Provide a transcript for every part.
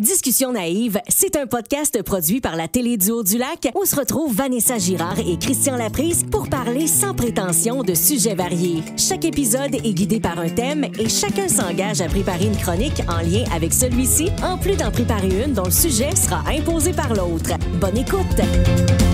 Discussion naïve, c'est un podcast produit par la télé du Haut du Lac où se retrouvent Vanessa Girard et Christian Laprise pour parler sans prétention de sujets variés. Chaque épisode est guidé par un thème et chacun s'engage à préparer une chronique en lien avec celui-ci, en plus d'en préparer une dont le sujet sera imposé par l'autre. Bonne écoute!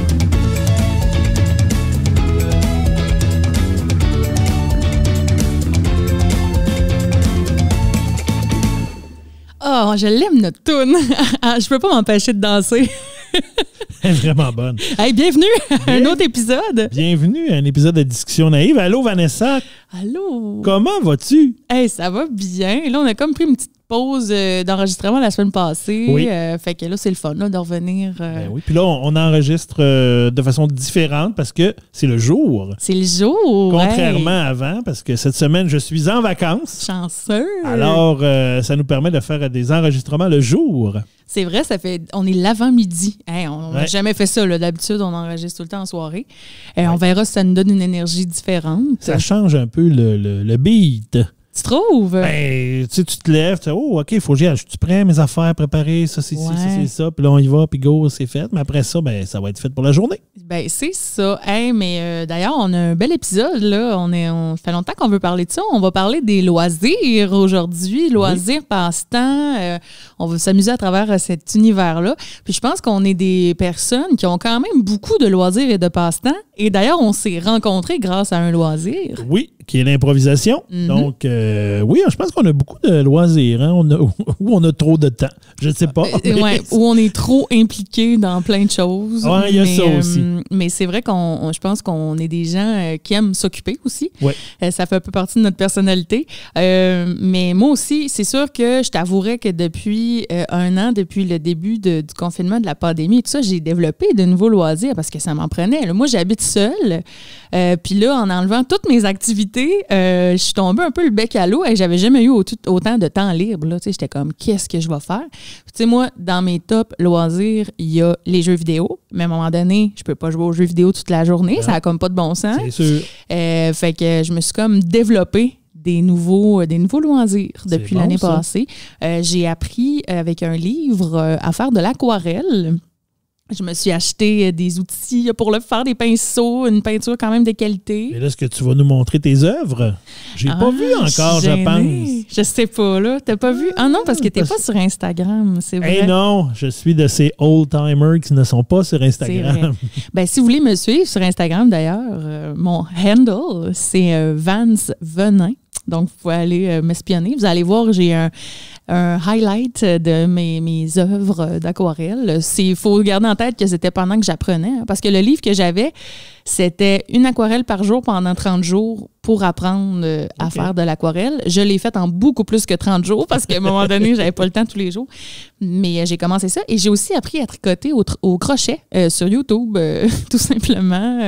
Oh, je l'aime notre tune. Ah, je peux pas m'empêcher de danser. Elle est vraiment bonne. Hey, bienvenue à un autre épisode. Bienvenue à un épisode de Discussion naïve. Allô, Vanessa. Allô. Comment vas-tu? Hey, ça va bien. Là, on a comme pris une petite pause euh, d'enregistrement la semaine passée. Euh, fait que là, c'est le fun d'en revenir. Euh, ben oui. Puis là, on, enregistre de façon différente parce que c'est le jour. C'est le jour. Contrairement avant, parce que cette semaine, je suis en vacances. Chanceux. Alors, ça nous permet de faire des enregistrements le jour. C'est vrai, ça fait. On est l'avant-midi. on n'a jamais fait ça. D'habitude, on enregistre tout le temps en soirée. et On verra si ça nous donne une énergie différente. Ça change un peu le, le beat. Tu trouves? Ben, tu sais, tu te lèves, tu oh, OK, il faut que j'y aille. Je suis prêt, mes affaires préparées, ça, c'est ça, c'est ça. Puis là, on y va, puis go, c'est fait. Mais après ça, ben, ça va être fait pour la journée. Ben, c'est ça. mais euh, d'ailleurs, on a un bel épisode, là. On est, on fait longtemps qu'on veut parler de ça. On va parler des loisirs aujourd'hui, loisirs, passe-temps. Euh, on veut s'amuser à travers euh, cet univers-là. Puis je pense qu'on est des personnes qui ont quand même beaucoup de loisirs et de passe-temps. Et d'ailleurs, on s'est rencontrés grâce à un loisir. Oui, qui est l'improvisation. Mhm. Donc, euh, oui, je pense qu'on a beaucoup de loisirs. Hein. On a, ou on a trop de temps. Je ne sais pas. Euh, ou on est trop impliqué dans plein de choses. Oui, il y a ça aussi. mais c'est vrai qu'on, je pense qu'on est des gens qui aiment s'occuper aussi. ça fait un peu partie de notre personnalité. mais moi aussi, c'est sûr que je t'avouerais que depuis euh, un an, depuis le début du confinement, de la pandémie et tout ça, j'ai développé de nouveaux loisirs parce que ça m'en prenait. moi, j'habite seule. Euh, puis là, en enlevant toutes mes activités, euh, je suis tombée un peu le bec à l'eau et j'avais jamais eu autant de temps libre. J'étais comme, qu'est-ce que je vais faire? Tu sais, moi, dans mes tops loisirs, il y a les jeux vidéo. Mais à un moment donné, je peux pas jouer aux jeux vidéo toute la journée. ça a comme pas de bon sens. C'est sûr. fait que je me suis comme développée des nouveaux, euh, des nouveaux loisirs depuis l'année passée. Euh, j'ai appris avec un livre euh, à faire de l'aquarelle. Je me suis acheté des outils pour le faire, des pinceaux, une peinture quand même de qualité. Mais là, est-ce que tu vas nous montrer tes œuvres? J'ai n'ai pas ah, vu encore, je, pense. Je sais pas, là. T'as pas vu? Ah non, parce que tu n'es pas sur Instagram, c'est vrai. Eh non, je suis de ces old-timers qui ne sont pas sur Instagram. ben, si vous voulez me suivre sur Instagram, d'ailleurs, mon handle, c'est Vans Venin. Donc, vous pouvez aller euh, m'espionner. Vous allez voir, j'ai un, highlight de mes, mes œuvres euh, d'aquarelle. Il faut garder en tête que c'était pendant que j'apprenais, hein, parce que le livre que j'avais, c'était une aquarelle par jour pendant 30 jours pour apprendre euh, à faire de l'aquarelle. Je l'ai faite en beaucoup plus que 30 jours parce qu'à un moment donné, j'avais pas le temps tous les jours. Mais euh, j'ai commencé ça et j'ai aussi appris à tricoter au, crochet euh, sur YouTube, tout simplement,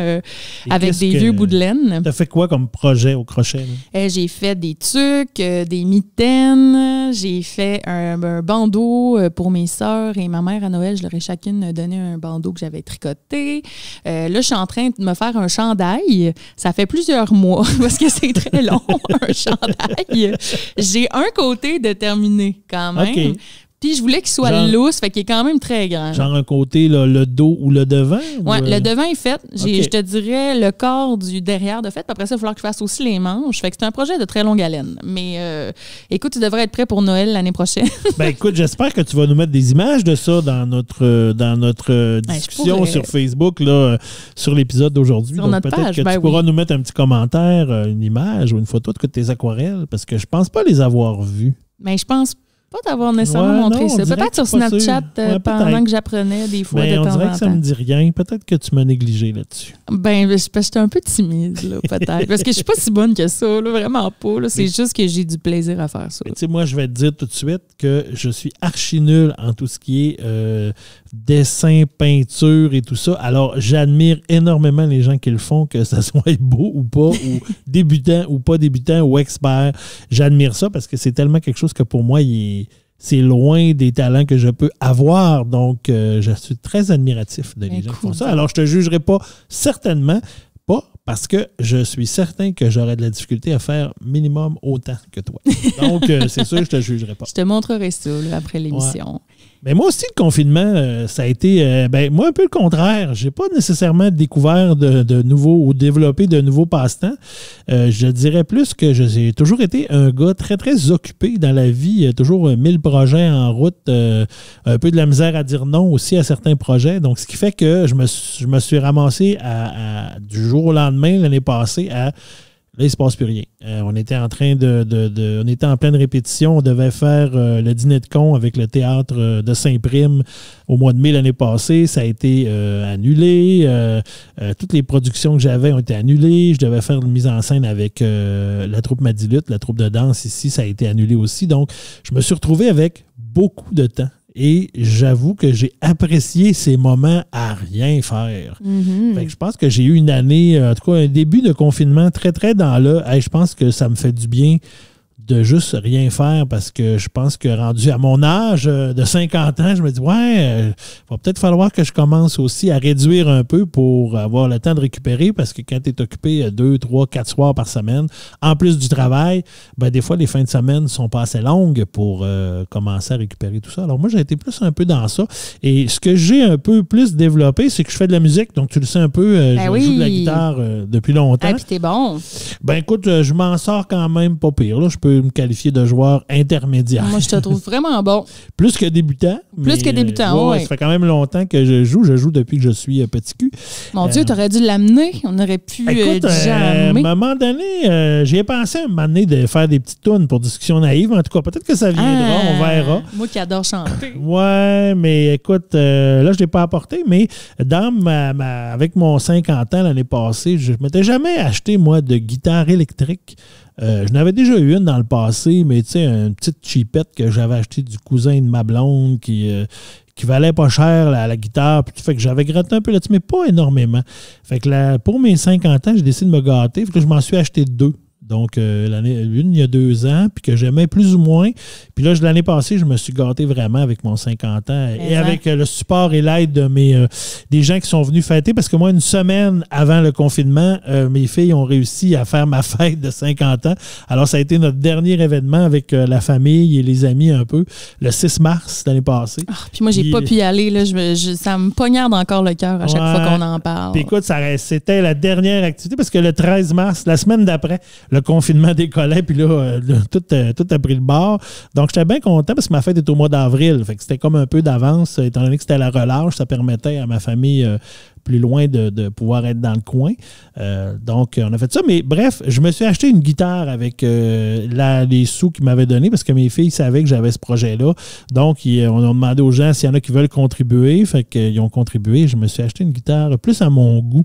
avec des vieux bouts de laine. Tu as fait quoi comme projet au crochet? j'ai fait des tucs, des mitaines, j'ai fait un, bandeau pour mes sœurs et ma mère à Noël. Je leur ai chacune donné un bandeau que j'avais tricoté. là, je suis en train de me faire un chandail. Ça fait plusieurs mois parce que c'est très long, un chandail. J'ai un côté de quand même. Puis je voulais qu'il soit genre, lousse, fait qu'il est quand même très grand. Genre un côté, le dos ou le devant? Oui, le euh, devant est fait. Je te dirais le corps du derrière de fait. Puis après ça, il va falloir que je fasse aussi les manches. Fait que c'est un projet de très longue haleine. Mais euh, écoute, tu devrais être prêt pour Noël l'année prochaine. ben écoute, j'espère que tu vas nous mettre des images de ça dans notre, dans notre euh, ben, discussion sur Facebook, là, sur l'épisode d'aujourd'hui. Donc peut-être que ben tu pourras nous mettre un petit commentaire, une image ou une photo de tes aquarelles, parce que je pense pas les avoir vues. Mais ben, je pense pas pas d'avoir nécessairement montré ça. Peut-être sur Snapchat euh, pendant que j'apprenais des fois. Ben, de temps en temps dirait que ça me dit rien. Peut-être que tu m'as négligé là-dessus. Ben, j'étais un peu timide, peut-être. parce que je suis pas si bonne que ça, vraiment pas. C'est juste que j'ai du plaisir à faire ça. Tu sais, moi, je vais te dire tout de suite que je suis archi nul en tout ce qui est euh, dessin, peinture et tout ça. Alors, j'admire énormément les gens qui le font, que ça soit beau ou pas, ou débutant ou pas débutant, ou expert. J'admire ça parce que c'est tellement quelque chose que pour moi, c'est loin des talents que je peux avoir. Donc, euh, je suis très admiratif de les ben, gens qui font ça. Alors, je te jugerai pas, certainement pas, parce que je suis certain que j'aurais de la difficulté à faire minimum autant que toi. Donc, euh, c'est sûr, je te jugerai pas. Je te montrerai ça après l'émission. Mais moi aussi, le confinement, euh, ça a été. Euh, ben, moi, un peu le contraire. Je n'ai pas nécessairement découvert de, nouveaux ou développé de nouveaux passe-temps. Euh, je dirais plus que j'ai toujours été un gars très, très occupé dans la vie. Toujours mille projets en route. un peu de la misère à dire non aussi à certains projets. Donc, ce qui fait que je me, suis ramassé du jour au lendemain l'année passée à Là, il ne se passe plus rien. Euh, on était en train de, On était en pleine répétition. On devait faire euh, le dîner de con avec le théâtre euh, de Saint-Prime au mois de mai l'année passée. Ça a été annulé. toutes les productions que j'avais ont été annulées. Je devais faire une mise en scène avec la troupe Madilut, la troupe de danse ici. Ça a été annulé aussi. Donc, je me suis retrouvé avec beaucoup de temps et j'avoue que j'ai apprécié ces moments à rien faire. Mm-hmm. je pense que j'ai eu une année, en tout cas un début de confinement très, très dans le Et je pense que ça me fait du bien de juste rien faire parce que je pense que rendu à mon âge euh, de 50 ans, je me dis ouais, il euh, va peut-être falloir que je commence aussi à réduire un peu pour avoir le temps de récupérer parce que quand tu es occupé euh, deux, trois, quatre soirs par semaine, en plus du travail, ben des fois les fins de semaine sont pas assez longues pour commencer à récupérer tout ça. Alors moi j'ai été plus un peu dans ça et ce que j'ai un peu plus développé, c'est que je fais de la musique, donc tu le sais un peu, ben je joue de la guitare depuis longtemps. Ah, puis t'es bon. Ben écoute, je m'en sors quand même pas pire là, je peux me qualifier de joueur intermédiaire. Moi, je te trouve vraiment bon. Plus que débutant. Plus que débutant, oui. Ça fait quand même longtemps que je joue. Je joue depuis que je suis euh, petit cul. Mon Dieu, euh, tu aurais dû l'amener. On aurait pu euh, jamais. À un moment donné, j'ai pensé à m'amener de faire des petites tunes pour discussion naïve. En tout cas, peut-être que ça viendra. on ah, verra. Moi qui adore chanter. ouais, mais écoute, là, je ne l'ai pas apporté, mais dans ma, avec mon 50 ans l'année passée, je ne m'étais jamais acheté, moi, de guitare électrique. Euh, je n'avais déjà eu une dans le passé, mais tu sais, une petite chipette que j'avais achetée du cousin de ma blonde qui, euh, qui valait pas cher à la guitare. Puis, fait que j'avais gratté un peu là-dessus, mais pas énormément. Fait que là, pour mes 50 ans, j'ai décidé de me gâter. Fait que je m'en suis acheté deux. Donc, euh, l'année il y a deux ans, puis que j'aimais plus ou moins. Puis là, l'année passée, je me suis gâté vraiment avec mon 50 ans et avec euh, le support et l'aide de mes, euh, des gens qui sont venus fêter. Parce que moi, une semaine avant le confinement, mes filles ont réussi à faire ma fête de 50 ans. Alors, ça a été notre dernier événement avec la famille et les amis un peu, le 6 mars l'année passée. Ah, puis moi, j'ai pas pu y aller. Là. ça me poignarde encore le cœur à chaque fois qu'on en parle. Puis écoute, c'était la dernière activité parce que le 13 mars, la semaine d'après, le confinement décollait, puis là, euh, tout, euh, tout, a pris le bord. Donc, j'étais bien content parce que ma fête est au mois d'avril. Fait que c'était comme un peu d'avance, étant donné que c'était la relâche, ça permettait à ma famille euh, plus loin de, pouvoir être dans le coin. Euh, donc, on a fait ça. Mais bref, je me suis acheté une guitare avec euh, les sous qu'ils m'avaient donnés parce que mes filles savaient que j'avais ce projet-là. Donc, euh, on a demandé aux gens s'il y en a qui veulent contribuer. Fait qu'ils ont contribué. Je me suis acheté une guitare plus à mon goût.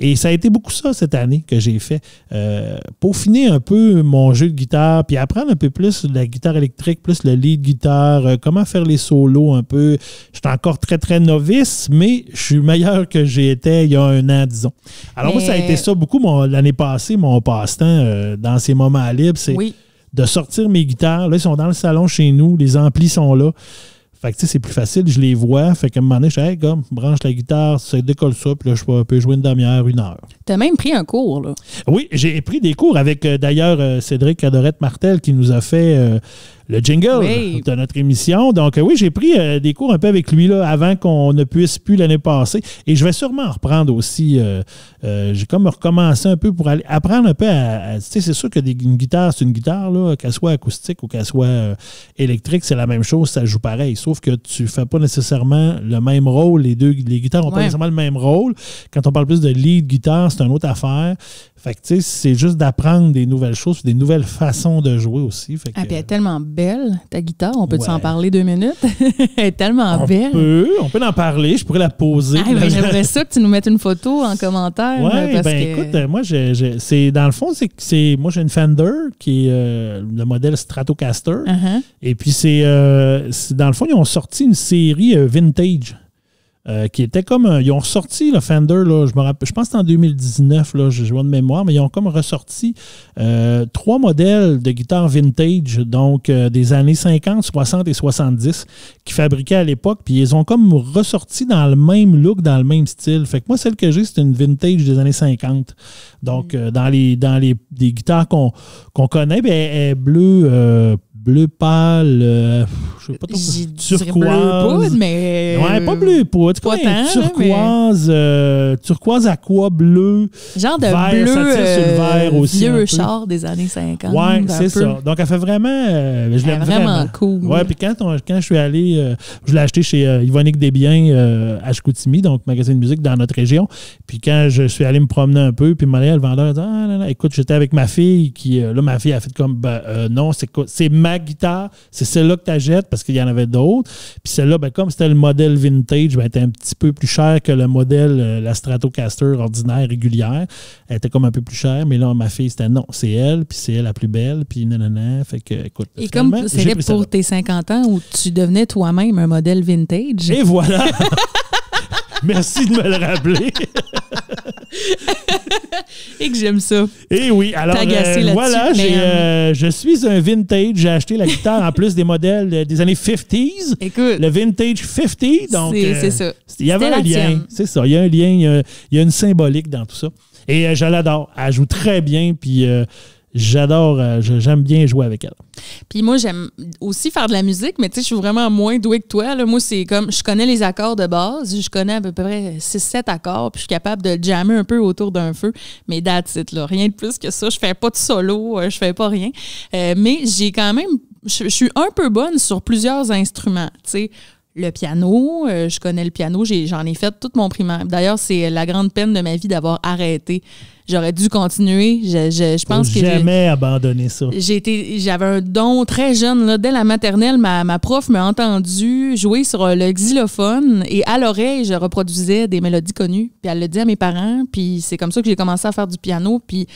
Et ça a été beaucoup ça cette année que j'ai fait. Euh, peaufiner un peu mon jeu de guitare, puis apprendre un peu plus la guitare électrique, plus le lead guitare, comment faire les solos un peu. Je encore très, très novice, mais je suis meilleur que j'ai était il y a un an, disons. Alors, moi, ça a été ça beaucoup l'année passée, mon passe-temps euh, dans ces moments libres, c'est de sortir mes guitares. Là, ils sont dans le salon chez nous, les amplis sont là. Fait que, tu sais, c'est plus facile, je les vois. Fait qu'à un moment donné, je dis, hey, branche la guitare, ça décolle ça, puis là, je peux jouer une demi-heure, une heure. T'as même pris un cours, là. Oui, j'ai pris des cours avec, euh, d'ailleurs, euh, Cédric adorette martel qui nous a fait le jingle de notre émission. Donc, euh, oui, j'ai pris euh, des cours un peu avec lui là, avant qu'on ne puisse plus l'année passée. Et je vais sûrement reprendre aussi. Euh, j'ai comme recommencé un peu pour aller apprendre un peu à. tu sais, c'est sûr que une guitare, c'est une guitare, qu'elle soit acoustique ou qu'elle soit électrique, c'est la même chose, ça joue pareil. Sauf que tu ne fais pas nécessairement le même rôle. Les deux, les guitares ont pas nécessairement le même rôle. Quand on parle plus de lead guitare, c'est une autre affaire. Fait que, tu sais, c'est juste d'apprendre des nouvelles choses, des nouvelles façons de jouer aussi. Fait ah, que, ah, tellement belle, ta guitare. On peut s'en parler deux minutes? Elle est tellement on belle. Peut, on peut en parler. Je pourrais la poser. Ah, j'aimerais ça que tu nous mettes une photo en commentaire. Oui, ben, écoute, moi, c'est dans le fond, c'est moi, j'ai une Fender qui est euh, le modèle Stratocaster. Uh-huh. Et puis, euh, c'est dans le fond, ils ont sorti une série euh, vintage. Euh, qui était comme. ils ont ressorti le Fender, là, je, me rappelle, je pense que c'était en 2019, là, je vois de mémoire, mais ils ont comme ressorti euh, trois modèles de guitares vintage, donc euh, des années 50, 60 et 70, qui fabriquaient à l'époque, puis ils ont comme ressorti dans le même look, dans le même style. Fait que moi, celle que j'ai, c'est une vintage des années 50. Donc, mm. dans les dans les des guitares qu'on qu'on connaît, ben elle est bleue bleu pâle, je euh, je sais pas trop, turquoise. Bleu poudre, mais. Ouais, pas bleu poudre. Pas turquoise, euh, turquoise aqua bleu. Genre de bleu. le vert euh, aussi. Vieux char des années 50. Ouais, c'est ça. Donc, elle fait vraiment. Euh, je vraiment, cool. Ouais, puis quand, quand je suis allé, je l'ai acheté chez Yvonique Desbiens à Chicoutimi, donc magasin de musique dans notre région. Puis quand je suis allé me promener un peu, puis Maria, le vendeur, a dit Ah, là, écoute, j'étais avec ma fille, qui, là, ma fille a fait comme ben, non, c'est ma guitare, c'est celle-là que tu achètes parce qu'il y en avait d'autres. Puis celle-là, ben, comme c'était le modèle vintage, ben, elle était un petit peu plus cher que le modèle, euh, la Stratocaster ordinaire, régulière. Elle était comme un peu plus chère, mais là, ma fille, c'était non, c'est elle, puis c'est elle la plus belle, puis nanana. Fait que, écoute. Et comme c'était pour tes 50 ans où tu devenais toi-même un modèle vintage. Et voilà! Merci de me le rappeler. Et que j'aime ça. Et eh oui, alors euh, voilà, euh, euh, je suis un vintage. J'ai acheté la guitare en plus des modèles des années 50s. Écoute. Le vintage 50. Donc, c'est, ça. Il y avait un lien. C'est ça. Il y a un lien. Il y a, une symbolique dans tout ça. Et je l'adore. Elle joue très bien. Puis j'adore, euh, j'aime bien jouer avec elle. Puis moi, j'aime aussi faire de la musique, mais tu sais, je suis vraiment moins douée que toi. Moi, c'est comme, je connais les accords de base, je connais à peu près 6-7 accords, puis je suis capable de jammer un peu autour d'un feu, mais that's it, rien de plus que ça. Je fais pas de solo, euh, je fais pas rien. Euh, mais j'ai quand même, je, suis un peu bonne sur plusieurs instruments, tu sais le piano. je connais le piano, j'en ai, ai, fait tout mon primaire. D'ailleurs, c'est la grande peine de ma vie d'avoir arrêté j'aurais dû continuer. Je, je, pense Faut jamais abandonné ça. j'avais un don très jeune dès la maternelle. Ma, ma prof m'a entendu jouer sur le xylophone et à l'oreille, je reproduisais des mélodies connues. Puis elle le dit à mes parents. Puis c'est comme ça que j'ai commencé à faire du piano. Puis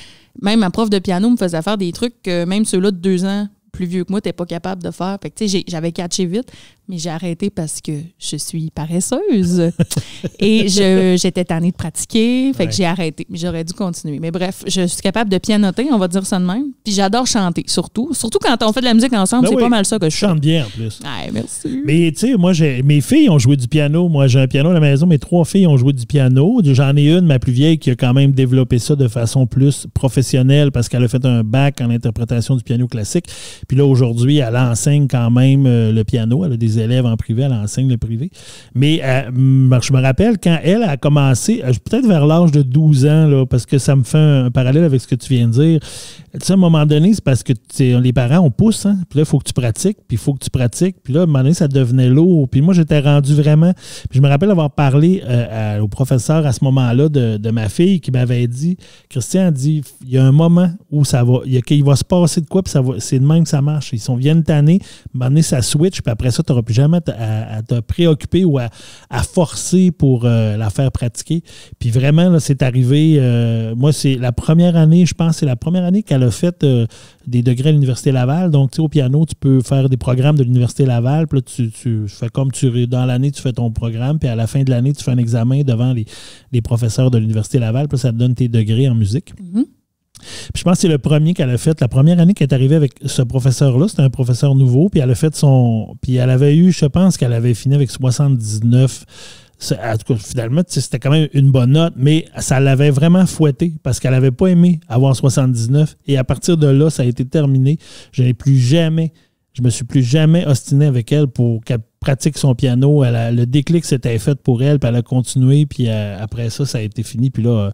même ma prof de piano me faisait faire des trucs que même ceux-là de deux ans plus vieux que moi, t'es pas capable de faire. Fait j'avais catché vite mais j'ai arrêté parce que je suis paresseuse et j'étais tannée de pratiquer, fait que j'ai arrêté, mais j'aurais dû continuer. Mais bref, je suis capable de pianoter, on va dire ça de même, puis j'adore chanter surtout, surtout quand on fait de la musique ensemble, ben c'est pas mal ça que je, je chante. bien en plus. merci. Mais tu sais, moi mes filles ont joué du piano, moi j'ai un piano à la maison, mes trois filles ont joué du piano, j'en ai une ma plus vieille qui a quand même développé ça de façon plus professionnelle parce qu'elle a fait un bac en interprétation du piano classique. Puis là aujourd'hui, elle enseigne quand même euh, le piano, elle a des élèves en privé, elle enseigne le privé. Mais euh, je me rappelle quand elle a commencé, euh, peut-être vers l'âge de 12 ans, là, parce que ça me fait un parallèle avec ce que tu viens de dire. Tu sais, à un moment donné, c'est parce que les parents, on pousse, hein? puis là, il faut que tu pratiques, puis il faut que tu pratiques, puis là, à un moment donné, ça devenait lourd. Puis moi, j'étais rendu vraiment. je me rappelle avoir parlé euh, au professeur à ce moment-là de, ma fille qui m'avait dit Christian a dit, il y a un moment où ça va, il, va se passer de quoi, puis c'est de même que ça marche. Ils sont viennent tanner, à un moment donné, ça switch, puis après ça, tu n'auras puis jamais à, te préoccuper ou à, forcer pour euh, la faire pratiquer. Puis vraiment, là, c'est arrivé, euh, moi, c'est la première année, je pense, c'est la première année qu'elle a fait euh, des degrés à l'Université Laval. Donc, tu au piano, tu peux faire des programmes de l'Université Laval, puis là, tu, fais comme tu, dans l'année, tu fais ton programme, puis à la fin de l'année, tu fais un examen devant les, professeurs de l'Université Laval, puis ça te donne tes degrés en musique. Mm-hmm je pense que c'est le premier qu'elle a fait. La première année qu'elle est arrivée avec ce professeur-là, c'était un professeur nouveau. Puis elle a fait son. Puis elle avait eu, je pense qu'elle avait fini avec 79. finalement, c'était quand même une bonne note, mais ça l'avait vraiment fouetté parce qu'elle n'avait pas aimé avoir 79. Et à partir de là, ça a été terminé. Je n'ai plus jamais, je me suis plus jamais ostiné avec elle pour qu'elle pratique son piano. le déclic s'était fait pour elle, puis elle a continué, puis euh, après ça, ça a été fini. Puis là, euh,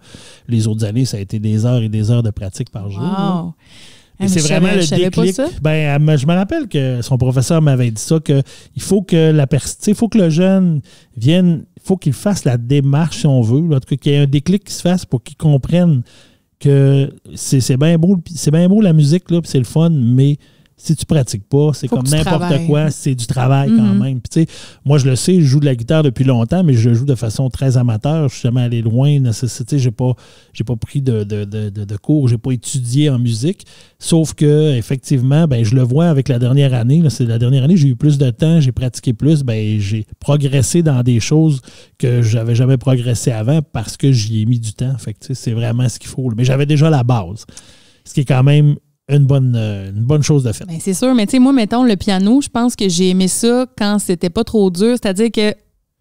les autres années, ça a été des heures et des heures de pratique par jour. Et c'est vraiment le déclic. Ben, je me rappelle que son professeur m'avait dit ça que faut que la il faut que le jeune vienne, il faut qu'il fasse la démarche si on veut, en qu'il y ait un déclic qui se fasse pour qu'il comprenne que c'est bien beau, c'est bien beau la musique là, c'est le fun, mais si tu pratiques pas, c'est comme n'importe quoi, c'est du travail quand mm-hmm. même. moi, je le sais, je joue de la guitare depuis longtemps, mais je joue de façon très amateur. Je suis jamais allé loin. Je n'ai pas, pas pris de, de, de, n'ai cours, j'ai pas étudié en musique. Sauf que, effectivement, ben, je le vois avec la dernière année. C'est la dernière année, j'ai eu plus de temps, j'ai pratiqué plus, ben, j'ai progressé dans des choses que j'avais jamais progressé avant parce que j'y ai mis du temps. c'est vraiment ce qu'il faut. Mais j'avais déjà la base ce qui est quand même une bonne, euh, une bonne chose de faire ben, c'est sûr, mais tu sais, moi, mettons, le piano, je pense que j'ai aimé ça quand c'était pas trop dur. C'est-à-dire que, tu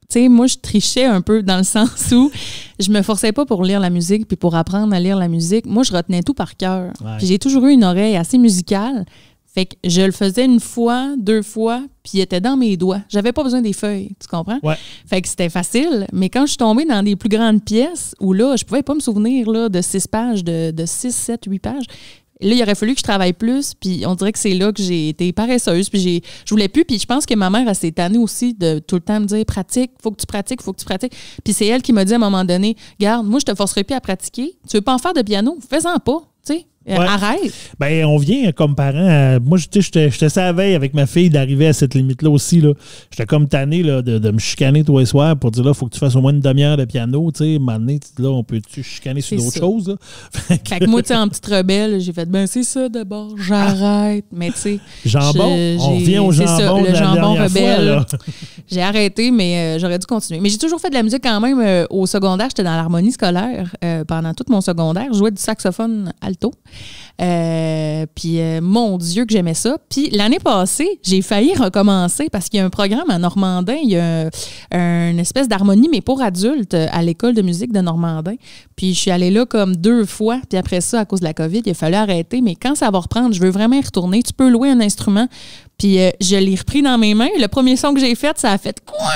sais, moi, je trichais un peu dans le sens où je me forçais pas pour lire la musique puis pour apprendre à lire la musique. Moi, je retenais tout par cœur. J'ai toujours eu une oreille assez musicale. Fait que je le faisais une fois, deux fois, puis il était dans mes doigts. J'avais pas besoin des feuilles, tu comprends? Fait que c'était facile, mais quand je suis tombée dans des plus grandes pièces où là, je pouvais pas me souvenir là, de six pages, de, de six, sept, huit pages, là, il aurait fallu que je travaille plus. Puis on dirait que c'est là que j'ai été paresseuse. Puis j'ai, je voulais plus. Puis je pense que ma mère, a cette année aussi de tout le temps me dire pratique, faut que tu pratiques, faut que tu pratiques. Puis c'est elle qui m'a dit à un moment donné, garde, moi, je te forcerai plus à pratiquer. Tu veux pas en faire de piano? Fais-en pas. Tu sais, euh, arrête. Ben, on vient comme parents. Moi, j'étais ça la veille avec ma fille d'arriver à cette limite-là aussi. Là. J'étais comme tanné là, de, me chicaner tous les soirs pour dire là, faut que tu fasses au moins une demi-heure de piano. Tu sais, donné, là, on peut-tu chicaner sur d'autres choses? Fait, moi, tu sais, en petite rebelle, j'ai fait ben, c'est ça d'abord, j'arrête. Mais tu sais. Jambon, on revient au jambon. le jambon rebelle. j'ai arrêté, mais euh, j'aurais dû continuer. Mais j'ai toujours fait de la musique quand même. Euh, au secondaire, j'étais dans l'harmonie scolaire pendant tout mon secondaire. Je jouais du saxophone alto. Euh, puis euh, mon Dieu que j'aimais ça. Puis l'année passée, j'ai failli recommencer parce qu'il y a un programme à Normandin, il y a une espèce d'harmonie, mais pour adultes, à l'école de musique de Normandin. Puis je suis allée là comme deux fois. Puis après ça, à cause de la COVID, il a fallu arrêter. Mais quand ça va reprendre, je veux vraiment y retourner. Tu peux louer un instrument. Puis euh, je l'ai repris dans mes mains. Le premier son que j'ai fait, ça a fait Quoi?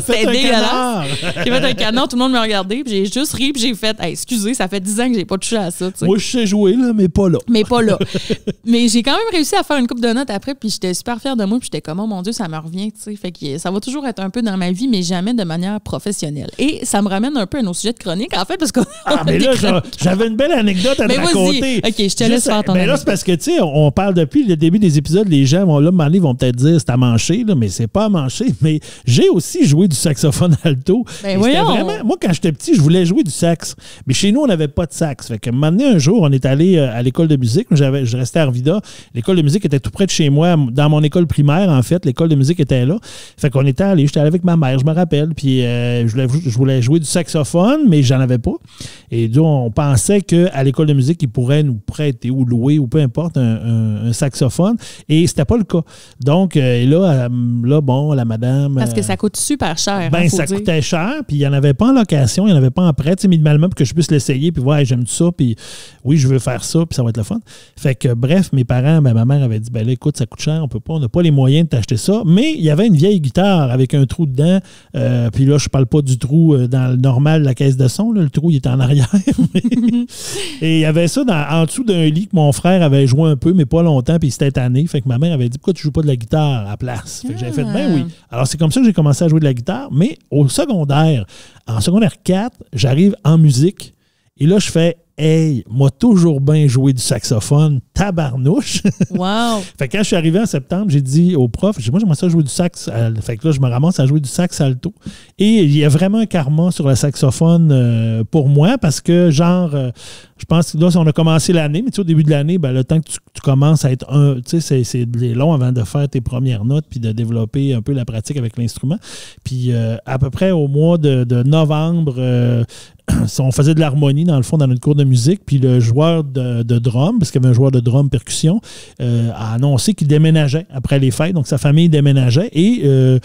» fait dégueulasse. j'ai fait un canon, tout le monde me regardait, puis j'ai juste ri, puis j'ai fait excusez, ça fait 10 ans que j'ai pas touché à ça. Moi, je sais jouer, là, mais pas là. Mais pas là. mais j'ai quand même réussi à faire une coupe de notes après, puis j'étais super fière de moi, puis j'étais comme oh mon Dieu, ça me revient, Fait que euh, ça va toujours être un peu dans ma vie, mais jamais de manière professionnelle. Et ça me ramène un peu à nos sujets de chronique, en fait, parce que. Ah, mais là, j'avais une belle anecdote à mais te raconter. OK, je te laisse faire ton Mais là, c'est parce que, tu sais, on parle depuis le début des épisodes, les gens vont là, ils vont peut-être dire c'est à mancher, mais c'est pas à mancher. Mais j'ai aussi joué du saxophone alto. Ben moi, quand j'étais petit, je voulais jouer du sax. Mais chez nous, on n'avait pas de sax. Fait que un jour, on est allé euh, à l'école de musique. J'avais, je restais à Arvida. L'école de musique était tout près de chez moi, dans mon école primaire, en fait. L'école de musique était là. Fait qu'on était allé, j'étais allé avec ma mère, je me rappelle. Puis euh, je, voulais, je voulais jouer du saxophone, mais j'en avais pas. Et donc, on pensait qu'à l'école de musique, ils pourraient nous prêter ou louer ou peu importe un, saxophone. Et c'était pas le cas. Donc, euh, là, euh, là, bon, la madame. Parce que euh, ça coûte super cher. Hein, ben, ça coûtait cher, puis il n'y en avait pas en location, il n'y en avait pas en prêt, minimalement, pour que je puisse l'essayer, puis ouais, j'aime ça, puis oui, je veux faire ça, puis ça va être le fun. Fait que, bref, mes parents, ma mère avait dit, ben là, écoute, ça coûte cher, on peut pas, on n'a pas les moyens de t'acheter ça, mais il y avait une vieille guitare avec un trou dedans, puis là, je parle pas du trou dans le normal, la caisse de son, le trou, il est en arrière et il y avait ça en dessous d'un lit que mon frère avait joué un peu, mais pas longtemps, puis c'était tanné. Fait que ma mère avait dit Pourquoi tu joues pas de la guitare à place Fait que j'avais fait Ben ah. oui. Alors c'est comme ça que j'ai commencé à jouer de la guitare, mais au secondaire, en secondaire 4, j'arrive en musique. Et là, je fais Hey, moi toujours bien joué du saxophone, tabarnouche. Wow! fait que quand je suis arrivé en septembre, j'ai dit au prof, j'ai moi j'aimerais ça jouer du sax. Fait que là, je me ramasse à jouer du sax alto. Et il y a vraiment un karma sur le saxophone euh, pour moi parce que, genre, euh, je pense que là, on a commencé l'année, mais tu au début de l'année, ben, le temps que tu, commences à être un, tu sais, c'est long avant de faire tes premières notes puis de développer un peu la pratique avec l'instrument. Puis euh, à peu près au mois de novembre, on faisait de l'harmonie dans le fond dans notre cours de musique, puis le joueur de, drum, parce qu'il y avait un joueur de drum percussion, euh, a annoncé qu'il déménageait après les fêtes, donc sa famille déménageait. Et euh,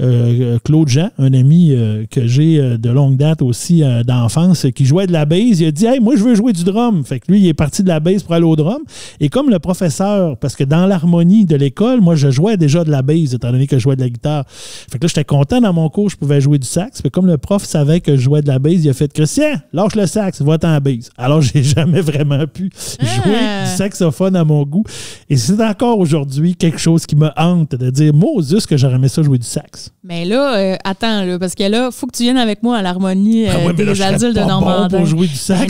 euh, Claude Jean, un ami que j'ai de longue date aussi d'enfance, qui jouait de la base, il a dit Hey, moi je veux jouer du drum. Fait que lui, il est parti de la base pour aller au drum. Et comme le professeur, parce que dans l'harmonie de l'école, moi je jouais déjà de la base, étant donné que je jouais de la guitare. Fait que là, j'étais content dans mon cours, je pouvais jouer du sax. comme le prof savait que je jouais de la base, il a fait je lâche le sax, va-t'en bise. Alors, j'ai jamais vraiment pu jouer ah. du saxophone à mon goût. Et c'est encore aujourd'hui quelque chose qui me hante de dire, Moses, que j'aurais aimé ça jouer du sax. Mais là, euh, attends, parce que là, faut que tu viennes avec moi à l'harmonie ah euh, des adultes de Normandie.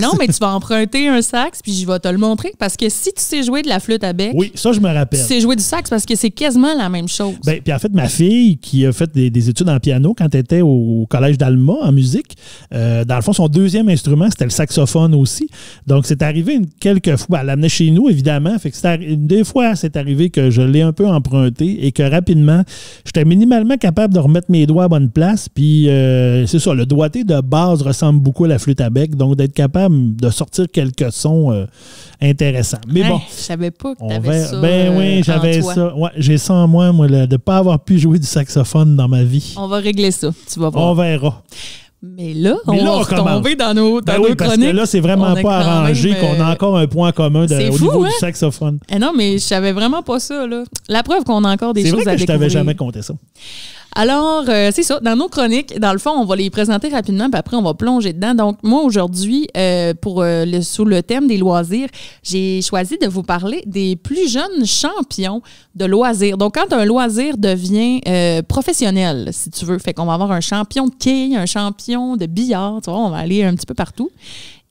non, mais tu vas emprunter un sax, puis je vais te le montrer. Parce que si tu sais jouer de la flûte à bec. Oui, ça, je me rappelle. Tu sais jouer du sax parce que c'est quasiment la même chose. Ben, puis en fait, ma fille, qui a fait des, études en piano quand elle était au collège d'Alma en musique, euh, dans le fond, son deuxième instrument, c'était le saxophone aussi. Donc, c'est arrivé quelques fois. Ben, elle l'amenait chez nous, évidemment. Fait des fois, c'est arrivé que je l'ai un peu emprunté et que rapidement, j'étais minimalement capable de remettre mes doigts à bonne place. Puis, euh, c'est ça, le doigté de base ressemble beaucoup à la flûte à bec. Donc, d'être capable de sortir quelques sons euh, intéressants. Mais bon. Je savais pas que ça. Ben oui, euh, j'avais ça. j'ai ça en moi, moi, de ne pas avoir pu jouer du saxophone dans ma vie. On va régler ça, tu vas voir. On verra. Mais là, on, là, va dans nos, dans ben nos chroniques. Parce que là, c'est vraiment pas arrangé qu'on a euh, encore un point commun de, au niveau du hein? saxophone. Eh non, mais je savais vraiment pas ça. Là. La preuve qu'on a encore des choses vrai que à je Je t'avais jamais compté ça. Alors, euh, c'est ça. Dans nos chroniques, dans le fond, on va les présenter rapidement, puis après, on va plonger dedans. Donc, moi, aujourd'hui, euh, pour euh, le, sous le thème des loisirs, j'ai choisi de vous parler des plus jeunes champions de loisirs. Donc, quand un loisir devient professionnel, si tu veux, fait qu'on va avoir un champion de quai, un champion de billard, tu vois, on va aller un petit peu partout.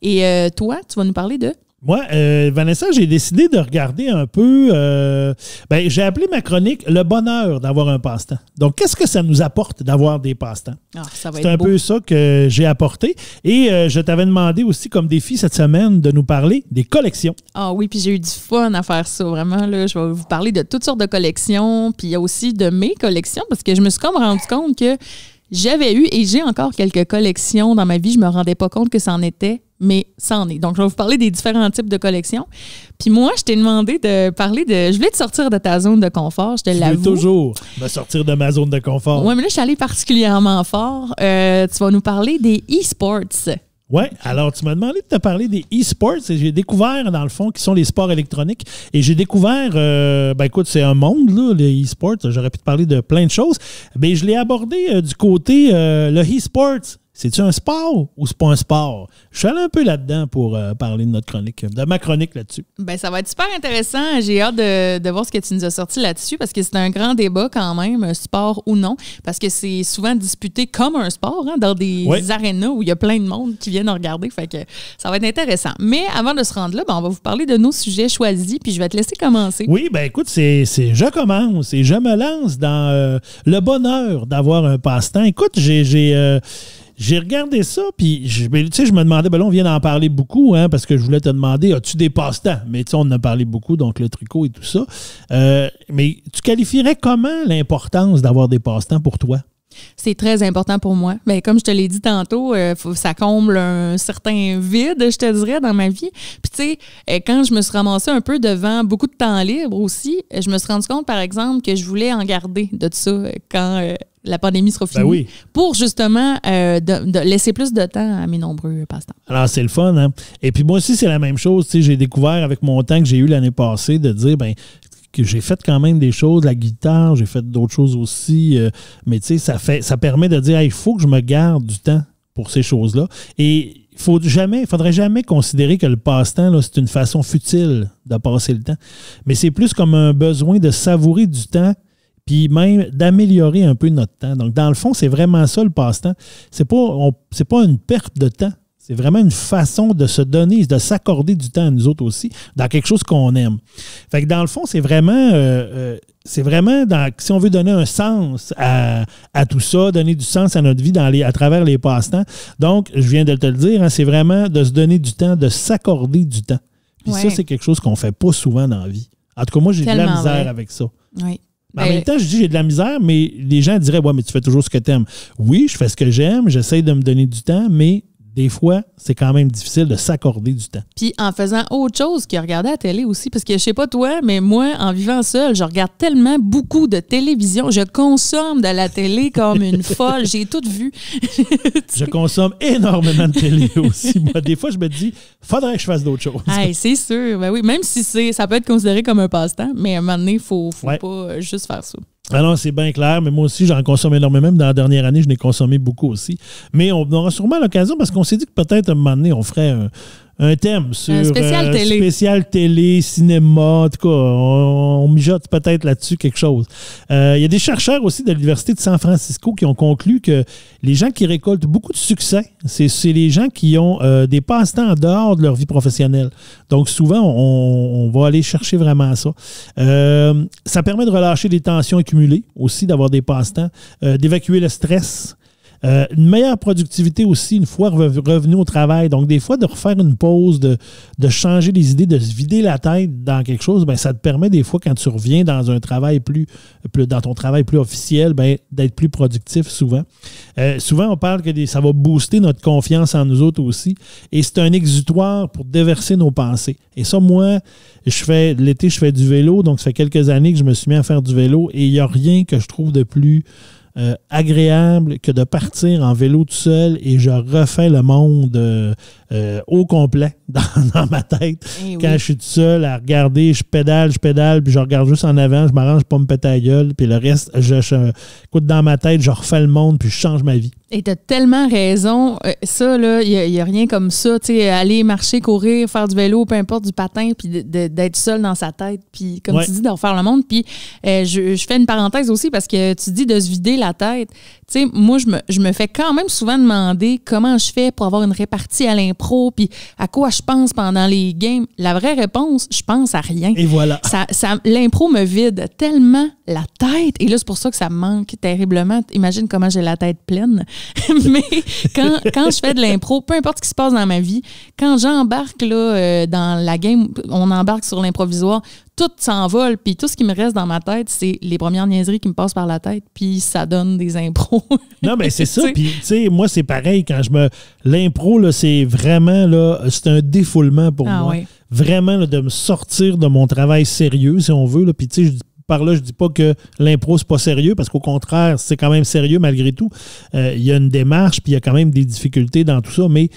Et toi, tu vas nous parler de moi, euh, Vanessa, j'ai décidé de regarder un peu. Euh, ben, j'ai appelé ma chronique Le bonheur d'avoir un passe-temps. Donc, qu'est-ce que ça nous apporte d'avoir des passe-temps? Ah, C'est un peu ça que j'ai apporté. Et euh, je t'avais demandé aussi, comme défi cette semaine, de nous parler des collections. Ah oui, puis j'ai eu du fun à faire ça, vraiment. Là, je vais vous parler de toutes sortes de collections, puis aussi de mes collections, parce que je me suis comme rendu compte que j'avais eu et j'ai encore quelques collections dans ma vie. Je me rendais pas compte que c'en était mais ça en est. Donc, je vais vous parler des différents types de collections. Puis moi, je t'ai demandé de parler de. Je voulais te sortir de ta zone de confort, je te l'avoue. Je veux toujours me sortir de ma zone de confort. Oui, mais là, je suis allée particulièrement fort. Euh, tu vas nous parler des e-sports. Oui, alors tu m'as demandé de te parler des e-sports et j'ai découvert, dans le fond, qui sont les sports électroniques. Et j'ai découvert, euh, ben écoute, c'est un monde, là, les e-sports. J'aurais pu te parler de plein de choses. Mais je l'ai abordé euh, du côté, le e-sports, c'est-tu un sport ou c'est pas un sport? Je suis allé un peu là-dedans pour euh, parler de notre chronique, de ma chronique là-dessus. Ben, ça va être super intéressant. J'ai hâte de, voir ce que tu nous as sorti là-dessus parce que c'est un grand débat quand même, sport ou non, parce que c'est souvent disputé comme un sport hein, dans des arénas où il y a plein de monde qui viennent regarder. Fait ça va être intéressant. Mais avant de se rendre là, ben, on va vous parler de nos sujets choisis, puis je vais te laisser commencer. Oui, ben écoute, c'est je commence et je me lance dans euh, le bonheur d'avoir un passe-temps. Écoute, j'ai. Euh, j'ai regardé ça, puis je, je me demandais, ben on vient d'en parler beaucoup, hein, parce que je voulais te demander, as-tu des passe-temps? Mais tu on en a parlé beaucoup, donc le tricot et tout ça. Euh, mais tu qualifierais comment l'importance d'avoir des passe-temps pour toi? C'est très important pour moi. Mais comme je te l'ai dit tantôt, euh, ça comble un certain vide, je te dirais, dans ma vie. Puis tu sais, euh, quand je me suis ramassée un peu devant beaucoup de temps libre aussi, euh, je me suis rendue compte, par exemple, que je voulais en garder de ça quand la pandémie sera ben finie. Pour justement de, laisser plus de temps à mes nombreux passe-temps. Alors, c'est le fun, hein? Et puis moi aussi, c'est la même chose. J'ai découvert avec mon temps que j'ai eu l'année passée de dire, ben que j'ai fait quand même des choses, la guitare, j'ai fait d'autres choses aussi. Euh, mais tu sais, ça, fait, ça permet de dire, il faut que je me garde du temps pour ces choses-là. Et faut jamais, faudrait jamais considérer que le passe-temps, c'est une façon futile de passer le temps. Mais c'est plus comme un besoin de savourer du temps, puis même d'améliorer un peu notre temps. Donc, dans le fond, c'est vraiment ça le passe-temps. C'est pas, on, pas une perte de temps. C'est vraiment une façon de se donner, de s'accorder du temps à nous autres aussi, dans quelque chose qu'on aime. Fait que dans le fond, c'est vraiment, euh, euh, c'est vraiment dans, si on veut donner un sens à, tout ça, donner du sens à notre vie dans à travers les passe-temps. Donc, je viens de te le dire, hein, c'est vraiment de se donner du temps, de s'accorder du temps. Puis ça, c'est quelque chose qu'on fait pas souvent dans la vie. En tout cas, moi, j'ai de la misère avec ça. Oui. en ben, même temps, je dis j'ai de la misère, mais les gens diraient Ouais, mais tu fais toujours ce que tu aimes. Oui, je fais ce que j'aime, j'essaie de me donner du temps, mais des fois, c'est quand même difficile de s'accorder du temps. Puis en faisant autre chose que regarder la télé aussi, parce que je sais pas toi, mais moi, en vivant seul, je regarde tellement beaucoup de télévision. Je consomme de la télé comme une folle. J'ai tout vu. je consomme énormément de télé aussi. des fois, je me dis, faudrait que je fasse d'autres choses. c'est sûr. Ben oui, même si ça peut être considéré comme un passe-temps, mais à un moment donné, il faut, faut pas juste faire ça. Alors, ah c'est bien clair, mais moi aussi, j'en consomme énormément. Même dans la dernière année, je n'ai consommé beaucoup aussi. Mais on aura sûrement l'occasion parce qu'on s'est dit que peut-être à un moment donné, on ferait un, un thème sur un euh, spécial, télé. cinéma, en tout cas, on, mijote peut-être là-dessus quelque chose. Euh, il y a des chercheurs aussi de l'Université de San Francisco qui ont conclu que les gens qui récoltent beaucoup de succès, c'est les gens qui ont euh, des passe-temps en dehors de leur vie professionnelle. Donc souvent, on, va aller chercher vraiment ça. ça permet de relâcher les tensions accumulées aussi, d'avoir des passe-temps, d'évacuer le stress. Euh, une meilleure productivité aussi une fois revenu au travail. Donc, des fois, de refaire une pause, de, de changer les idées, de se vider la tête dans quelque chose, ben, ça te permet des fois, quand tu reviens dans un travail plus, plus dans ton travail plus officiel, ben, d'être plus productif souvent. Euh, souvent, on parle que ça va booster notre confiance en nous autres aussi. Et c'est un exutoire pour déverser nos pensées. Et ça, moi, je fais l'été, je fais du vélo, donc ça fait quelques années que je me suis mis à faire du vélo et il n'y a rien que je trouve de plus euh, agréable que de partir en vélo tout seul et je refais le monde euh, euh, au complet dans, ma tête. Eh Quand je suis tout seul à regarder, je pédale, je pédale, puis je regarde juste en avant, je m'arrange pas me péter la gueule, puis le reste, je, écoute, dans ma tête, je refais le monde, puis je change ma vie. Et t'as tellement raison. Euh, ça, là, il n'y a, rien comme ça. tu sais, aller marcher, courir, faire du vélo, peu importe, du patin, puis d'être seul dans sa tête, puis comme tu dis, d'en faire le monde. Puis euh, je, je, fais une parenthèse aussi parce que tu dis de se vider la tête tu moi, je me, je me fais quand même souvent demander comment je fais pour avoir une répartie à l'impro, puis à quoi je pense pendant les games. La vraie réponse, je pense à rien. Et voilà. Ça, ça, l'impro me vide tellement la tête. Et là, c'est pour ça que ça me manque terriblement. Imagine comment j'ai la tête pleine. Mais quand, quand je fais de l'impro, peu importe ce qui se passe dans ma vie, quand j'embarque là, euh, dans la game, on embarque sur l'improvisoire, tout s'envole. Puis tout ce qui me reste dans ma tête, c'est les premières niaiseries qui me passent par la tête. Puis ça donne des impros. non, mais c'est ça. Puis, tu sais, moi, c'est pareil quand je me. L'impro, là, c'est vraiment, là, c'est un défoulement pour ah moi. Vraiment, de me sortir de mon travail sérieux, si on veut. Puis, tu par là, je dis pas que l'impro, c'est pas sérieux, parce qu'au contraire, c'est quand même sérieux malgré tout. Euh, il y a une démarche, puis il y a quand même des difficultés dans tout ça. Mais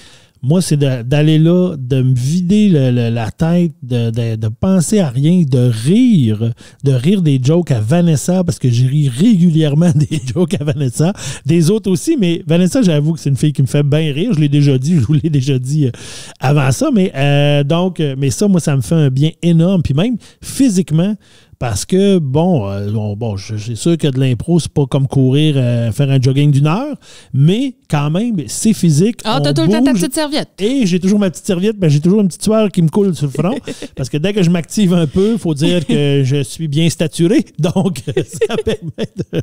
moi, c'est d'aller là, de me vider la tête, de, penser à rien, de rire, de rire des jokes à Vanessa, parce que j'ai ri régulièrement des jokes à Vanessa, des autres aussi, mais Vanessa, j'avoue que c'est une fille qui me fait bien rire. Je l'ai déjà dit, je vous l'ai déjà dit euh, avant ça, mais euh, donc, euh, mais ça, moi, ça me fait un bien énorme. Puis même physiquement, parce que, bon, euh, bon, c'est sûr que de l'impro, c'est pas comme courir, euh, faire un jogging d'une heure, mais quand même, c'est physique. Ah, t'as tout le temps ta petite serviette. Et j'ai toujours ma petite serviette, mais j'ai toujours une petite sueur qui me coule sur le front. parce que dès que je m'active un peu, il faut dire que je suis bien staturé. Donc, ça permet de.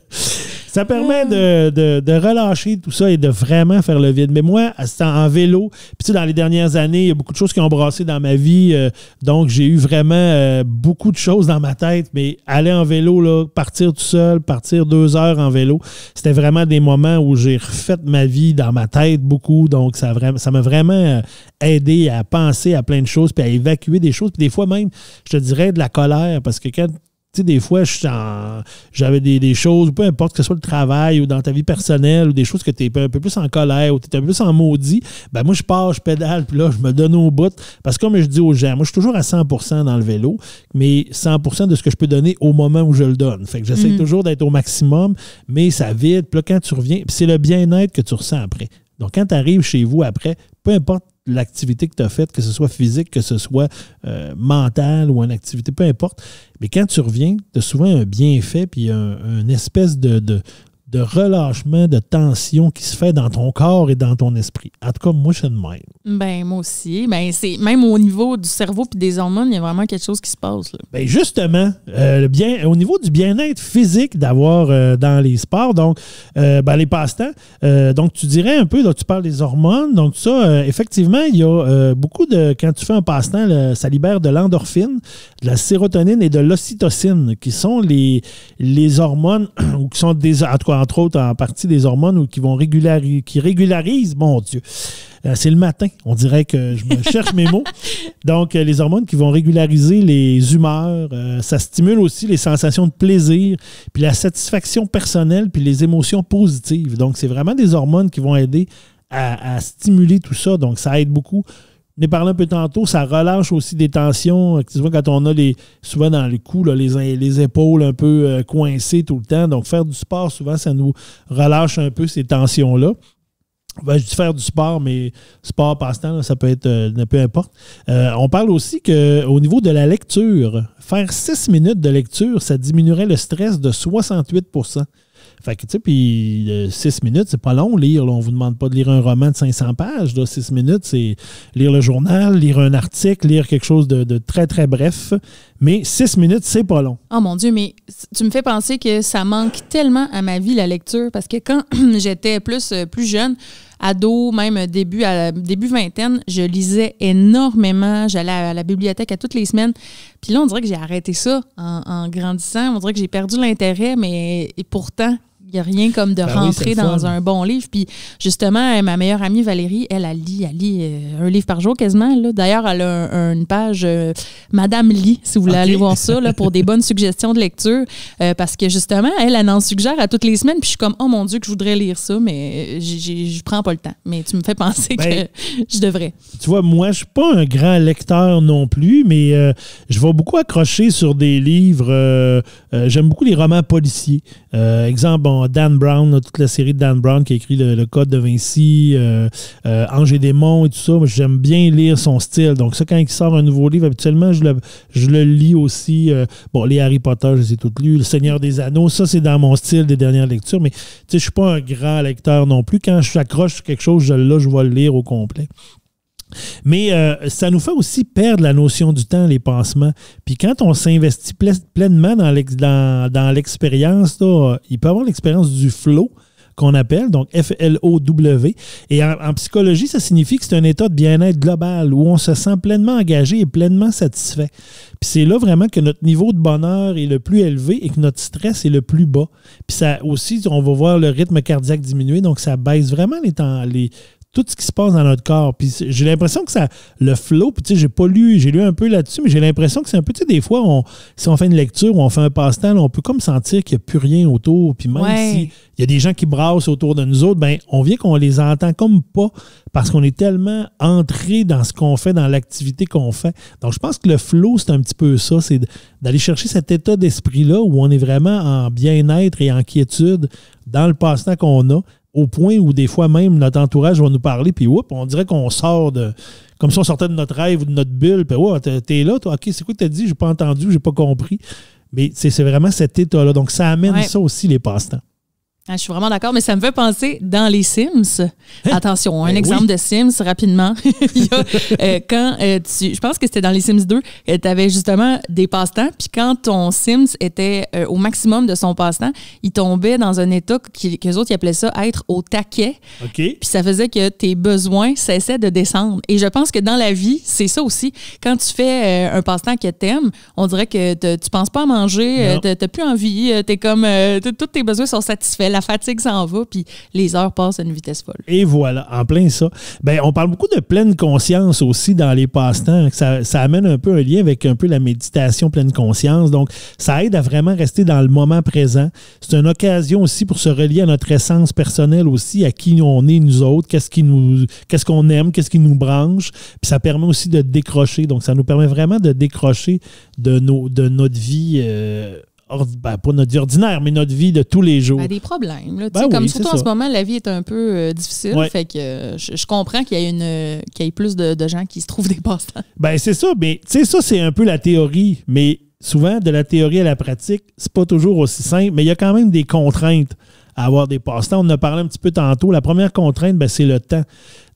Ça permet hmm. de, relâcher tout ça et de vraiment faire le vide. Mais moi, c'était en vélo. Puis tu sais, dans les dernières années, il y a beaucoup de choses qui ont brassé dans ma vie. Euh, donc, j'ai eu vraiment euh, beaucoup de choses dans ma tête. Mais aller en vélo, là, partir tout seul, partir deux heures en vélo, c'était vraiment des moments où j'ai refait ma vie dans ma tête beaucoup. Donc, ça m'a vraiment euh, aidé à penser à plein de choses, puis à évacuer des choses. Puis des fois même, je te dirais, de la colère. Parce que quand tu sais, des fois, j'avais des, des, choses, peu importe, que ce soit le travail ou dans ta vie personnelle ou des choses que tu es un peu plus en colère ou tu es un peu plus en maudit, ben moi, je pars, je pédale, puis là, je me donne au bout. Parce que comme je dis aux gens, moi, je suis toujours à 100 dans le vélo, mais 100 de ce que je peux donner au moment où je le donne. Fait que j'essaie mhm. toujours d'être au maximum, mais ça vide. Puis là, quand tu reviens, c'est le bien-être que tu ressens après. Donc, quand tu arrives chez vous après, peu importe l'activité que tu as faite, que ce soit physique, que ce soit euh, mental ou une activité, peu importe, mais quand tu reviens, tu as souvent un bienfait puis un, espèce de, de relâchement, de tension qui se fait dans ton corps et dans ton esprit. En tout cas, moi, même. Ben, moi aussi. Ben, c'est même au niveau du cerveau et des hormones, il y a vraiment quelque chose qui se passe. Ben, justement, euh, le bien, au niveau du bien-être physique d'avoir euh, dans les sports, donc, euh, ben, les passe-temps, donc, tu dirais un peu, là, tu parles des hormones, donc, ça, effectivement, il y a beaucoup de. Quand tu fais un passe-temps, ça libère de l'endorphine de la sérotonine et de l'ocytocine, qui sont les, les hormones, ou qui sont des, en tout cas, entre autres, en partie des hormones, ou qui vont qui régularisent, mon Dieu. Euh, c'est le matin. On dirait que je me cherche mes mots. Donc, euh, les hormones qui vont régulariser les humeurs. Euh, ça stimule aussi les sensations de plaisir, puis la satisfaction personnelle, puis les émotions positives. Donc, c'est vraiment des hormones qui vont aider à, à stimuler tout ça. Donc, ça aide beaucoup on a parlé un peu tantôt, ça relâche aussi des tensions. Euh, tu quand on a les, souvent dans le cou, là, les, les, épaules un peu euh, coincées tout le temps. Donc, faire du sport, souvent, ça nous relâche un peu ces tensions-là. Ben, je dis faire du sport, mais sport, passe-temps, ça peut être euh, peu importe. on parle aussi qu'au niveau de la lecture, faire six minutes de lecture, ça diminuerait le stress de 68 fait que, tu sais, puis euh, six minutes, c'est pas long lire. On On vous demande pas de lire un roman de 500 pages. six minutes, c'est lire le journal, lire un article, lire quelque chose de, très, très bref. Mais six minutes, c'est pas long. Oh mon Dieu, mais tu me fais penser que ça manque tellement à ma vie, la lecture, parce que quand j'étais plus, euh, plus jeune, ado, même début, à, début vingtaine, je lisais énormément. J'allais à, la bibliothèque à toutes les semaines. Puis là, on dirait que j'ai arrêté ça en, grandissant. On dirait que j'ai perdu l'intérêt, mais et pourtant, n'y a rien comme de ben rentrer dans un bon livre. Puis justement, euh, ma meilleure amie Valérie, elle, elle lit, elle euh, un livre par jour quasiment. D'ailleurs, elle a une page euh, Madame lit, si vous voulez aller voir ça, pour des bonnes suggestions de lecture. parce que justement, elle, elle en suggère à toutes les semaines. Puis je suis comme, oh mon Dieu, que je voudrais lire ça, mais je prends pas le temps. Mais tu me fais penser ben, que je devrais. Tu vois, moi, je suis pas un grand lecteur non plus, mais je vais beaucoup accrocher sur des livres. J'aime beaucoup les romans policiers. exemple, bon, Dan Brown, toute la série de Dan Brown qui a écrit le, Code de Vinci, Angers euh, des euh, Ange et et tout ça. J'aime bien lire son style. Donc, ça, quand il sort un nouveau livre, habituellement, je le, je le lis aussi. Euh, bon, les Harry Potter, je les ai toutes lues. Le Seigneur des Anneaux, ça, c'est dans mon style des dernières lectures. Mais, tu sais, je suis pas un grand lecteur non plus. Quand je m'accroche sur quelque chose, je, là, je vais le lire au complet. Mais euh, ça nous fait aussi perdre la notion du temps, les pansements. Puis quand on s'investit pleinement dans l'expérience, il peut avoir l'expérience du flow qu'on appelle, donc F-L-O-W. Et en, psychologie, ça signifie que c'est un état de bien-être global où on se sent pleinement engagé et pleinement satisfait. Puis c'est là vraiment que notre niveau de bonheur est le plus élevé et que notre stress est le plus bas. Puis ça aussi, on va voir le rythme cardiaque diminuer, donc ça baisse vraiment les temps, les, tout ce qui se passe dans notre corps. Puis j'ai l'impression que ça, le flow, puis tu sais, j'ai pas lu, j'ai lu un peu là-dessus, mais j'ai l'impression que c'est un peu, tu sais, des fois, on, si on fait une lecture ou on fait un passe-temps, on peut comme sentir qu'il n'y a plus rien autour. Puis même s'il il y a des gens qui brassent autour de nous autres, ben on vient qu'on les entend comme pas parce qu'on est tellement entré dans ce qu'on fait, dans l'activité qu'on fait. Donc je pense que le flow, c'est un petit peu ça, c'est d'aller chercher cet état d'esprit-là où on est vraiment en bien-être et en quiétude dans le passe-temps qu'on a au point où des fois même notre entourage va nous parler, puis whoop, on dirait qu'on sort de. Comme si on sortait de notre rêve ou de notre bulle, puis ouais, t'es là, toi, ok, c'est quoi que t'as dit, j'ai pas entendu, j'ai pas compris. Mais c'est vraiment cet état-là. Donc ça amène ça aussi, les passe-temps. Ah, je suis vraiment d'accord, mais ça me fait penser dans les Sims. Hein? Attention, un ben exemple de Sims rapidement. Euh, quand euh, je pense que c'était dans les Sims 2, euh, tu avais justement des passe-temps, puis quand ton Sims était au maximum de son passe-temps, il tombait dans un état que les autres appelaient ça être au taquet. OK. Puis ça faisait que tes besoins cessaient de descendre. Et je pense que dans la vie, c'est ça aussi. Quand tu fais un passe-temps que aimes, on dirait que tu penses pas à manger, t'as plus envie, tu es comme tous tes besoins sont satisfaits la fatigue s'en va, puis les heures passent à une vitesse folle. Et voilà, en plein ça. Ben, on parle beaucoup de pleine conscience aussi dans les passe-temps. Ça, amène un peu un lien avec un peu la méditation pleine conscience. Donc, ça aide à vraiment rester dans le moment présent. C'est une occasion aussi pour se relier à notre essence personnelle aussi, à qui on est nous autres, qu'est-ce qui nous, qu'est-ce qu'on aime, qu'est-ce qui nous branche. Puis ça permet aussi de décrocher. Donc, ça nous permet vraiment de décrocher de, nos, de notre vie. Euh, pour ben, pas notre vie ordinaire, mais notre vie de tous les jours. Ben, des problèmes. Ben comme surtout en ce moment, la vie est un peu euh, difficile. Fait que euh, je, comprends qu'il y, une qu'il y, ait plus de, gens qui se trouvent des passe-temps. Ben, c'est ça. Mais tu sais, ça, c'est un peu la théorie. Mais souvent, de la théorie à la pratique, c'est pas toujours aussi simple. Mais il y a quand même des contraintes à avoir des passe-temps. On en a parlé un petit peu tantôt. La première contrainte, c'est le temps.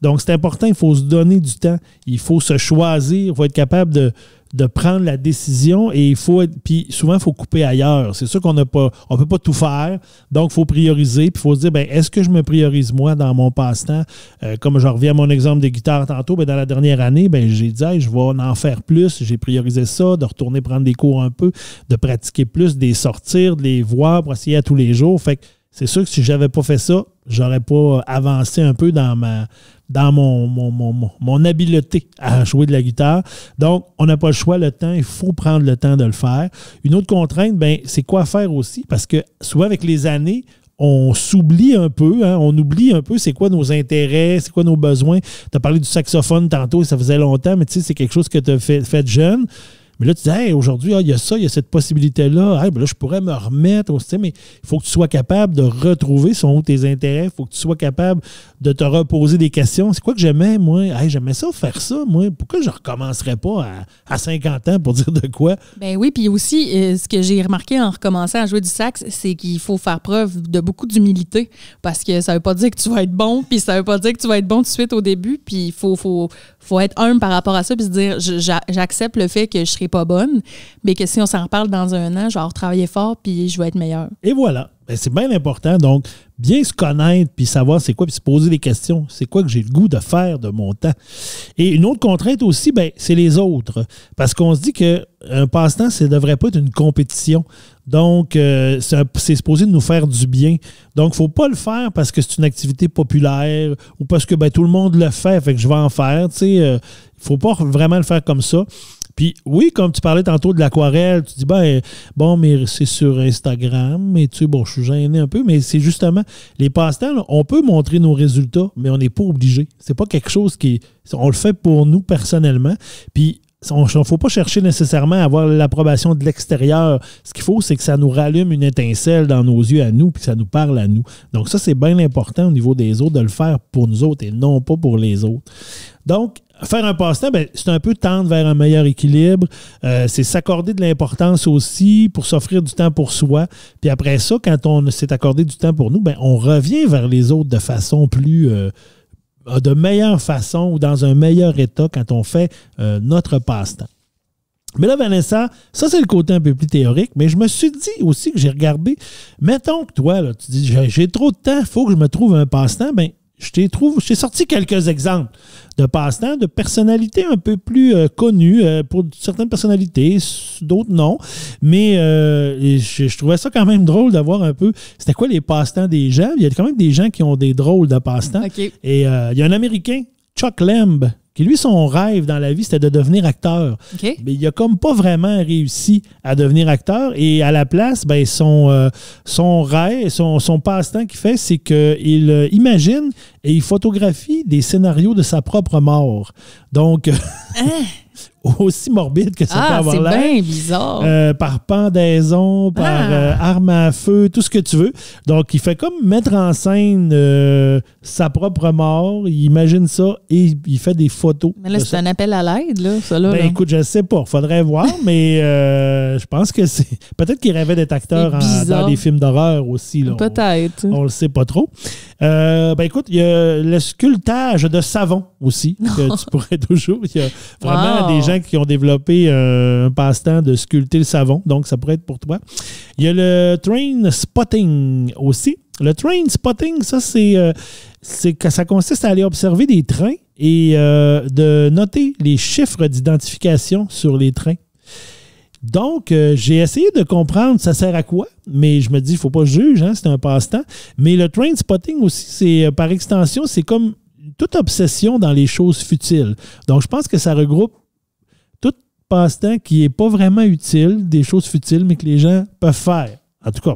Donc, c'est important. Il faut se donner du temps. Il faut se choisir. Il faut être capable de de prendre la décision et il faut être, puis souvent il faut couper ailleurs. C'est sûr qu'on n'a pas on peut pas tout faire. Donc il faut prioriser, puis il faut se dire ben est-ce que je me priorise moi dans mon passe-temps euh, comme je reviens à mon exemple des guitares tantôt, ben, dans la dernière année, ben j'ai dit je vais en faire plus, j'ai priorisé ça, de retourner prendre des cours un peu, de pratiquer plus, de sortir, de les voir pour essayer à tous les jours. Fait que c'est sûr que si j'avais pas fait ça, j'aurais pas euh, avancé un peu dans ma dans mon, mon, habileté à jouer de la guitare. Donc, on n'a pas le choix, le temps, il faut prendre le temps de le faire. Une autre contrainte, ben, c'est quoi faire aussi, parce que souvent avec les années, on s'oublie un peu, hein, on oublie un peu c'est quoi nos intérêts, c'est quoi nos besoins. Tu as parlé du saxophone tantôt, ça faisait longtemps, mais tu sais, c'est quelque chose que tu as fait, fait jeune. Mais là, tu dis, hey, aujourd'hui, ah, il y a ça, il y a cette possibilité-là. Hey, ben là, je pourrais me remettre Tu sais, mais il faut que tu sois capable de retrouver son tes intérêts. Il faut que tu sois capable de te reposer des questions. C'est quoi que j'aimais, moi? Hey, j'aimais ça, faire ça, moi. Pourquoi je recommencerais pas à, 50 ans pour dire de quoi? Ben oui, puis aussi, euh, ce que j'ai remarqué en recommençant à jouer du sax, c'est qu'il faut faire preuve de beaucoup d'humilité parce que ça ne veut pas dire que tu vas être bon, puis ça ne veut pas dire que tu vas être bon tout de suite au début, puis il faut faut être humble par rapport à ça puis se dire j'accepte le fait que je serai pas bonne, mais que si on s'en reparle dans un an, je vais avoir travaillé fort puis je vais être meilleure. Et voilà. Ben, c'est bien important. Donc, bien se connaître, puis savoir c'est quoi, puis se poser des questions. C'est quoi que j'ai le goût de faire de mon temps. Et une autre contrainte aussi, ben, c'est les autres. Parce qu'on se dit qu'un euh, passe-temps, ça ne devrait pas être une compétition. Donc, euh, c'est supposé de nous faire du bien. Donc, faut pas le faire parce que c'est une activité populaire ou parce que ben, tout le monde le fait, fait que je vais en faire. Il ne euh, faut pas vraiment le faire comme ça. Puis oui, comme tu parlais tantôt de l'aquarelle, tu dis, ben, bon, mais c'est sur Instagram, mais tu sais, bon, je suis gêné un peu, mais c'est justement, les passe-temps, on peut montrer nos résultats, mais on n'est pas obligé. C'est pas quelque chose qui. On le fait pour nous personnellement. Puis il ne faut pas chercher nécessairement à avoir l'approbation de l'extérieur. Ce qu'il faut, c'est que ça nous rallume une étincelle dans nos yeux à nous, puis que ça nous parle à nous. Donc ça, c'est bien important au niveau des autres de le faire pour nous autres et non pas pour les autres. Donc, faire un passe-temps, ben, c'est un peu tendre vers un meilleur équilibre. Euh, c'est s'accorder de l'importance aussi pour s'offrir du temps pour soi. Puis après ça, quand on s'est accordé du temps pour nous, ben, on revient vers les autres de façon plus... Euh, de meilleure façon ou dans un meilleur état quand on fait euh, notre passe-temps. Mais là, Vanessa, ça, c'est le côté un peu plus théorique, mais je me suis dit aussi que j'ai regardé, mettons que toi, tu dis, j'ai trop de temps, il faut que je me trouve un passe-temps, ben, je t'ai trouve, j'ai sorti quelques exemples de passe-temps, de personnalités un peu plus euh, connues euh, pour certaines personnalités, d'autres non. Mais euh, je, trouvais ça quand même drôle d'avoir un peu. C'était quoi les passe-temps des gens Il y a quand même des gens qui ont des drôles de passe-temps. Et il y a un Américain, Chuck Lamb, lui, son rêve dans la vie, c'était de devenir acteur. Mais il a comme pas vraiment réussi à devenir acteur. Et à la place, ben, son, euh, rêve, son, son passe-temps qu'il fait, c'est qu'il euh, imagine et il photographie des scénarios de sa propre mort. Donc. Hein? aussi morbide que ça ah, peut avoir l'air. C'est bien bizarre. Euh, par pendaison, par ah. euh, arme à feu, tout ce que tu veux. Donc, il fait comme mettre en scène euh, sa propre mort. Il imagine ça et il fait des photos. Mais là, c'est un appel à l'aide, là, ça, là. Ben, écoute, je ne sais pas. Faudrait voir, mais je pense que c'est. Peut-être qu'il rêvait d'être acteur dans des films d'horreur aussi. Peut-être. On, ne le sait pas trop. ben, écoute, il y a le sculptage de savon aussi, que tu pourrais toujours. Il y a vraiment des gens qui ont développé euh, un, passe-temps de sculpter le savon, donc ça pourrait être pour toi. Il y a le train spotting aussi. Le train spotting, ça, c'est euh, que ça consiste à aller observer des trains et euh, de noter les chiffres d'identification sur les trains. Donc, j'ai essayé de comprendre ça sert à quoi, mais je me dis, il ne faut pas juger, hein, c'est un passe-temps. Mais le train spotting aussi, c'est par extension, c'est comme toute obsession dans les choses futiles. Donc, je pense que ça regroupe passe-temps qui n'est pas vraiment utile, des choses futiles, mais que les gens peuvent faire. En tout cas,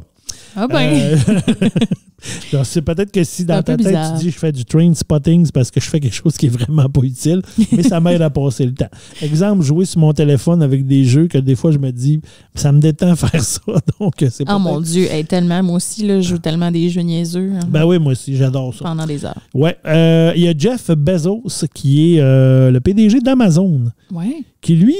ah ben! Euh, c'est peut-être que si dans ta tête tu dis je fais du train spotting, c'est parce que je fais quelque chose qui est vraiment pas utile, mais ça m'aide à passer le temps. Exemple, jouer sur mon téléphone avec des jeux que des fois je me dis ça me détend faire ça, donc c'est pas. Oh mon Dieu, tellement, moi aussi, là, je joue ah. tellement des jeux niaiseux. Hein. Ben oui, moi aussi, j'adore ça. Pendant des heures. Ouais. Euh, il y a Jeff Bezos qui est euh, le PDG d'Amazon. Ouais. Qui lui,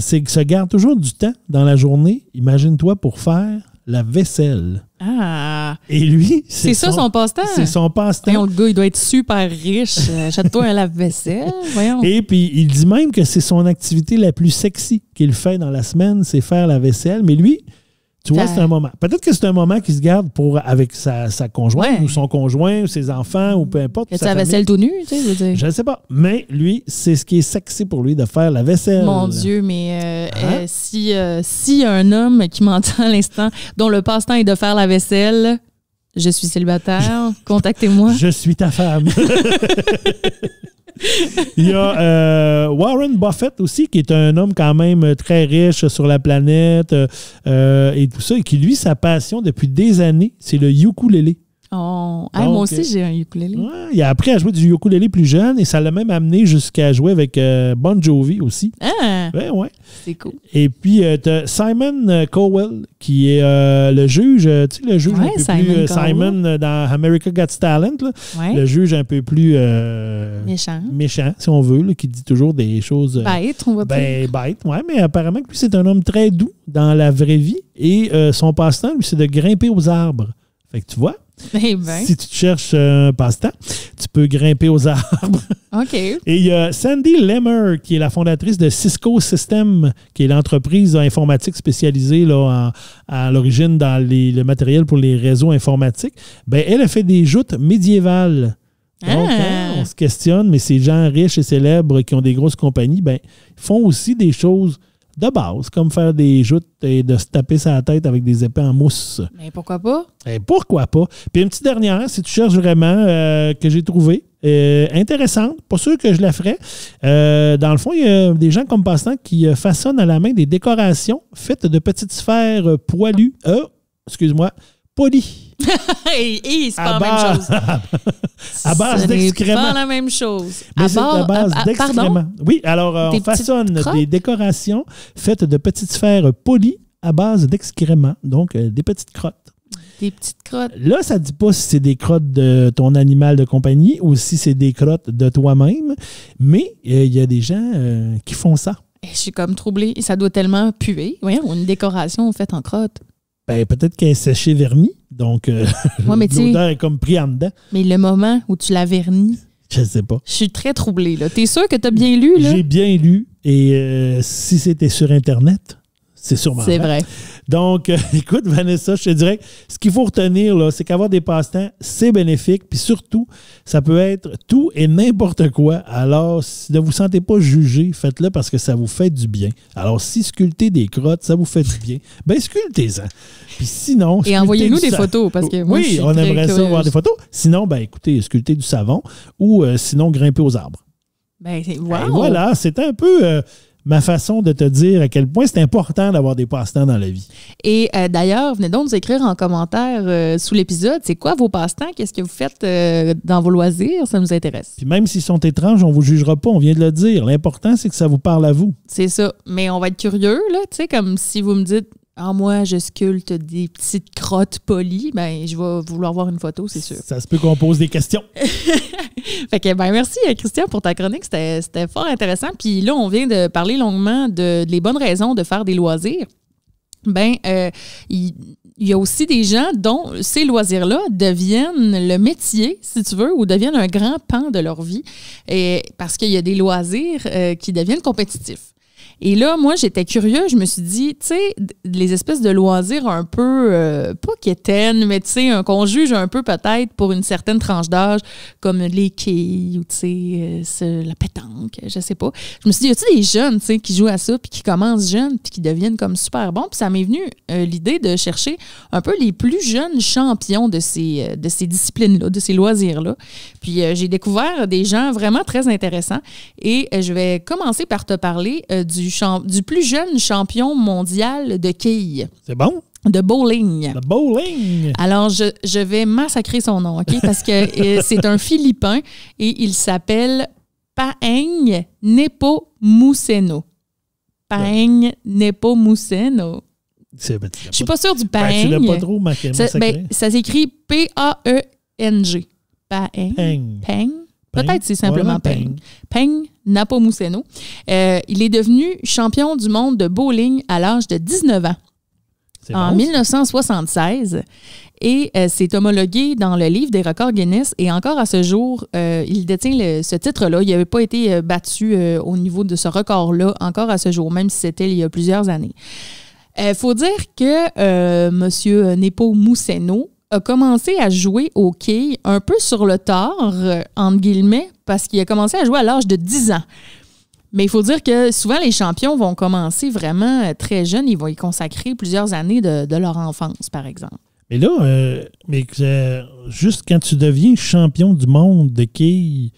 c'est se garde toujours du temps dans la journée, imagine-toi, pour faire la vaisselle. Ah! Et lui, c'est ça son, passe-temps. C'est son passe-temps. Le gars, il doit être super riche. Euh, Château toi un lave-vaisselle. Voyons. Et puis, il dit même que c'est son activité la plus sexy qu'il fait dans la semaine, c'est faire la vaisselle. Mais lui, tu vois, c'est un moment. Peut-être que c'est un moment qui se garde pour avec sa, conjointe ou son conjoint ou ses enfants ou peu importe. Sa vaisselle tout nu, tu sais, je ne sais pas. Mais lui, c'est ce qui est sexy pour lui de faire la vaisselle. Mon Dieu, mais euh, hein? euh, si, euh, si un homme qui m'entend à l'instant, dont le passe-temps est de faire la vaisselle, je suis célibataire, contactez-moi. Je suis ta femme. Il y a euh, Warren Buffett aussi, qui est un homme quand même très riche sur la planète euh, et tout ça, et qui, lui, sa passion depuis des années, c'est le ukulélé. Oh, moi aussi, euh, j'ai un ukulélé. il a appris à jouer du ukulélé plus jeune et ça l'a même amené jusqu'à jouer avec euh, Bon Jovi aussi. Ah! C'est cool. Et puis, euh, tu as Simon Cowell, qui est le juge, tu sais, le juge un peu Simon plus. Simon dans America Got Talent, le juge un peu plus. méchant. Méchant, si on veut, qui dit toujours des choses. Bête, on va ben, Bête, ouais, mais apparemment, lui, c'est un homme très doux dans la vraie vie et son passe-temps, lui, c'est de grimper aux arbres. Fait que tu vois. Eh ben. Si tu te cherches un euh, passe-temps, tu peux grimper aux arbres. OK. Et il y a Sandy Lemmer, qui est la fondatrice de Cisco Systems, qui est l'entreprise informatique spécialisée là, à l'origine dans le matériel pour les réseaux informatiques. Ben, elle a fait des joutes médiévales. Ah. Hein, on se questionne, mais ces gens riches et célèbres qui ont des grosses compagnies, ben, font aussi des choses de base, comme faire des joutes et de se taper sa tête avec des épées en mousse. Mais pourquoi pas? Et eh, pourquoi pas? Puis une petite dernière, si tu cherches vraiment, euh, que j'ai trouvé. Euh, intéressante, pas sûr que je la ferais. Euh, dans le fond, il y a des gens comme passant qui façonnent à la main des décorations faites de petites sphères poilues, excuse-moi, poli. c'est pas, la même chose. à base d'excréments. C'est pas la même chose. à base d'excréments. Oui, alors euh, on façonne des décorations faites de petites sphères polies à base d'excréments, donc euh, des petites crottes. Des petites crottes. Là, ça ne dit pas si c'est des crottes de ton animal de compagnie ou si c'est des crottes de toi-même, mais euh, il y a des gens qui font ça. Et eh, je suis comme troublée. ça doit tellement puer. Voyons, une décoration faite en crotte. Ben, peut-être qu'elle est séchée Donc, euh, l'odeur est comme pris en dedans. Mais le moment où tu l'as verni... Je sais pas. Je suis très troublée. Tu es sûr que tu as bien lu? J'ai bien lu. Et euh, si c'était sur Internet, c'est sûrement C'est vrai. Donc, euh, écoute, Vanessa, je te dirais ce qu'il faut retenir, là, c'est qu'avoir des passe-temps, c'est bénéfique. Puis surtout, ça peut être tout et n'importe quoi. Alors, si ne vous sentez pas jugé, faites-le parce que ça vous fait du bien. Alors, si sculpter des crottes, ça vous fait du bien, ben sculptez-en. Puis sinon... Et envoyez-nous des photos parce que Oui, on aimerait ça avoir des photos. Sinon, ben écoutez, sculptez du savon ou euh, sinon grimper aux arbres. Ben, c'est- ben, voilà, c'était un peu... Euh, ma façon de te dire à quel point c'est important d'avoir des passe-temps dans la vie. Et euh, d'ailleurs, venez donc nous écrire en commentaire euh, sous l'épisode, c'est quoi vos passe-temps, qu'est-ce que vous faites euh, dans vos loisirs, ça nous intéresse. Puis même s'ils sont étranges, on vous jugera pas, on vient de le dire. L'important, c'est que ça vous parle à vous. C'est ça, mais on va être curieux, là, tu sais, comme si vous me dites, en moi, je sculpte des petites crottes polies, ben, je vais vouloir voir une photo, c'est sûr. Ça se peut qu'on pose des questions. fait que, ben, merci, euh, Christian, pour ta chronique. C'était fort intéressant. Puis là, on vient de parler longuement de, les bonnes raisons de faire des loisirs. Ben, euh, il, y a aussi des gens dont ces loisirs-là deviennent le métier, si tu veux, ou deviennent un grand pan de leur vie, et, parce qu'il y a des loisirs euh, qui deviennent compétitifs. Et là, moi, j'étais curieux. Je me suis dit, tu sais, les espèces de loisirs un peu, euh, pas quétaines, mais tu sais, qu'on juge un peu peut-être pour une certaine tranche d'âge, comme les quilles ou, tu sais, euh, la pétanque, je sais pas. Je me suis dit, y a il des jeunes, tu sais, qui jouent à ça, puis qui commencent jeunes, puis qui deviennent comme super bons? Puis ça m'est venu euh, l'idée de chercher un peu les plus jeunes champions de ces, euh, de ces disciplines-là, de ces loisirs-là. Puis j'ai découvert des gens vraiment très intéressants. Et je vais commencer par te parler du du, plus jeune champion mondial de quilles. C'est bon? De bowling. De bowling. Alors, je, vais massacrer son nom, OK? Parce que euh, c'est un Philippin et il s'appelle Paeng Nepomuceno. Paeng Nepomuceno. Je suis pas sûre du ben, Paeng. tu l'as pas trop ma ben, Ça, s'écrit e P-A-E-N-G. Paeng. Paeng. Paeng. Peut-être c'est simplement Peng. Peng Napomousseno. Euh, il est devenu champion du monde de bowling à l'âge de 19 ans. En 1976, et c'est euh, homologué dans le livre des records Guinness. Et encore à ce jour, euh, il détient ce titre-là. Il n'avait pas été battu au niveau de ce record-là, encore à ce jour, même si c'était il y a plusieurs années. Il faut dire que M. Nepo a commencé à jouer au quai un peu sur le tard, euh, entre guillemets, parce qu'il a commencé à jouer à l'âge de 10 ans. Mais il faut dire que souvent, les champions vont commencer vraiment euh, très jeunes. Ils vont y consacrer plusieurs années de, leur enfance, par exemple. Mais là, euh, mais, juste quand tu deviens champion du monde de quai,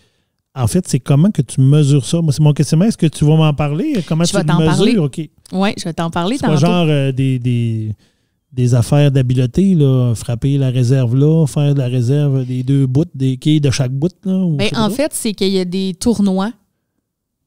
en fait, c'est comment que tu mesures ça? c'est mon questionnement. Est-ce que tu vas m'en parler? Comment je tu vas Parler. ok Oui, je vais t'en parler. C'est pas genre des des affaires d'habileté, là, frapper la réserve là, faire de la réserve des deux bouts, des quilles de chaque bout. Là, ben, en fait, c'est qu'il y a des tournois,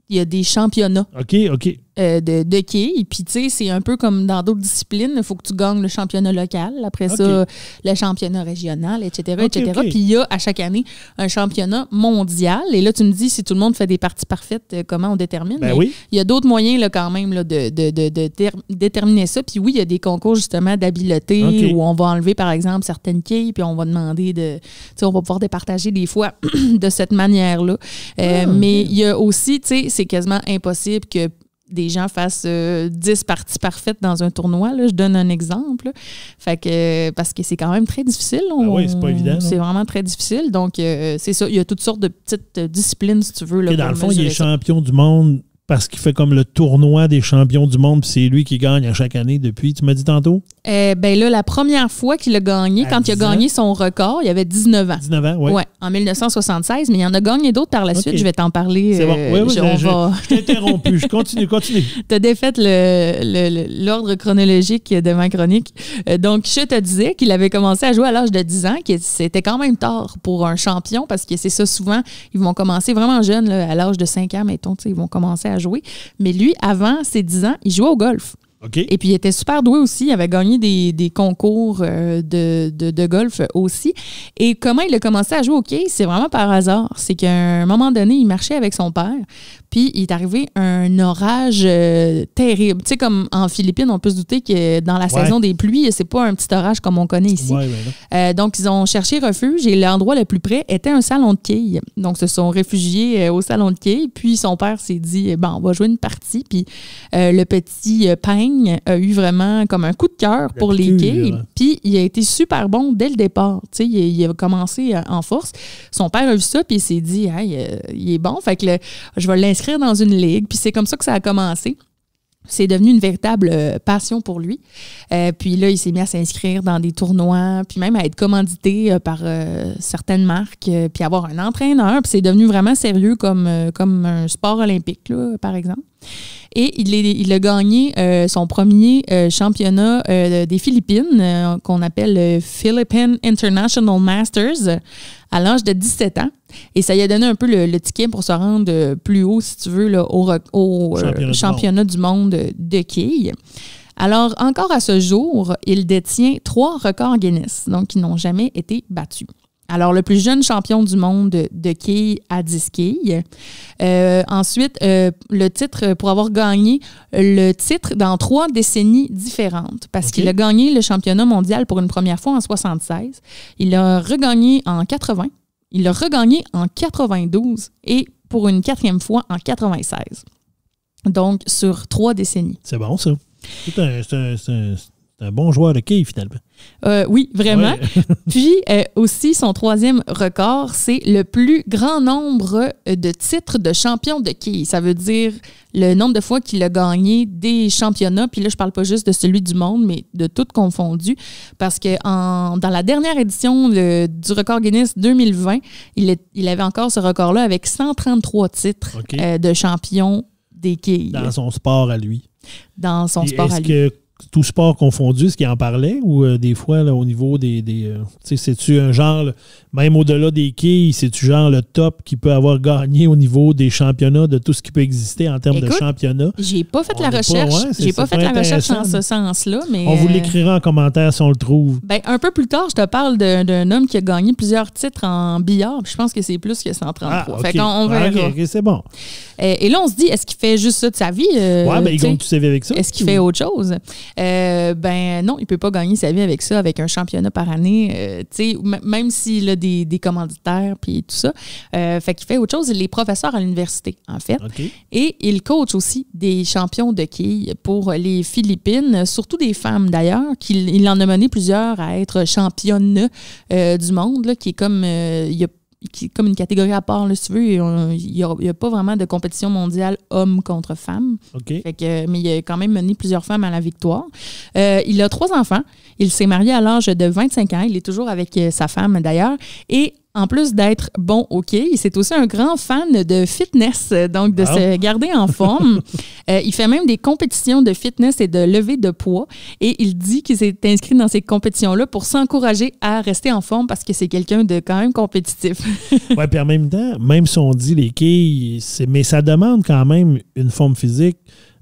il y a des championnats. OK, OK. Euh, de, de quilles. Puis, tu sais, c'est un peu comme dans d'autres disciplines. Il faut que tu gagnes le championnat local. Après ça, le championnat régional, etc., etc. Puis, il y a à chaque année un championnat mondial. Et là, tu me dis, si tout le monde fait des parties parfaites, euh, comment on détermine? Ben oui. Il y a d'autres moyens, là, quand même, là, de, de, de déterminer ça. Puis oui, il y a des concours, justement, d'habileté où on va enlever, par exemple, certaines quilles, puis on va demander de... Tu sais, on va pouvoir départager des fois de cette manière-là. Euh, ah, mais il y a aussi, tu sais, c'est quasiment impossible que des gens fassent 10 euh, parties parfaites dans un tournoi. Là. Je donne un exemple. parce que c'est quand même très difficile. Ah oui, c'est pas évident. C'est vraiment très difficile. Donc, euh, c'est ça. Il y a toutes sortes de petites disciplines, si tu veux. dans le fond, il a les champions du monde parce qu'il fait comme le tournoi des champions du monde, puis c'est lui qui gagne à chaque année depuis. Tu m'as dit tantôt? Eh ben là, la première fois qu'il a gagné, quand il a gagné son record, il avait 19 ans. 19 ans, oui. Ouais, en 1976, mais il en a gagné d'autres par la suite. Je vais t'en parler. Euh, je, t'ai interrompu. Je continue, continue. tu as défait l'ordre chronologique de ma chronique. Euh, donc, je te disais qu'il avait commencé à jouer à l'âge de 10 ans, que c'était quand même tard pour un champion, parce que c'est ça souvent. Ils vont commencer vraiment jeunes, à l'âge de 5 ans, mettons. Ils vont commencer à jouer. Mais lui, avant ses 10 ans, il jouait au golf. Et puis, il était super doué aussi. Il avait gagné des, concours euh, de, golf aussi. Et comment il a commencé à jouer au hockey, c'est vraiment par hasard. C'est qu'à un moment donné, il marchait avec son père. Puis il est arrivé un orage euh, terrible. Tu sais, comme en Philippines, on peut se douter que dans la saison des pluies, c'est pas un petit orage comme on connaît ici. Euh, donc, ils ont cherché refuge et l'endroit le plus près était un salon de quilles. Donc, se sont réfugiés euh, au salon de quilles. Puis son père s'est dit, eh bon, on va jouer une partie. Puis le petit Peigne a eu vraiment comme un coup de cœur pour les quilles. Hein. Puis il a été super bon dès le départ. Tu sais, il, a commencé en force. Son père a vu ça, puis il s'est dit, il est bon. Fait que je vais s'inscrire dans une ligue. Puis c'est comme ça que ça a commencé. C'est devenu une véritable euh, passion pour lui. Euh, puis là, il s'est mis à s'inscrire dans des tournois, puis même à être commandité euh, par certaines marques, puis avoir un entraîneur. Puis c'est devenu vraiment sérieux comme, comme un sport olympique, par exemple. Et il, a gagné euh, son premier euh, championnat euh, des Philippines, qu'on appelle Philippine International Masters, à l'âge de 17 ans. Et ça lui a donné un peu le, ticket pour se rendre plus haut, si tu veux, au, championnat, championnat du monde de quilles. Alors, encore à ce jour, il détient trois records Guinness, donc qui n'ont jamais été battus. Alors, le plus jeune champion du monde de, de à 10 quilles. Euh, ensuite, euh, le titre euh, pour avoir gagné le titre dans trois décennies différentes, parce qu'il a gagné le championnat mondial pour une première fois en 76. Il l'a regagné en 80. Il l'a regagné en 92 et pour une quatrième fois en 96. Donc, sur trois décennies. C'est bon, ça. C'est un, bon joueur de quilles, finalement. Euh, oui, vraiment. Puis euh, aussi, son troisième record, c'est le plus grand nombre euh, de titres de champion de quilles. Ça veut dire le nombre de fois qu'il a gagné des championnats. Puis là, je ne parle pas juste de celui du monde, mais de tout confondu. Parce que dans la dernière édition du record Guinness 2020, il, il avait encore ce record-là avec 133 titres de champion des quilles. Dans son sport à lui. Dans son sport à lui tout sport confondu, ce qui en parlait, ou euh, des fois, au niveau des. Euh, tu sais, c'est-tu un genre, même au-delà des quilles, c'est-tu genre le top qui peut avoir gagné au niveau des championnats, de tout ce qui peut exister en termes de championnat? J'ai pas fait la recherche. j'ai pas fait la recherche dans ce sens-là, mais. On vous euh, l'écrira en commentaire si on le trouve. Ben, un peu plus tard, je te parle d'un homme qui a gagné plusieurs titres en billard, je pense que c'est plus que 133. Ah, fait qu'on ah, c'est bon. Et, là, on se dit, est-ce qu'il fait juste ça de sa vie? ouais, mais ben, il gagne toute sa vie avec ça. Est-ce qu'il fait autre chose? Euh, ben non, il ne peut pas gagner sa vie avec ça, avec un championnat par année, euh, même s'il a des, commanditaires puis tout ça. Euh, fait qu'il fait autre chose. Il est professeur à l'université, en fait. Et il coach aussi des champions de quilles pour les Philippines, surtout des femmes d'ailleurs, qu'il il en a mené plusieurs à être championne du monde, qui est comme... il a comme une catégorie à part, le si tu veux. Il n'y a, pas vraiment de compétition mondiale homme contre femme. mais il a quand même mené plusieurs femmes à la victoire. Euh, il a trois enfants. Il s'est marié à l'âge de 25 ans. Il est toujours avec euh, sa femme, d'ailleurs. Et en plus d'être bon au quai, c'est aussi un grand fan de fitness, donc de se garder en forme. Euh, il fait même des compétitions de fitness et de levée de poids. Et il dit qu'il s'est inscrit dans ces compétitions-là pour s'encourager à rester en forme parce que c'est quelqu'un de quand même compétitif. oui, puis en même temps, même si on dit les quilles, mais ça demande quand même une forme physique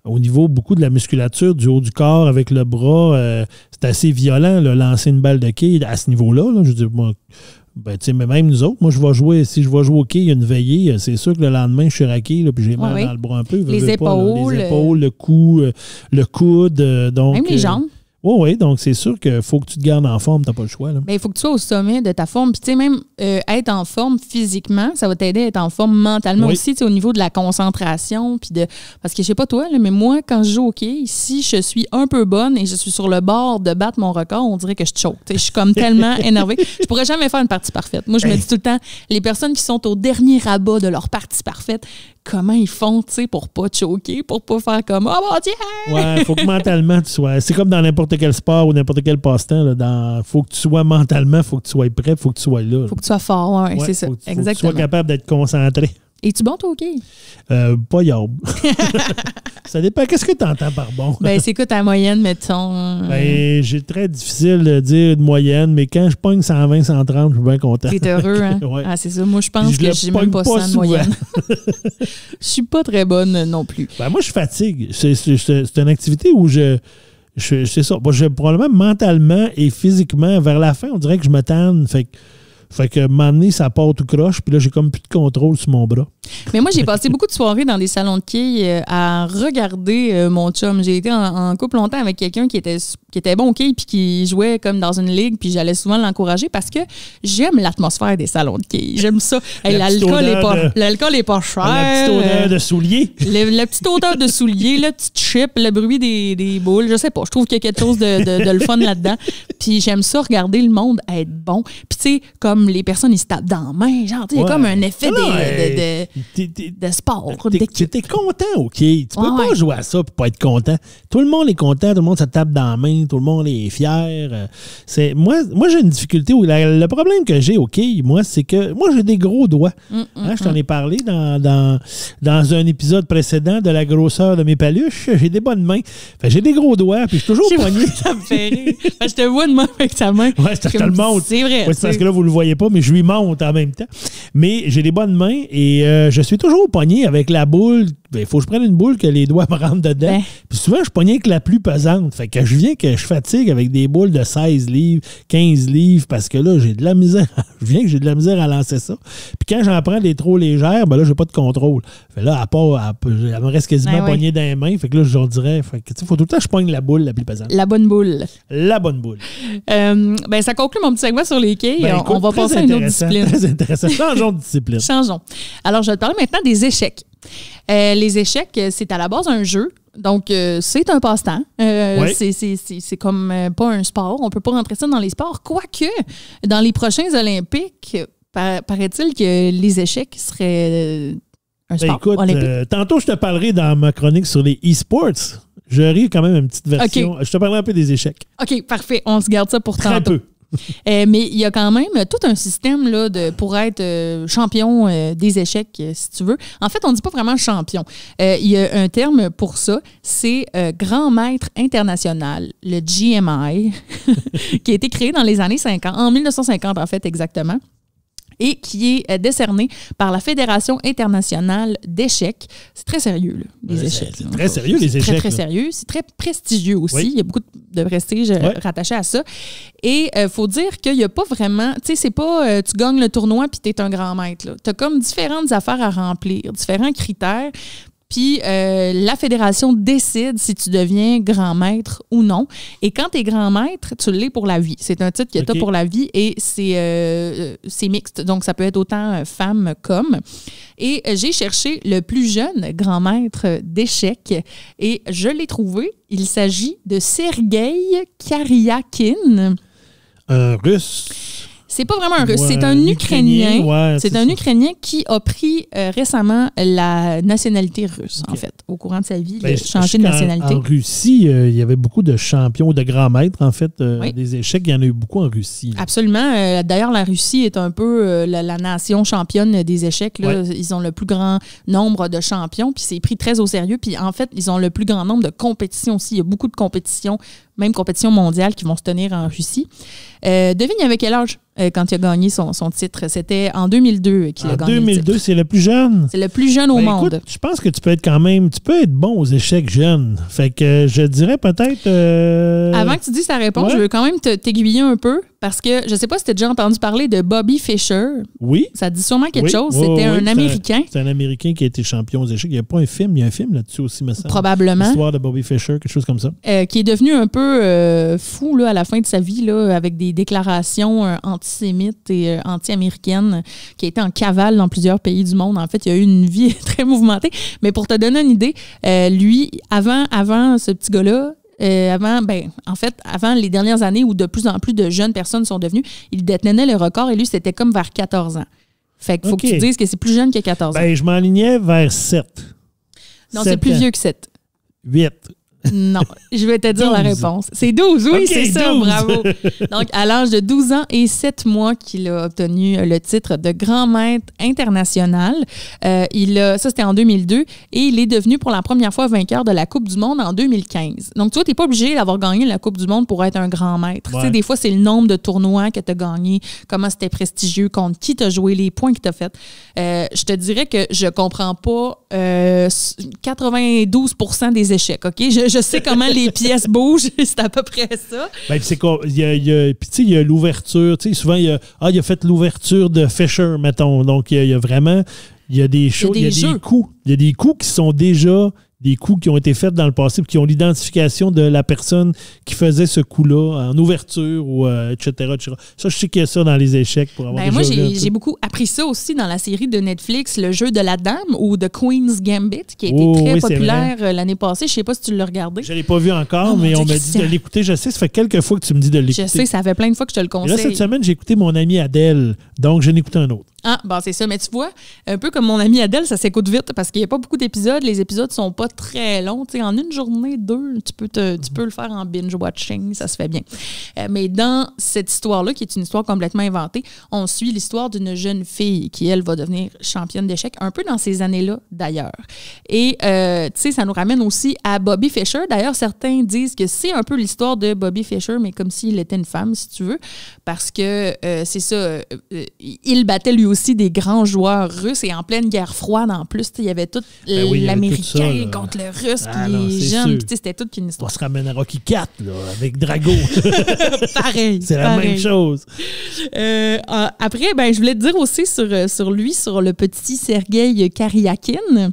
au niveau beaucoup de la musculature du haut du corps avec le bras. Euh, c'est assez violent, le lancer une balle de quille à ce niveau-là. Là, je veux dire, moi, ben, tu sais, mais même nous autres, moi, je vais jouer, si je vais jouer au quai, il y a une veillée, euh, c'est sûr que le lendemain, je suis raqué, puis j'ai mal dans le bras un peu. Les épaules. les euh, épaules, le cou, euh, le coude. donc, même les jambes. Oui, oui, donc c'est sûr qu'il faut que tu te gardes en forme, tu n'as pas le choix. Là. il faut que tu sois au sommet de ta forme. Puis, tu sais, même euh, être en forme physiquement, ça va t'aider à être en forme mentalement aussi, tu au niveau de la concentration. Puis de... Parce que je sais pas toi, mais moi, quand je joue au hockey, si je suis un peu bonne et je suis sur le bord de battre mon record, on dirait que je choke. Tu je suis comme tellement énervée. Je pourrais jamais faire une partie parfaite. Moi, je me dis tout le temps, les personnes qui sont au dernier rabat de leur partie parfaite, comment ils font, tu sais, pour pas te choquer, pour pas faire comme Oh mon Dieu! Ouais, faut que mentalement tu sois. C'est comme dans n'importe quel sport ou n'importe quel passe-temps. Dans... Faut que tu sois mentalement, faut que tu sois prêt, faut que tu sois là. Faut que tu sois fort, c'est ça. Exactement. Faut que tu sois capable d'être concentré. Es-tu bon, toi, OK? Euh, pas yob. ça dépend. Qu'est-ce que tu entends par bon? ben, c'est que ta moyenne, mettons? Hein? Ben, j'ai très difficile de dire de moyenne, mais quand je pogne 120, 130, je suis bien content. T'es heureux, hein? Ah, c'est ça. Moi, je pense que j'ai même pas, pas de moyenne. je suis pas très bonne non plus. Ben, moi, je fatigue. C'est une activité où je c'est ça. Bon, je, probablement mentalement et physiquement, vers la fin, on dirait que je me tanne. Fait fait que m'amener, ça porte ou croche, puis là, j'ai comme plus de contrôle sur mon bras. Mais moi, j'ai passé beaucoup de soirées dans des salons de quilles euh, à regarder euh, mon chum. J'ai été en, couple longtemps avec quelqu'un qui était, qui était bon au quilles, puis qui jouait comme dans une ligue, puis j'allais souvent l'encourager parce que j'aime l'atmosphère des salons de quilles. J'aime ça. L'alcool est, pas, cher. La petite odeur de souliers. Le, la petite odeur de souliers, le petit chip, le bruit des, boules, je sais pas. Je trouve qu'il y a quelque chose de, le fun là-dedans. Puis j'aime ça regarder le monde être bon. Puis tu sais, comme les personnes, ils se tapent dans la main. Genre, il y a comme un effet ah de, de, sport. Tu étais content, OK. Tu peux pas jouer à ça pour pas être content. Tout le monde est content, tout le monde se tape dans la main, tout le monde est fier. Euh, c'est, moi, moi j'ai une difficulté. Où le problème que j'ai, OK, moi, c'est que moi, j'ai des gros doigts. Mm, mm, hein, je t'en mm. ai parlé dans, dans, un épisode précédent de la grosseur de mes paluches. J'ai des bonnes mains. j'ai des gros doigts, puis je suis toujours poigné. Ça me fait rire. je te vois de avec ta main. je te, le montre. C'est vrai. c'est parce que là, vous le voyez pas, mais je lui monte en même temps. Mais j'ai des bonnes mains et euh, je suis toujours au pogné avec la boule il ben, faut que je prenne une boule que les doigts me rentrent dedans. Ben. Puis souvent, je pognais que la plus pesante. Fait que je viens que je fatigue avec des boules de 16 livres, 15 livres, parce que là, j'ai de la misère. je viens que j'ai de la misère à lancer ça. Puis quand j'en prends des trop légères, ben là, j'ai pas de contrôle. Fait là, à part, elle, me reste quasiment ben dans les mains. Fait que là, j'en dirais, fait que, faut tout le temps que je pogne la boule la plus pesante. La bonne boule. La bonne boule. Euh, ben, ça conclut mon petit segment sur les quais. on, va passer à une autre discipline. Très intéressant. Changeons de discipline. Changeons. Alors, je vais te parler maintenant des échecs. Euh, les échecs, euh, c'est à la base un jeu. Donc, euh, c'est un passe-temps. C'est comme pas un sport. On peut pas rentrer ça dans les sports. Quoique, dans les prochains Olympiques, paraît-il que les échecs seraient un ben, sport écoute, tantôt, je te parlerai dans ma chronique sur les e-sports. quand même une petite version. Je te parlerai un peu des échecs. OK, parfait. On se garde ça pour Très tantôt. Peu. Euh, mais il y a quand même tout un système là, de, pour être euh, champion euh, des échecs, si tu veux. En fait, on ne dit pas vraiment champion. Il y a un terme pour ça, c'est grand maître international, le GMI, qui a été créé dans les années 50, en 1950 en fait exactement et qui est euh, décerné par la Fédération internationale d'échecs. C'est très sérieux, les échecs. C'est très sérieux, les échecs. Très, très sérieux. C'est très prestigieux aussi. Il y a beaucoup de prestige euh, rattaché à ça. Et il euh, faut dire qu'il n'y a pas vraiment... Tu sais, c'est pas tu gagnes le tournoi puis tu es un grand maître. Tu as comme différentes affaires à remplir, différents critères. Puis euh, la fédération décide si tu deviens grand maître ou non. Et quand tu es grand maître, tu l'es pour la vie. C'est un titre que est tu pour la vie et euh, c'est mixte. Donc ça peut être autant euh, femme comme. Et j'ai cherché le plus jeune grand maître d'échecs et je l'ai trouvé. Il s'agit de Sergei Karyakin. Un russe. C'est pas vraiment un Russe, c'est un Ukrainien. c'est un Ukrainien qui a pris euh, récemment la nationalité russe, en fait, au courant de sa vie. Ben, il a changé de nationalité. En, Russie, euh, il y avait beaucoup de champions, de grands maîtres, en fait, euh, des échecs. Il y en a eu beaucoup en Russie. Absolument. D'ailleurs, la Russie est un peu la, nation championne des échecs. Ils ont le plus grand nombre de champions, puis c'est pris très au sérieux. Puis en fait, ils ont le plus grand nombre de compétitions aussi. Il y a beaucoup de compétitions, même compétitions mondiales, qui vont se tenir en Russie. devine avec quel âge? Euh, quand il a gagné son, son titre. C'était en 2002 qu'il a gagné. En 2002, c'est le plus jeune. C'est le plus jeune au ben, monde. je pense que tu peux être quand même, tu peux être bon aux échecs jeunes. Fait que euh, je dirais peut-être. Euh, Avant que tu dises ta réponse, je veux quand même t'aiguiller un peu parce que je sais pas si tu as déjà entendu parler de Bobby Fischer. Oui. Ça dit sûrement quelque chose. C'était un Américain. C'est un, Américain qui a été champion aux échecs. Il n'y a pas un film, il y a un film là-dessus aussi, me semble. Probablement. L'histoire de Bobby Fischer, quelque chose comme ça. Euh, qui est devenu un peu euh, fou là, à la fin de sa vie, là, avec des déclarations euh, antisémites et anti-américaines, qui a été en cavale dans plusieurs pays du monde. En fait, il a eu une vie très mouvementée. Mais pour te donner une idée, lui, avant, avant ce petit gars-là, euh, avant, ben, en fait, avant les dernières années où de plus en plus de jeunes personnes sont devenues, il détenait le record et lui, c'était comme vers 14 ans. Fait qu'il faut que tu dises que c'est plus jeune que 14 ben, ans. Ben, je m'alignais vers 7. Non, c'est plus vieux que 7. 8. Non, je vais te dire la réponse. C'est 12, oui, c'est ça, bravo. Donc, à l'âge de 12 ans et 7 mois qu'il a obtenu euh, le titre de grand maître international. Euh, il a, ça, c'était en 2002 et il est devenu pour la première fois vainqueur de la Coupe du Monde en 2015. Donc, tu vois, tu pas obligé d'avoir gagné la Coupe du Monde pour être un grand maître. Tu sais, des fois, c'est le nombre de tournois que tu as gagné, comment c'était prestigieux, contre qui tu as joué, les points que tu as fait. Euh, je te dirais que je comprends pas 92 des échecs, OK? je sais comment les pièces bougent. C'est à peu près ça. Ben, c'est quoi? Il y a, l'ouverture. Tu sais, souvent, il y a, ah, il a fait l'ouverture de Fisher, mettons. Donc, il y a, vraiment il y a des choses, il y a des coups. Il y a des coups qui sont déjà des coups qui ont été faits dans le passé, qui ont l'identification de la personne qui faisait ce coup-là en ouverture, ou euh, etc., Ça, je sais qu'il y a ça dans les échecs. pour avoir ben, Moi, j'ai beaucoup appris ça aussi dans la série de Netflix, le jeu de la dame ou The Queen's Gambit, qui a été oh, très populaire euh, l'année passée. Je ne sais pas si tu l'as regardé. Je l'ai pas vu encore, oh mais on m'a dit de l'écouter. Je sais, ça fait quelques fois que tu me dis de l'écouter. Je sais, ça fait plein de fois que je te le conseille. là, cette semaine, j'ai écouté mon ami Adèle, donc je n'écoute un autre. Ah, bon, c'est ça. Mais tu vois, un peu comme mon ami Adèle, ça s'écoute vite parce qu'il n'y a pas beaucoup d'épisodes. Les épisodes sont pas très longs. en une journée, deux, tu peux, tu mhm. peux le faire en binge-watching. Ça se fait bien. Euh, mais dans cette histoire-là, qui est une histoire complètement inventée, on suit l'histoire d'une jeune fille qui, elle, va devenir championne d'échecs, un peu dans ces années-là, d'ailleurs. Et, euh, tu sais, ça nous ramène aussi à Bobby Fischer. D'ailleurs, certains disent que c'est un peu l'histoire de Bobby Fischer, mais comme s'il était une femme, si tu veux, parce que euh, c'est ça. il battait lui aussi des grands joueurs russes et en pleine guerre froide en plus. Ben il y avait tout l'Américain contre le Russe, ah puis les jeunes, c'était toute une histoire. On se ramène à Rocky IV avec Drago. pareil. C'est la même chose. Euh, après, ben, je voulais te dire aussi sur, euh, sur lui, sur le petit Sergei Karyakin.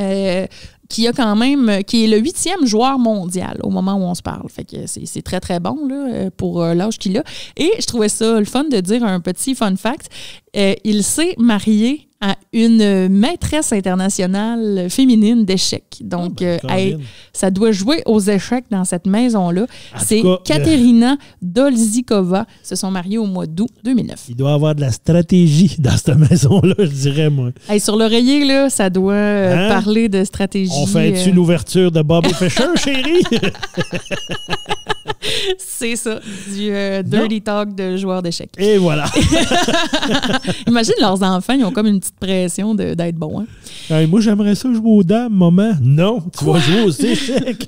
Euh, qui a quand même, euh, qui est le huitième joueur mondial au moment où on se parle. Fait que c'est très, très bon là, euh, pour euh, l'âge qu'il a. Et je trouvais ça le fun de dire un petit fun fact. il s'est marié à une maîtresse internationale féminine d'échecs. Ah, Donc, ben, euh, ça doit jouer aux échecs dans cette maison-là. C'est Katerina Dolzikova. Ils se sont mariés au mois d'août 2009. Il doit avoir de la stratégie dans cette maison-là, je dirais, moi. sur l'oreiller, là, ça doit euh, hein? parler de stratégie. On fait-tu ouverture euh, l'ouverture de Bobby Fischer, chérie? C'est ça, du euh, dirty talk de joueurs d'échecs. Et voilà. Imagine leurs enfants, ils ont comme une petite pression d'être bons. Hein. moi, j'aimerais ça jouer aux dames, maman. Non, tu vas jouer aux échecs.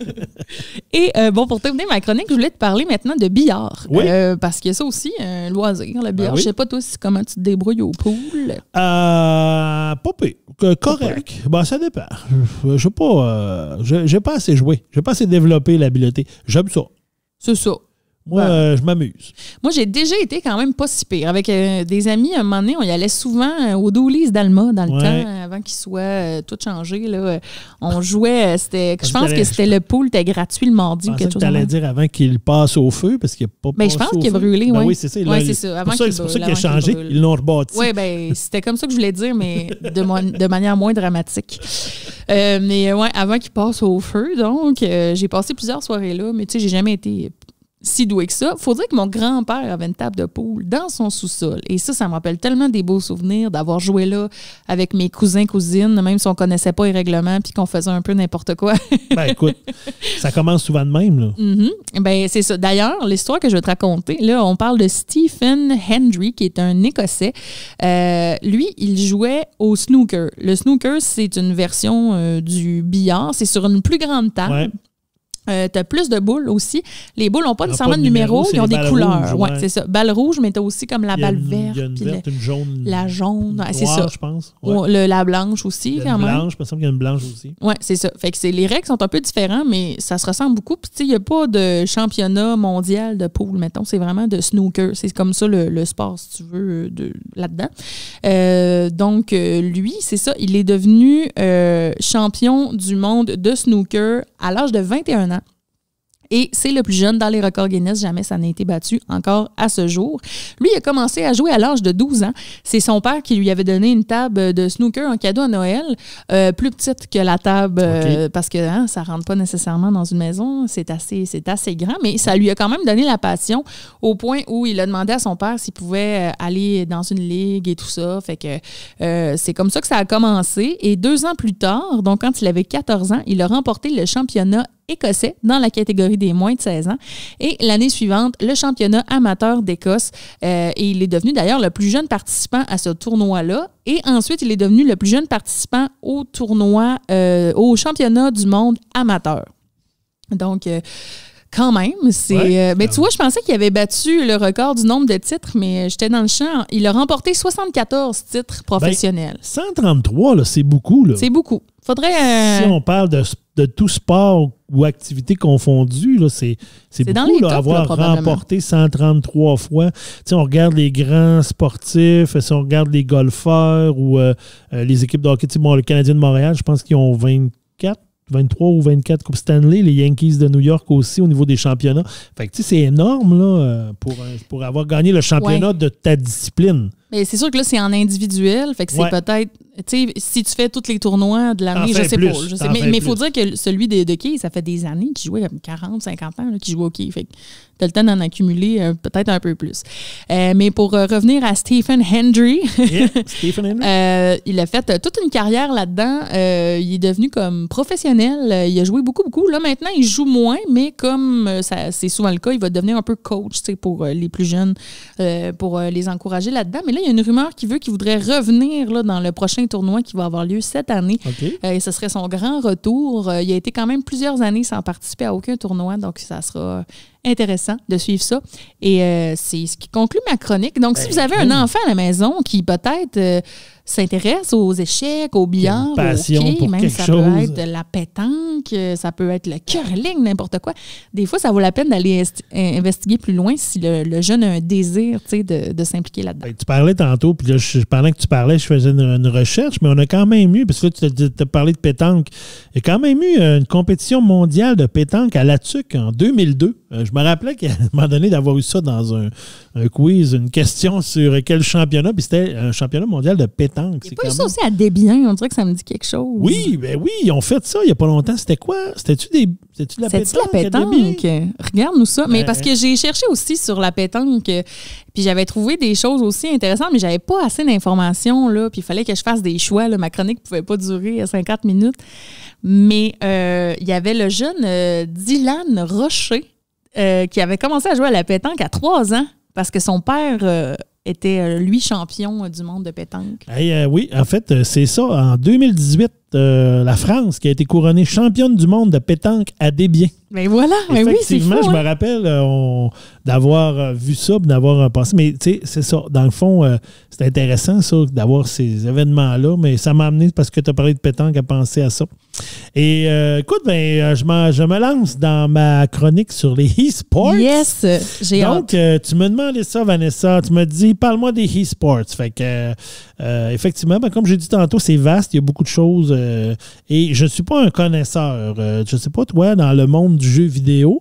Et euh, bon, pour terminer ma chronique, je voulais te parler maintenant de billard. Oui. Euh, parce que ça aussi, un loisir, le billard. Ah je ne sais pas, toi, comment tu te débrouilles au pool. Euh, pas Correct. bon ça dépend. Je sais pas. J'ai pas assez joué. J'ai pas assez développé l'habileté. J'aime ça. 就说 Moi, euh, je m'amuse. Moi, j'ai déjà été quand même pas si pire. Avec euh, des amis, à un moment donné, on y allait souvent euh, au Doulis d'Alma dans le temps, avant qu'il soit tout changé. Là. On jouait, c'était, je pense que c'était le pool, c'était gratuit le mardi quelque dire avant qu'il passe au feu, parce qu'il a pas Mais ben, je pense qu'il a brûlé, ben oui. c'est ça. c'est pour ça, pour ça qu'il a changé. ils l'ont rebâti. Oui, ben, c'était comme ça que je voulais dire, mais de, manière moins dramatique. mais ouais, avant qu'il passe au feu, donc, j'ai passé plusieurs soirées là, mais tu sais, j'ai jamais été si doué que ça. Faut que mon grand-père avait une table de poule dans son sous-sol. Et ça, ça me rappelle tellement des beaux souvenirs d'avoir joué là avec mes cousins, cousines, même si on connaissait pas les règlements puis qu'on faisait un peu n'importe quoi. ben écoute, ça commence souvent de même, là. Mm-hmm. Ben c'est ça. D'ailleurs, l'histoire que je vais te raconter, là, on parle de Stephen Hendry, qui est un Écossais. Euh, lui, il jouait au snooker. Le snooker, c'est une version euh, du billard. C'est sur une plus grande table. Euh, tu as plus de boules aussi. Les boules n'ont pas nécessairement ah, de numéro, ils ont des couleurs. c'est ça. Balle rouge, mais tu as aussi comme la balle verte. jaune. La jaune, c'est ça. pense. Le, la blanche aussi, quand La blanche, je pense qu'il y a une blanche aussi. Oui, c'est ça. Fait que les règles sont un peu différentes, mais ça se ressemble beaucoup. Puis, il n'y a pas de championnat mondial de poule, mettons. C'est vraiment de snooker. C'est comme ça le, sport, si tu veux, là-dedans. Euh, donc, euh, lui, c'est ça. Il est devenu champion du monde de snooker à l'âge de 21 ans. Et c'est le plus jeune dans les records Guinness, jamais ça n'a été battu encore à ce jour. Lui a commencé à jouer à l'âge de 12 ans. C'est son père qui lui avait donné une table de snooker en cadeau à Noël, euh, plus petite que la table, euh, parce que hein, ça ne rentre pas nécessairement dans une maison, c'est assez, c'est assez grand, mais ça lui a quand même donné la passion au point où il a demandé à son père s'il pouvait euh, aller dans une ligue et tout ça. Fait que c'est comme ça que ça a commencé. Et deux ans plus tard, donc quand il avait 14 ans, il a remporté le championnat écossais dans la catégorie des moins de 16 ans. Et l'année suivante, le championnat amateur d'Écosse. Euh, et il est devenu d'ailleurs le plus jeune participant à ce tournoi-là. Et ensuite, il est devenu le plus jeune participant au tournoi, euh, au championnat du monde amateur. Donc, euh, quand même, c'est. Mais euh, ben, tu vois, je pensais qu'il avait battu le record du nombre de titres, mais euh, j'étais dans le champ. Il a remporté 74 titres ben, professionnels. 133, c'est beaucoup. C'est beaucoup. Faudrait. Euh, si on parle de, tout sport ou activité confondue, c'est beaucoup d'avoir avoir remporté 133 fois. Si on regarde les grands sportifs, si on regarde les golfeurs ou les équipes de hockey, le Canadien de Montréal, je pense qu'ils ont 24 23 ou 24 Coupes Stanley, les Yankees de New York aussi au niveau des championnats. Fait que, tu sais, c'est énorme euh, pour, euh, pour avoir gagné le championnat de ta discipline. Mais c'est sûr que là, c'est en individuel. Fait que c'est peut-être. Tu sais, si tu fais tous les tournois de l'année, je sais pas. mais il faut dire que celui de, de, ça fait des années qu'il jouait, comme 40, 50 ans, qu'il joue au Key. Fait tu as le temps d'en accumuler euh, peut-être un peu plus. Euh, mais pour euh, revenir à Stephen Hendry, Henry. il a fait toute une carrière là-dedans. il est devenu comme professionnel. il a joué beaucoup, beaucoup. Là, maintenant, il joue moins, mais comme c'est souvent le cas, il va devenir un peu coach pour les plus jeunes, pour les encourager là-dedans. Mais là, il y a une rumeur qui veut qu'il voudrait revenir là, dans le prochain tournoi qui va avoir lieu cette année. et ce serait son grand retour. il a été quand même plusieurs années sans participer à aucun tournoi, donc ça sera intéressant de suivre ça. Et euh, c'est ce qui conclut ma chronique. Donc, si ben, vous avez un enfant à la maison qui peut-être euh, s'intéresse aux échecs, aux biens passion hockey, même ça peut être la pétanque, euh, ça peut être le curling, n'importe quoi. Des fois, ça vaut la peine d'aller euh, investiguer plus loin si le, jeune a un désir de, s'impliquer là-dedans. tu parlais tantôt, puis là, je, pendant que tu parlais, je faisais une, recherche, mais on a quand même eu, parce que là, tu as, parlé de pétanque, il y a quand même eu euh, une compétition mondiale de pétanque à La Tuc en 2002. Je me rappelais qu'à un moment donné d'avoir eu ça dans un quiz, une question sur quel championnat, puis c'était un championnat mondial de pétanque c'est pas aussi à Débien, on dirait que ça me dit quelque chose. Oui, ben oui, ils ont fait ça il n'y a pas longtemps. C'était quoi? C'était-tu des... C'était-tu de la pétanque? la pétanque? Regarde-nous ça. Mais ben, parce que hein. j'ai cherché aussi sur la pétanque, puis j'avais trouvé des choses aussi intéressantes, mais j'avais pas assez d'informations, là, puis il fallait que je fasse des choix. Ma chronique pouvait pas durer 50 minutes. Mais euh, il y avait le jeune euh, Dylan Rocher, euh, qui avait commencé à jouer à la pétanque à 3 ans parce que son père était, euh, lui, champion du monde de pétanque. Euh, oui, en fait, euh, c'est ça. En 2018, euh, la France qui a été couronnée championne du monde de pétanque à débien. Mais voilà, mais oui, c'est Effectivement, je me hein. rappelle euh, d'avoir euh, vu ça, d'avoir pensé. Mais tu sais, c'est ça. Dans le fond, c'est intéressant, ça, d'avoir ces événements-là. Mais ça m'a amené, parce que tu as parlé de pétanque, à penser à ça. Et écoute, ben, je, je me lance dans ma chronique sur les e-sports. Yes, j'ai hâte. Donc, tu me demandais ça, Vanessa. Tu me dis, parle-moi des e-sports. Fait que euh, effectivement, ben, comme j'ai dit tantôt, c'est vaste, il y a beaucoup de choses. Euh, et je ne suis pas un connaisseur. Euh, je sais pas, toi, dans le monde du jeu vidéo.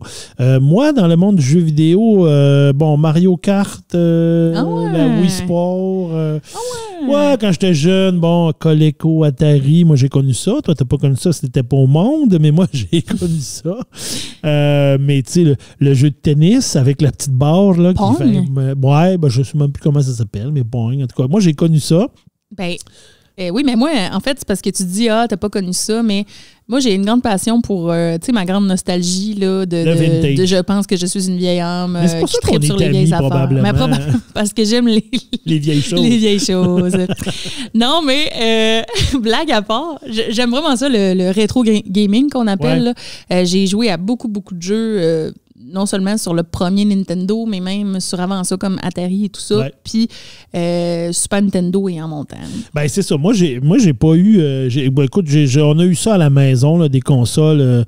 moi, dans le monde du jeu vidéo, bon, Mario Kart, ah la Wii Sport. Ah ouais. quand j'étais jeune, bon, Coleco, Atari, moi j'ai connu ça. Toi, t'as pas connu ça, c'était pas au monde, mais moi j'ai connu ça. mais tu sais, le, jeu de tennis avec la petite barre là, qui fait, Ouais, ben, je sais même plus comment ça s'appelle, mais bon, en tout cas, moi j'ai connu ça. Ben, euh, oui, mais moi, en fait, c'est parce que tu dis, ah, t'as pas connu ça, mais moi, j'ai une grande passion pour, euh, tu sais, ma grande nostalgie, là, de, je pense que je suis une vieille âme euh, qui sur les vieilles affaires. Mais, parce que j'aime les, les, vieilles choses. les vieilles choses. non, mais euh, blague à part, j'aime vraiment ça, le, rétro gaming qu'on appelle. j'ai joué à beaucoup, beaucoup de jeux non seulement sur le premier Nintendo, mais même sur avant ça, comme Atari et tout ça. Puis euh, Super Nintendo est en montagne. Ben, c'est ça. Moi, j'ai moi j'ai pas eu. Euh, ben, écoute, on a eu ça à la maison, des consoles. Euh,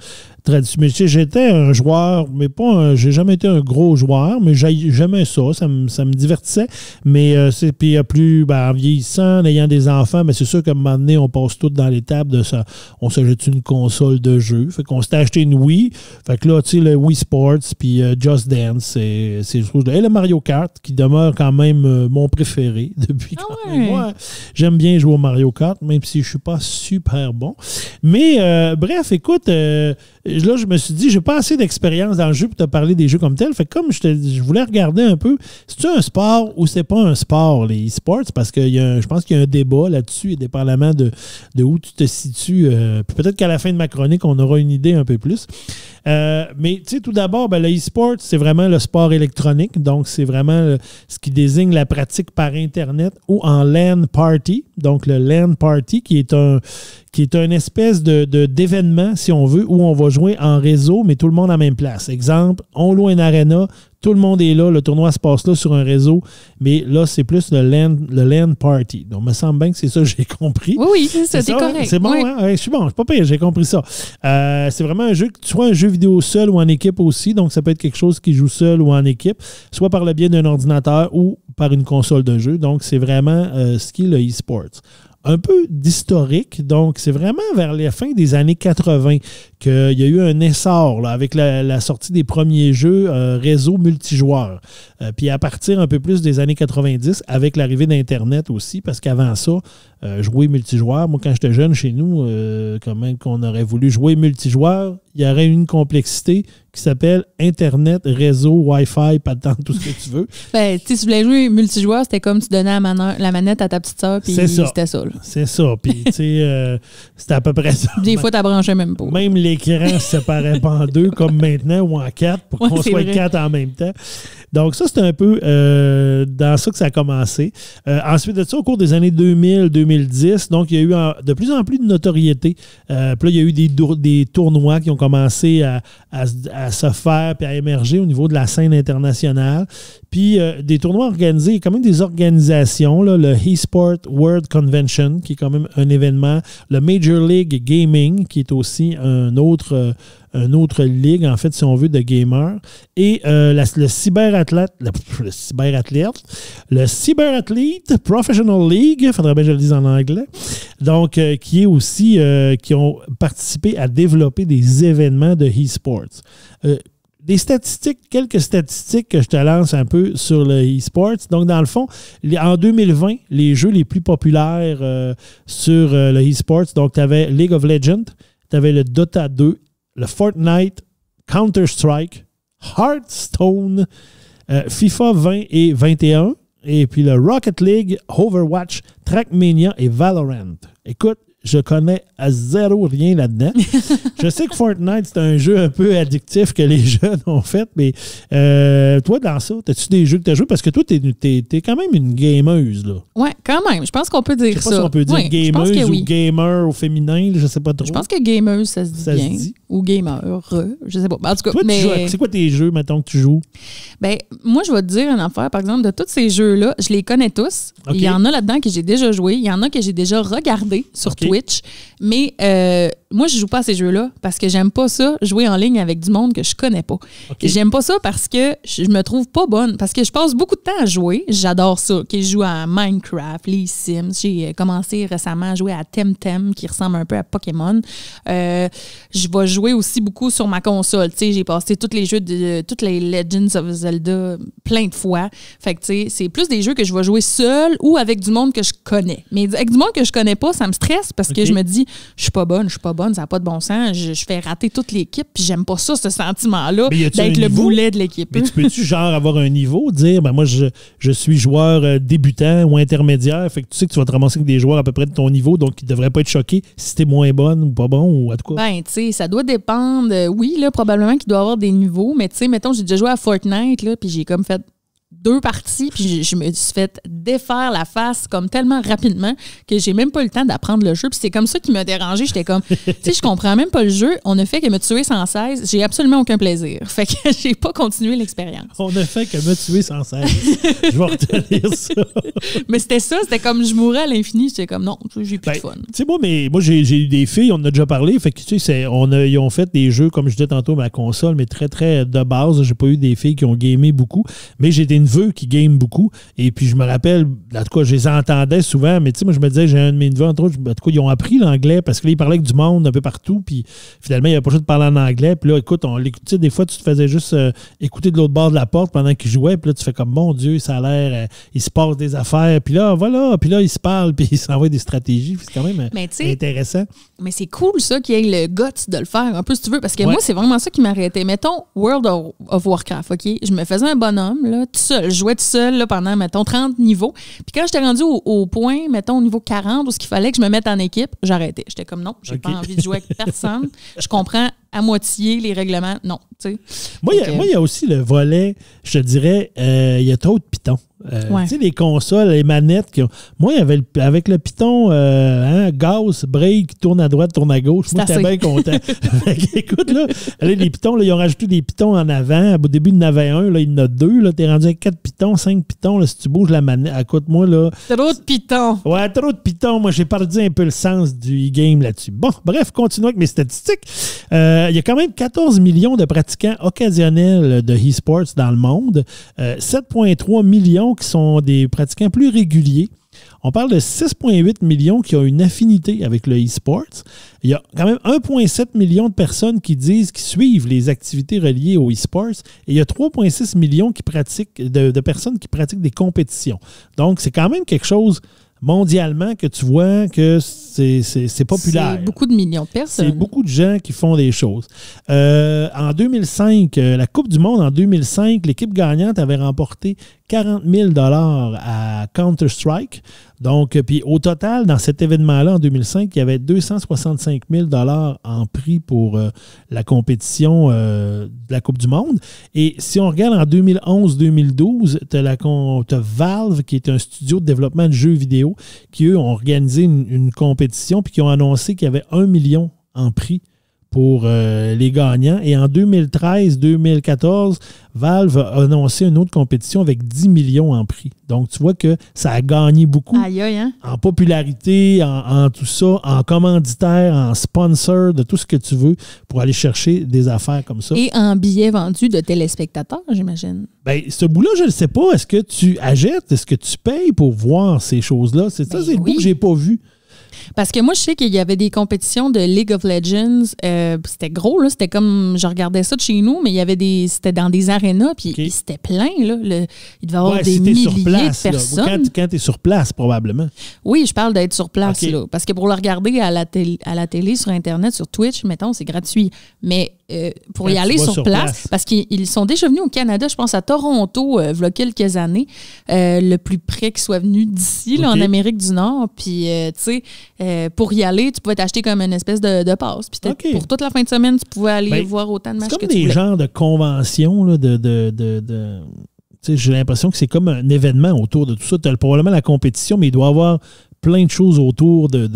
mais si J'étais un joueur, mais pas un, j'ai jamais été un gros joueur, mais j'aimais ça, ça me, ça me divertissait. Mais euh, c'est puis euh, plus ben, en vieillissant, en ayant des enfants, mais c'est sûr qu'à un moment donné, on passe tout dans l'étape de ça. On se jette une console de jeu. Fait qu'on s'est acheté une Wii. Fait que là, tu sais, le Wii Sports puis euh, Just Dance, c'est Et le Mario Kart, qui demeure quand même mon préféré depuis ah quand j'aime bien jouer au Mario Kart, même si je suis pas super bon. Mais bref, écoute là, je me suis dit, j'ai pas assez d'expérience dans le jeu pour te parler des jeux comme tel. Fait comme je, te, voulais regarder un peu, c'est-tu un sport ou c'est pas un sport, les e-sports? Parce que je pense qu'il y a un débat là-dessus, et dépendamment de, de, où tu te situes. Euh, peut-être qu'à la fin de ma chronique, on aura une idée un peu plus. Euh, mais tu sais, tout d'abord, ben, le e c'est vraiment le sport électronique. Donc, c'est vraiment ce qui désigne la pratique par Internet ou en LAN party donc le Land Party, qui est un qui est espèce de, d'événement, si on veut, où on va jouer en réseau, mais tout le monde à la même place. Exemple, on loue une arena, tout le monde est là. Le tournoi se passe là sur un réseau. Mais là, c'est plus le land, le land party. Donc, me semble bien que c'est ça que j'ai compris. Oui, oui, c'est correct. C'est bon, hein? je suis bon. Je suis pas pire. J'ai compris ça. Euh, c'est vraiment un jeu, soit un jeu vidéo seul ou en équipe aussi. Donc, ça peut être quelque chose qui joue seul ou en équipe, soit par le biais d'un ordinateur ou par une console de jeu. Donc, c'est vraiment euh, ce qu'est le e-sport un peu d'historique. Donc, c'est vraiment vers la fin des années 80 qu'il euh, y a eu un essor avec la, sortie des premiers jeux euh, réseau multijoueur. Euh, puis à partir un peu plus des années 90, avec l'arrivée d'Internet aussi, parce qu'avant ça, jouer multijoueur, moi quand j'étais jeune chez nous, quand même qu'on aurait voulu jouer multijoueur, il y aurait une complexité, qui s'appelle Internet, réseau, Wi-Fi, patente, tout ce que tu veux. Ben, si tu voulais jouer multijoueur, c'était comme tu donnais la, manette, la manette à ta petite soeur, puis c'était ça. C'est ça. Euh, c'était à peu près ça. Des fois, tu branché même pas. Même l'écran se séparait pas en deux, comme maintenant, ou en quatre, pour qu'on soit quatre en même temps. Donc, ça, c'était un peu euh, dans ça que ça a commencé. Euh, ensuite de ça, au cours des années 2000-2010, donc, il y a eu de plus en plus de notoriété. puis là, il y a eu des, des tournois qui ont commencé à, à à se faire puis à émerger au niveau de la scène internationale. Puis euh, des tournois organisés, il y a quand même des organisations, le eSport World Convention, qui est quand même un événement, le Major League Gaming, qui est aussi un autre, euh, une autre ligue, en fait, si on veut, de gamers. Et euh, la, le cyberathlète, le cyberathlète, le cyberathlete professional league, faudrait bien que je le dise en anglais. Donc, euh, qui est aussi, euh, qui ont participé à développer des événements de e-sports des statistiques, quelques statistiques que je te lance un peu sur le e-sports. Donc, dans le fond, en 2020, les jeux les plus populaires sur le e-sports, donc tu avais League of Legends, tu avais le Dota 2 le Fortnite, Counter-Strike, Hearthstone, euh, FIFA 20 et 21, et puis le Rocket League, Overwatch, Trackmania et Valorant. Écoute, je connais à zéro rien là-dedans. je sais que Fortnite, c'est un jeu un peu addictif que les jeunes ont fait, mais euh, toi, dans ça, as-tu des jeux que tu as joués? Parce que toi, tu es, quand même une gameuse. là. Oui, quand même. Je pense qu'on peut dire ça. on peut dire gameuse ou gamer au féminin, je sais pas trop. Je pense que gameuse, ça se dit bien. Ou gamer, je sais pas. En tout cas, mais... c'est quoi tes jeux, mettons, que tu joues? Ben, moi, je vais te dire une affaire, par exemple, de tous ces jeux-là, je les connais tous. Il y en a là-dedans que j'ai déjà joué, il y en a que j'ai déjà regardé sur Twitter. Mais euh, moi, je joue pas à ces jeux-là parce que j'aime pas ça, jouer en ligne avec du monde que je connais pas. J'aime pas ça parce que je me trouve pas bonne, parce que je passe beaucoup de temps à jouer. J'adore ça. je joue à Minecraft, les Sims. J'ai euh, commencé récemment à jouer à Temtem, qui ressemble un peu à Pokémon. Euh, je vais jouer aussi beaucoup sur ma console. J'ai passé tous les jeux, de, toutes les Legends of Zelda plein de fois. Fait que, c'est plus des jeux que je vais jouer seul ou avec du monde que je connais. Mais avec du monde que je connais pas, ça me stresse parce que je me dis, je suis pas bonne, je suis pas bonne, ça n'a pas de bon sens, je, fais rater toute l'équipe, puis j'aime pas ça, ce sentiment-là, d'être le boulet de l'équipe. Mais tu peux-tu, genre, avoir un niveau, dire, ben moi, je, suis joueur euh, débutant ou intermédiaire, fait que tu sais que tu vas te ramasser avec des joueurs à peu près de ton niveau, donc ils ne devraient pas être choqués si tu es moins bonne ou pas bon, ou à tout cas. Ben, tu sais, ça doit dépendre. Euh, oui, là, probablement qu'il doit avoir des niveaux, mais tu sais, mettons, j'ai déjà joué à Fortnite, là, puis j'ai comme fait deux parties, puis je, me suis fait défaire la face comme tellement rapidement que j'ai même pas eu le temps d'apprendre le jeu. Puis c'est comme ça qui m'a dérangé. J'étais comme, tu sais, je comprends même pas le jeu. On a fait que me tuer sans cesse. J'ai absolument aucun plaisir. Fait que j'ai pas continué l'expérience. On a fait que me tuer sans cesse. je vais retenir ça. mais c'était ça. C'était comme je mourrais à l'infini. J'étais comme, non, j'ai plus ben, de fun. Tu sais, moi, mais moi, j'ai eu des filles, on en a déjà parlé. Fait que, tu sais, on a, ils ont fait des jeux, comme je disais tantôt, ma console, mais très, très de base. J'ai pas eu des filles qui ont gamé beaucoup. Mais j'ai neveux qui game beaucoup. Et puis, je me rappelle, en tout cas, je les entendais souvent, mais tu sais, moi, je me disais, j'ai un de mes neveux, entre autres, en tout cas, ils ont appris l'anglais parce qu'ils parlaient avec du monde un peu partout. Puis, finalement, il n'y a pas juste de parler en anglais. Puis là, écoute, on l'écoutait. Des fois, tu te faisais juste euh, écouter de l'autre bord de la porte pendant qu'ils jouaient. Puis là, tu fais comme, mon Dieu, ça a l'air, euh, il se passe des affaires. Puis là, ah, voilà. Puis là, ils se parlent. Puis ils s'envoient des stratégies. c'est quand même euh, intéressant. Mais c'est cool, ça, qu'il y ait le guts de le faire, un peu, si tu veux. Parce que moi, c'est vraiment ça qui m'arrêtait. Mettons World of Warcraft, OK? Je me faisais un bonhomme, là, seul. Je jouais tout seul pendant, mettons, 30 niveaux. Puis quand j'étais rendu au, point, mettons, au niveau 40, où ce qu'il fallait que je me mette en équipe, j'arrêtais. J'étais comme non, j'ai n'ai pas envie de jouer avec personne. je comprends à moitié les règlements. Non, tu euh, Moi, il y, a aussi le volet, je te dirais, euh, il y a trop de pitons. Euh, tu sais, les consoles, les manettes. Qui Moi, avec le piton euh, hein, gaz, break, tourne à droite, tourne à gauche. Moi, j'étais bien content. écoute, là, les pitons, ils ont rajouté des pitons en avant. Au début, il y en avait un, il y en a deux. Là, t'es rendu avec quatre pitons, cinq pitons. si tu bouges la manette, ah, écoute-moi, là. Trop de pitons. Ouais, trop de pitons. Moi, j'ai perdu un peu le sens du e-game là-dessus. Bon, bref, continuons avec mes statistiques. Euh, il y a quand même 14 millions de pratiquants occasionnels de e-sports dans le monde. 7,3 euh, millions qui sont des pratiquants plus réguliers. On parle de 6,8 millions qui ont une affinité avec le e-sports. Il y a quand même 1,7 million de personnes qui disent qu'ils suivent les activités reliées au e-sports et il y a 3,6 millions qui pratiquent, de, de, personnes qui pratiquent des compétitions. Donc, c'est quand même quelque chose mondialement que tu vois que c'est populaire. C'est beaucoup de millions de personnes. C'est beaucoup de gens qui font des choses. Euh, en 2005, euh, la Coupe du Monde en 2005, l'équipe gagnante avait remporté 40 000 à Counter-Strike. Donc, euh, puis au total, dans cet événement-là, en 2005, il y avait 265 000 en prix pour la compétition de la Coupe du Monde. Et si on regarde en 2011-2012, tu as, Valve, qui est un studio de développement de jeux vidéo, qui, eux, ont organisé une compétition puis qui ont annoncé qu'il y avait un million en prix pour euh, les gagnants. Et en 2013-2014, Valve a annoncé une autre compétition avec 10 millions en prix. Donc, tu vois que ça a gagné beaucoup hein? en popularité, en, tout ça, en commanditaire, en sponsor, de tout ce que tu veux pour aller chercher des affaires comme ça. Et en billets vendus de téléspectateurs, j'imagine. Bien, ce bout-là, je ne sais pas. Est-ce que tu achètes? Est-ce que tu payes pour voir ces choses-là? C'est ça, ben c'est le bout que j'ai pas vu. Parce que moi, je sais qu'il y avait des compétitions de League of Legends. Euh, c'était gros, là. C'était comme, je regardais ça de chez nous, mais il y avait des, c'était dans des arénas, puis c'était plein, là. il devait y avoir des milliers sur place, de personnes. Là. Quand, quand tu es sur place, probablement. Oui, je parle d'être sur place, là. Parce que pour le regarder à la, télé, à la télé, sur Internet, sur Twitch, mettons, c'est gratuit. Mais euh, pour y aller sur, place, parce qu'ils sont déjà venus au Canada, je pense à Toronto, euh, il y a quelques années, euh, le plus près qu'ils soient venus d'ici, en Amérique du Nord. Puis, tu sais, pour y aller, tu pouvais t'acheter comme une espèce de, passe. Puis, peut-être pour toute la fin de semaine, tu pouvais aller ben, voir autant de matchs que tu voulais. C'est comme des genres de conventions, là, de... de, de, de j'ai l'impression que c'est comme un événement autour de tout ça. Tu as probablement la compétition, mais il doit y avoir plein de choses autour de,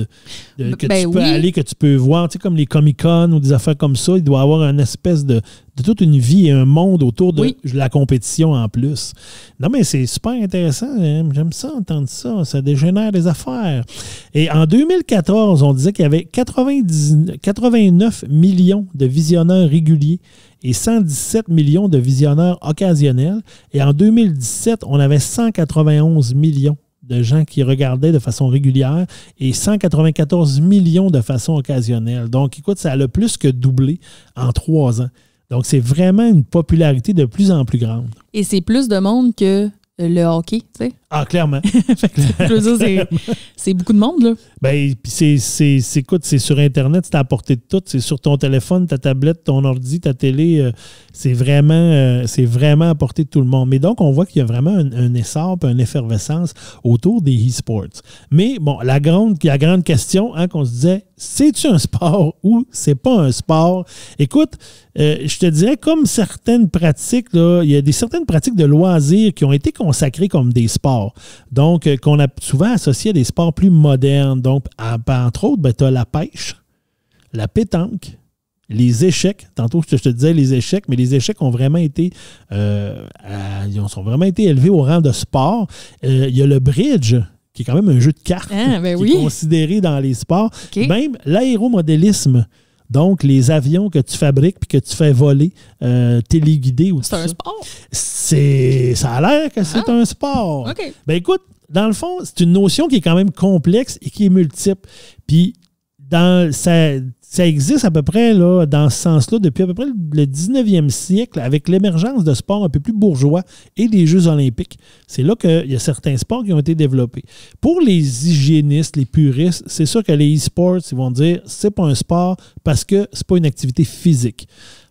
que ben tu peux aller, que tu peux voir, comme les Comic-Con ou des affaires comme ça. Il doit y avoir une espèce de, de toute une vie et un monde autour de la compétition en plus. Non, mais c'est super intéressant. Hein. J'aime ça entendre ça. Ça dégénère les affaires. Et en 2014, on disait qu'il y avait 89 millions de visionneurs réguliers et 117 millions de visionneurs occasionnels. Et en 2017, on avait 191 millions de gens qui regardaient de façon régulière et 194 millions de façon occasionnelle. Donc, écoute, ça a le plus que doublé en trois ans. Donc, c'est vraiment une popularité de plus en plus grande. Et c'est plus de monde que le hockey, tu sais? Ah, clairement. c'est beaucoup de monde, là. Ben, puis c'est, écoute, c'est sur Internet, c'est à portée de tout. C'est sur ton téléphone, ta tablette, ton ordi, ta télé. Euh, c'est, vraiment, euh, c'est vraiment à portée de tout le monde. Mais donc, on voit qu'il y a vraiment un, essor une effervescence autour des e-sports. Mais bon, la grande, grande question hein, qu'on se disait, c'est-tu un sport ou c'est pas un sport? Écoute, euh, je te dirais, comme certaines pratiques, il y a des certaines pratiques de loisirs qui ont été consacrées comme des sports. Donc, euh, qu'on a souvent associé à des sports plus modernes. Donc, entre autres, ben, tu as la pêche, la pétanque, les échecs, tantôt je te disais les échecs, mais les échecs ont vraiment été, euh, ils vraiment été élevés au rang de sport. Euh, il y a le bridge, qui est quand même un jeu de cartes, ah, ben qui est considéré dans les sports. Même l'aéromodélisme. Donc, les avions que tu fabriques puis que tu fais voler, euh, téléguidés ou C'est un ça. sport? C'est, ça a l'air que c'est ah. un sport. OK. Ben écoute, dans le fond, c'est une notion qui est quand même complexe et qui est multiple. Puis, dans ça ça existe à peu près là, dans ce sens-là depuis à peu près le 19e siècle avec l'émergence de sports un peu plus bourgeois et des Jeux olympiques. C'est là qu'il y a certains sports qui ont été développés. Pour les hygiénistes, les puristes, c'est sûr que les e-sports, ils vont dire c'est pas un sport parce que c'est pas une activité physique.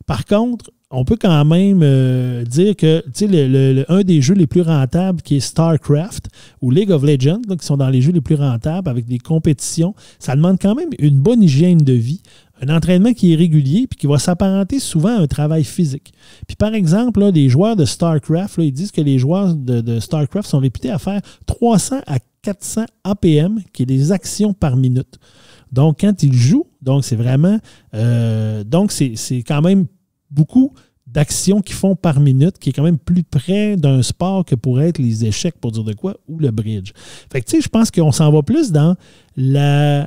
Par contre, on peut quand même euh, dire que le, le, le, un des jeux les plus rentables qui est StarCraft ou League of Legends, qui sont dans les jeux les plus rentables avec des compétitions, ça demande quand même une bonne hygiène de vie, un entraînement qui est régulier puis qui va s'apparenter souvent à un travail physique. Puis par exemple, là, les joueurs de StarCraft, là, ils disent que les joueurs de, de StarCraft sont réputés à faire 300 à 400 APM, qui est des actions par minute. Donc, quand ils jouent, donc c'est vraiment, euh, donc c'est quand même beaucoup d'actions qu'ils font par minute, qui est quand même plus près d'un sport que pourraient être les échecs, pour dire de quoi, ou le bridge. Fait que, tu sais, je pense qu'on s'en va plus dans la,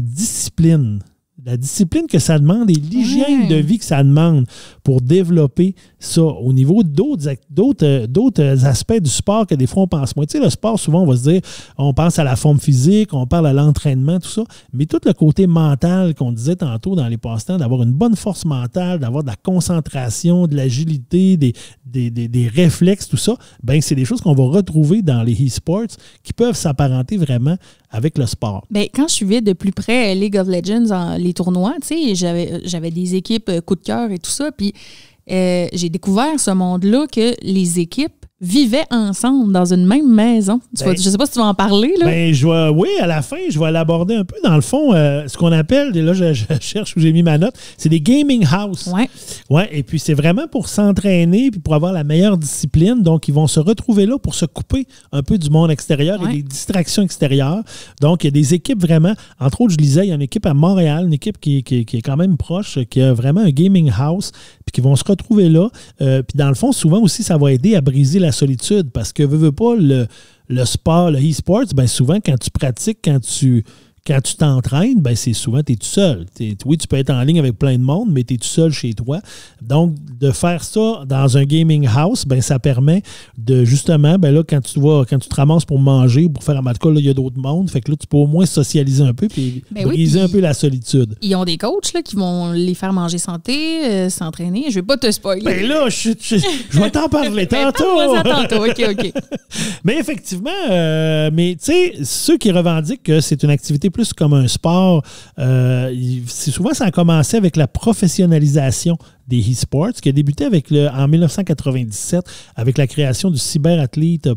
discipline. La discipline que ça demande et l'hygiène de vie que ça demande pour développer ça au niveau d'autres, d'autres, euh, d'autres euh, aspects du sport que des fois on pense moins. Tu sais, le sport, souvent, on va se dire, on pense à la forme physique, on parle à l'entraînement, tout ça, mais tout le côté mental qu'on disait tantôt dans les passe-temps, d'avoir une bonne force mentale, d'avoir de la concentration, de l'agilité, des, des, réflexes, tout ça, ben c'est des choses qu'on va retrouver dans les e-sports qui peuvent s'apparenter vraiment avec le sport. Bien, quand je suivais de plus près League of Legends, les tournois, tu sais, j'avais des équipes euh, coup de cœur et tout ça, puis euh, j'ai découvert ce monde-là que les équipes vivaient ensemble dans une même maison. Ben- je ne sais pas si tu vas en parler. Là. Ben, je oui, à la fin, je vais l'aborder un peu. Dans le fond, euh, ce qu'on appelle, et là, je, cherche où j'ai mis ma note, c'est des gaming house. Ouais. Ouais, et puis c'est vraiment pour s'entraîner puis pour avoir la meilleure discipline. Donc, ils vont se retrouver là pour se couper un peu du monde extérieur et des distractions extérieures. Donc, il y a des équipes vraiment, entre autres, je lisais, il y a une équipe à Montréal, une équipe qui, qui est quand même proche, qui a vraiment un gaming house, puis qui vont se retrouver là. Euh, puis dans le fond, souvent aussi, ça va aider à briser la solitude parce que, veux, pas, le, le sport, le e-sport, ben souvent, quand tu pratiques, quand tu quand tu t'entraînes, ben c'est souvent tu es tout seul. oui, tu peux être en ligne avec plein de monde, mais tu es tout seul chez toi. Donc, de faire ça dans un gaming house, ben ça permet de justement, ben là, quand tu vas, quand tu te ramasses pour manger, ou pour faire un match il y a d'autres mondes. Fait que là, tu peux au moins socialiser un peu et ben briser un peu la solitude. Ils ont des coachs qui vont les faire manger santé, euh, s'entraîner. Je vais pas te spoiler. Mais ben là, je, je, je vais t'en parler ben, tantôt. tantôt. OK, OK. mais effectivement, euh, mais tu sais, ceux qui revendiquent que c'est une activité plus comme un sport. Euh, souvent, ça a commencé avec la professionnalisation des e-sports, qui a débuté avec le, en 1997 avec la création du Cyber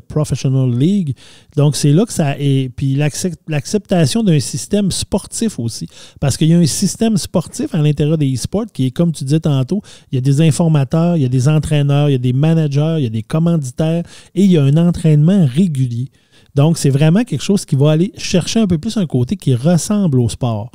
Professional League. Donc, c'est là que ça est. Puis l'acceptation d'un système sportif aussi. Parce qu'il y a un système sportif à l'intérieur des e-sports qui est, comme tu disais tantôt, il y a des informateurs, il y a des entraîneurs, il y a des managers, il y a des commanditaires et il y a un entraînement régulier. Donc, c'est vraiment quelque chose qui va aller chercher un peu plus un côté qui ressemble au sport.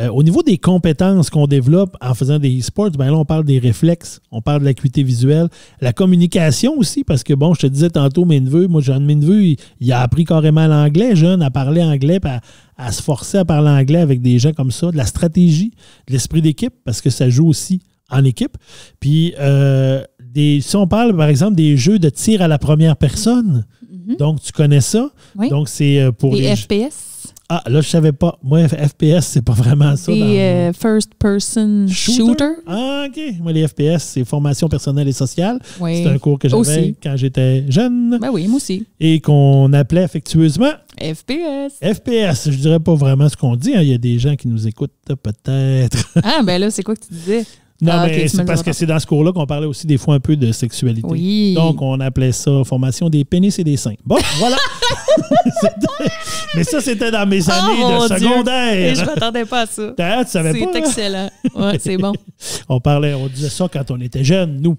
Euh, au niveau des compétences qu'on développe en faisant des e-sports, ben là, on parle des réflexes, on parle de l'acuité visuelle, la communication aussi, parce que bon, je te disais tantôt, mes neveux, moi, un de mes il, a appris carrément l'anglais, jeune, à parler anglais, à, à, se forcer à parler anglais avec des gens comme ça, de la stratégie, de l'esprit d'équipe, parce que ça joue aussi en équipe. Puis, euh, des, si on parle, par exemple, des jeux de tir à la première personne, Mhm. Donc, tu connais ça. Oui. Donc, c'est euh, pour les, FPS. Ah, là, je savais pas. Moi, FPS, c'est pas vraiment ça. Les euh, First Person shooter? Ah, OK. Moi, les FPS, c'est formation personnelle et sociale. C'est un cours que j'avais quand j'étais jeune. Ben oui, moi aussi. Et qu'on appelait affectueusement... FPS. FPS. Je dirais pas vraiment ce qu'on dit. Hein. Il y a des gens qui nous écoutent, peut-être. Ah, ben là, c'est quoi que tu disais? Non, ah, mais c'est parce que c'est dans ce cours-là qu'on parlait aussi des fois un peu de sexualité. Donc, on appelait ça formation des pénis et des seins. Bon, voilà. mais ça, c'était dans mes oh, années de secondaire. Et m'attendais pas à ça. tu savais pas. C'est hein? excellent. Ouais, c'est bon. on parlait, on disait ça quand on était jeunes, nous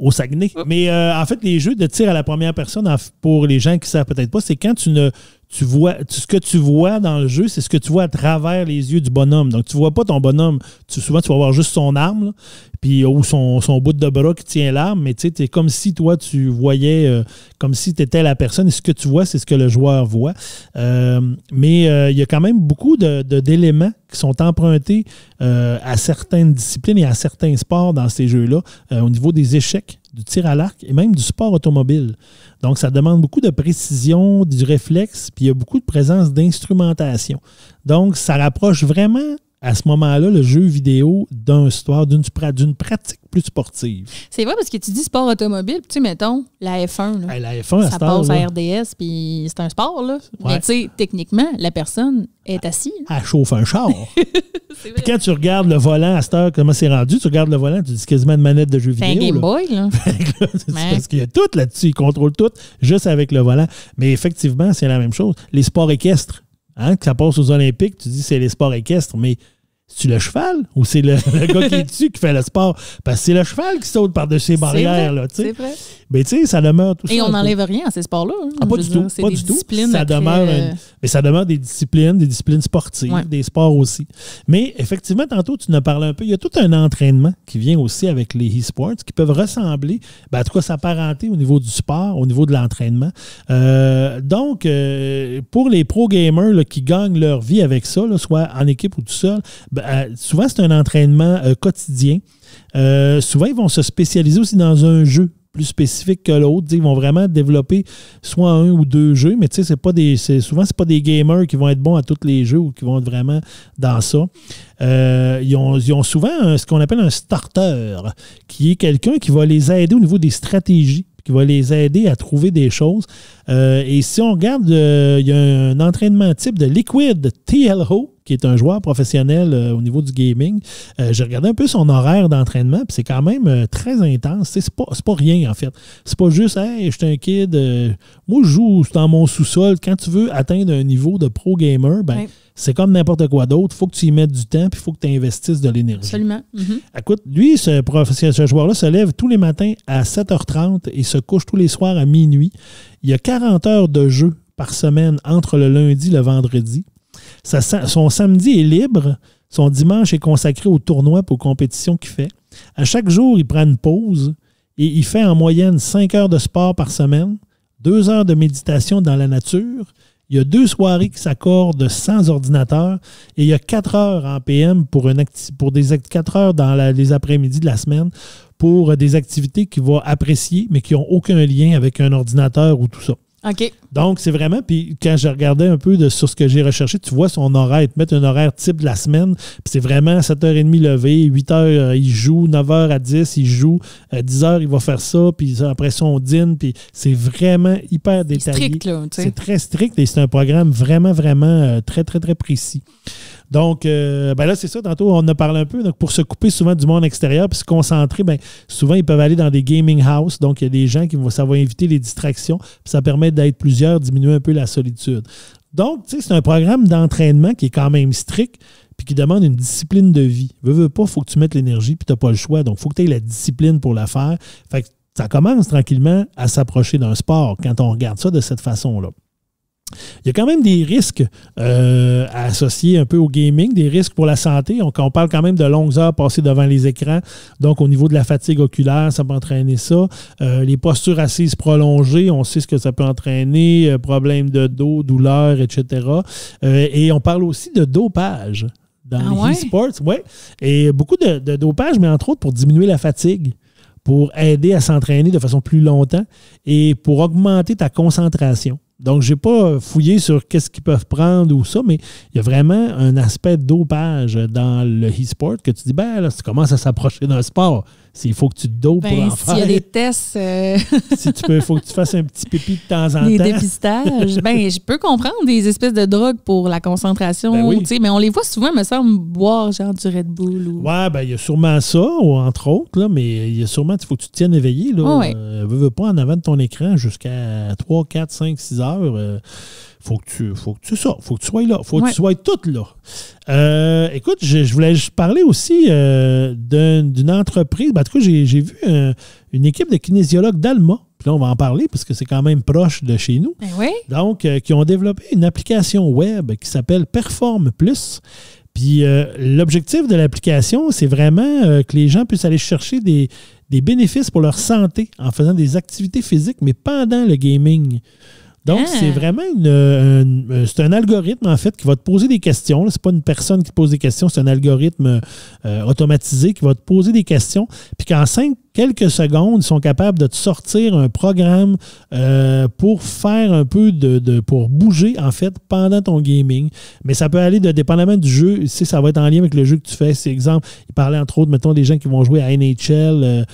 au Saguenay. Oh. Mais euh, en fait, les jeux de tir à la première personne, pour les gens qui ne savent peut-être pas, c'est quand tu ne tu vois, ce que tu vois dans le jeu, c'est ce que tu vois à travers les yeux du bonhomme. Donc, tu vois pas ton bonhomme. Tu, souvent, tu vas voir juste son arme, puis ou son, bout de bras qui tient l'arme, mais tu sais, comme si toi, tu voyais, euh, comme si tu étais la personne, et ce que tu vois, c'est ce que le joueur voit. Euh, mais euh, il y a quand même beaucoup d'éléments de, qui sont empruntés à certaines disciplines et à certains sports dans ces jeux-là, au niveau des échecs du tir à l'arc et même du sport automobile. Donc, ça demande beaucoup de précision, du réflexe, puis il y a beaucoup de présence d'instrumentation. Donc, ça rapproche vraiment à ce moment-là, le jeu vidéo d'une histoire, d'une pratique plus sportive. C'est vrai parce que tu dis sport automobile, tu sais, mettons, la F1. la F1, ça passe à RDS, puis c'est un sport, là. Mais tu sais, techniquement, la personne est assise. Elle, chauffe un char. Puis quand tu regardes le volant à cette heure, comment c'est rendu, tu regardes le volant, tu dis quasiment une manette de jeu ben, vidéo. C'est un Game là. là. Parce qu'il y a tout là-dessus, il contrôle tout juste avec le volant. Mais effectivement, c'est la même chose. Les sports équestres, hein, que ça passe aux Olympiques, tu dis c'est les sports équestres, mais c'est le cheval ou c'est le, gars qui est dessus qui fait le sport? Parce que c'est le cheval qui saute par-dessus les barrières. là, c'est vrai. Mais tu sais, ça demeure tout Et on n'enlève rien à ces sports-là. Hein, ah, pas du tout. Pas du tout. Ça demeure Mais ça des disciplines, des disciplines sportives, des sports aussi. Mais effectivement, tantôt, tu nous parlé un peu. Il y a tout un entraînement qui vient aussi avec les e-sports qui peuvent ressembler, ben, en tout cas, s'apparenter au niveau du sport, au niveau de l'entraînement. Euh, donc, euh, pour les pro-gamers qui gagnent leur vie avec ça, soit en équipe ou tout seul, ben, euh, souvent, c'est un entraînement euh, quotidien. Euh, souvent, ils vont se spécialiser aussi dans un jeu plus spécifique que l'autre. Ils vont vraiment développer soit un ou deux jeux, mais tu sais, c'est pas des. Souvent, c'est pas des gamers qui vont être bons à tous les jeux ou qui vont être vraiment dans ça. ils, ont, souvent ce qu'on appelle un starter, qui est quelqu'un qui va les aider au niveau des stratégies qui va les aider à trouver des choses. et si on regarde, il y a un entraînement type de Liquid TLO, qui est un joueur professionnel euh, au niveau du gaming, euh, j'ai regardé un peu son horaire d'entraînement, puis c'est quand même euh, très intense. C'est pas, pas rien, en fait. C'est pas juste, hey, je suis un kid, moi, je joue dans mon sous-sol. Quand tu veux atteindre un niveau de pro gamer, ben. C'est comme n'importe quoi d'autre. Il faut que tu y mettes du temps, puis il faut que tu investisses de l'énergie. Absolument. Mhm. Écoute, lui, ce, ce joueur-là se lève tous les matins à 7h30 et se couche tous les soirs à minuit. Il y a 40 heures de jeu par semaine entre le lundi et le vendredi son samedi est libre. Son dimanche est consacré au tournoi pour aux compétitions qu'il fait. À chaque jour, il prend une pause et il fait en moyenne 5 heures de sport par semaine, 2 heures de méditation dans la nature. Il y a deux soirées qui s'accordent sans ordinateur et il y a 4 heures en PM pour, des 4 heures dans les après-midi de la semaine pour des activités qu'il va apprécier mais qui n'ont aucun lien avec un ordinateur ou tout ça. OK. Donc, c'est vraiment, puis quand je regardais un peu de, sur ce que j'ai recherché, tu vois son horaire, te mettre un horaire type de la semaine, puis c'est vraiment 7h30 levé, 8h, euh, il joue, 9h à 10, il joue, à 10h, euh, il va faire ça, puis après ça, on dîne, puis c'est vraiment hyper détaillé. C'est très strict et c'est un programme vraiment, vraiment euh, très, très, très précis. Donc, ben là, c'est ça. Tantôt, on en a parlé un peu. Donc, pour se couper souvent du monde extérieur puis se concentrer, ben, souvent, ils peuvent aller dans des gaming houses. Donc, il y a des gens qui vont, ça inviter éviter les distractions. ça permet d'être plusieurs diminuer un peu la solitude. Donc, c'est un programme d'entraînement qui est quand même strict puis qui demande une discipline de vie. Veux, veux pas, faut que tu mettes l'énergie, puis tu n'as pas le choix. Donc, il faut que tu aies la discipline pour la faire. ça commence tranquillement à s'approcher d'un sport quand on regarde ça de cette façon-là. Il y a quand même des risques euh, associés un peu au gaming, des risques pour la santé. On, parle quand même de longues heures passées devant les écrans. Donc, au niveau de la fatigue oculaire, ça peut entraîner ça. Euh, les postures assises prolongées, on sait ce que ça peut entraîner, euh, problèmes de dos, douleurs, etc. et on parle aussi de dopage dans ah les e sports Et beaucoup de, de, dopage, mais entre autres pour diminuer la fatigue pour aider à s'entraîner de façon plus longtemps et pour augmenter ta concentration. Donc, je n'ai pas fouillé sur qu'est-ce qu'ils peuvent prendre ou ça, mais il y a vraiment un aspect dopage dans le e-sport que tu dis, ben là, tu commences à s'approcher d'un sport il faut que tu te dopes ben, pour en faire. S'il y a des tests. Euh, si tu peux, il faut que tu fasses un petit pipi de temps en temps. Des dépistages. Ben, je peux comprendre des espèces de drogues pour la concentration. Ben mais on les voit souvent, me semble, boire genre du Red Bull. Ou... Ouais, ben, il y a sûrement ça, ou entre autres, là, mais il y a sûrement, il faut que tu te tiennes éveillé. Là, euh, veux, pas en avant de ton écran jusqu'à 3, 4, 5, 6 heures. Euh, faut que tu faut que tu sois, faut que là, faut que tu sois toute là. Euh, écoute, je, voulais parler aussi euh, d'une entreprise. Ben, en tout cas, j'ai vu euh, une équipe de kinésiologues d'Alma. Puis là, on va en parler parce que c'est quand même proche de chez nous. Ben Donc, qui ont développé une application web qui s'appelle Perform Plus. Puis l'objectif de l'application, c'est vraiment que les gens puissent aller chercher des bénéfices pour leur santé en faisant des activités physiques, mais pendant le gaming. Donc, ah. c'est vraiment une, euh, c'est un algorithme, en fait, qui va te poser des questions. C'est pas une personne qui te pose des questions, c'est un algorithme euh, automatisé qui va te poser des questions. Puis qu'en cinq, quelques secondes, ils sont capables de te sortir un programme euh, pour faire un peu de, pour bouger, en fait, pendant ton gaming. Mais ça peut aller de, dépendamment du jeu. Si ça va être en lien avec le jeu que tu fais. C'est exemple, il parlait entre autres, mettons, des gens qui vont jouer à NHL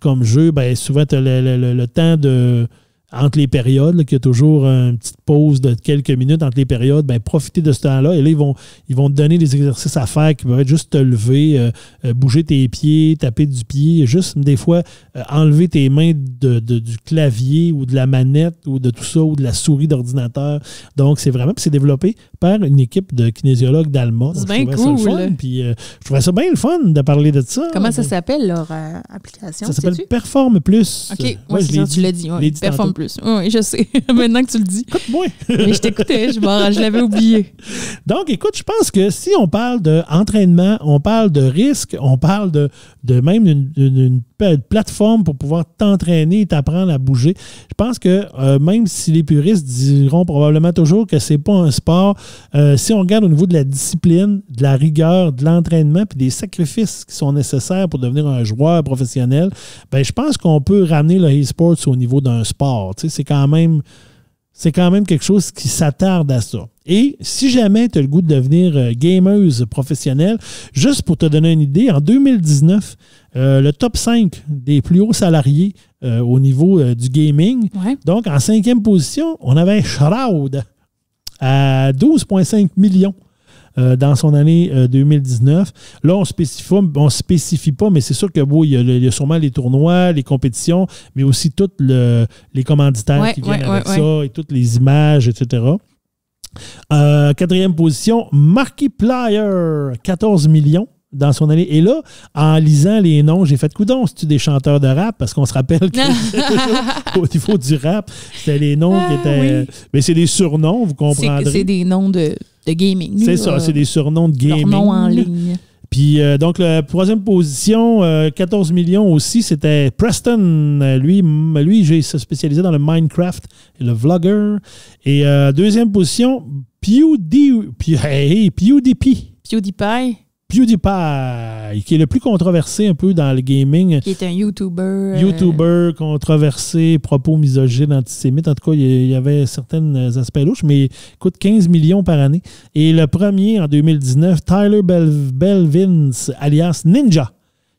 comme jeu. Ben, souvent, tu le temps de entre les périodes, qu'il y a toujours une petite pause de quelques minutes entre les périodes, ben, profitez de ce temps-là. Et là, ils vont, ils vont te donner des exercices à faire qui peuvent être juste te lever, euh, euh, bouger tes pieds, taper du pied, juste des fois euh, enlever tes mains de, du clavier ou de la manette ou de tout ça ou de la souris d'ordinateur. Donc, c'est vraiment, c'est développé par une équipe de kinésiologues d'Allemagne. C'est bien cool. je trouvais ça bien le fun de parler de ça. Comment ça s'appelle, leur application? Ça s'appelle Performe Plus. OK, moi je l'ai dit. Tu l'as dit, ouais. Oui, je sais. Maintenant que tu le dis. Écoute-moi. Mais je t'écoutais, je, l'avais oublié. Donc, écoute, je pense que si on parle d'entraînement, on parle de risque, on parle de de même une, plateforme pour pouvoir t'entraîner et t'apprendre à bouger. Je pense que euh, même si les puristes diront probablement toujours que c'est pas un sport, euh, si on regarde au niveau de la discipline, de la rigueur, de l'entraînement puis des sacrifices qui sont nécessaires pour devenir un joueur professionnel, ben je pense qu'on peut ramener le e-sports au niveau d'un sport. C'est quand même c'est quand même quelque chose qui s'attarde à ça. Et si jamais tu as le goût de devenir euh, gameuse professionnelle, juste pour te donner une idée, en 2019, euh, le top 5 des plus hauts salariés euh, au niveau du gaming, donc en cinquième position, on avait Shroud à 12,5 millions. Euh, dans son année 2019. Euh, Là, on spécifie, spécifie pas, mais c'est sûr que bon, il y, a sûrement les tournois, les compétitions, mais aussi tous le, les commanditaires qui viennent avec ça et toutes les images, etc. Euh, quatrième position, Markiplier, 14 millions dans son année. Et là, en lisant les noms, j'ai fait coudon, c'est-tu des chanteurs de rap? Parce qu'on se rappelle qu'au niveau du rap, c'était les noms qui ah, étaient. Euh, mais c'est des surnoms, vous comprendrez. C'est des noms de, gaming. C'est ça, euh, c'est des surnoms de gaming. Noms en ligne. Puis euh, donc, la troisième position, 14 millions aussi, c'était Preston. lui, lui j'ai spécialisé dans le Minecraft et le vlogger. Et deuxième position, PewDie, hey, PewDiePie. PewDiePie. PewDiePie, euh, qui est le plus controversé un peu dans le gaming. Qui est un YouTuber. Euh, YouTuber controversé, propos misogynes, antisémites. En tout cas, il y avait certains aspects louches, mais il coûte 15 millions par année. Et le premier, en 2019, Tyler Belvins, alias Ninja,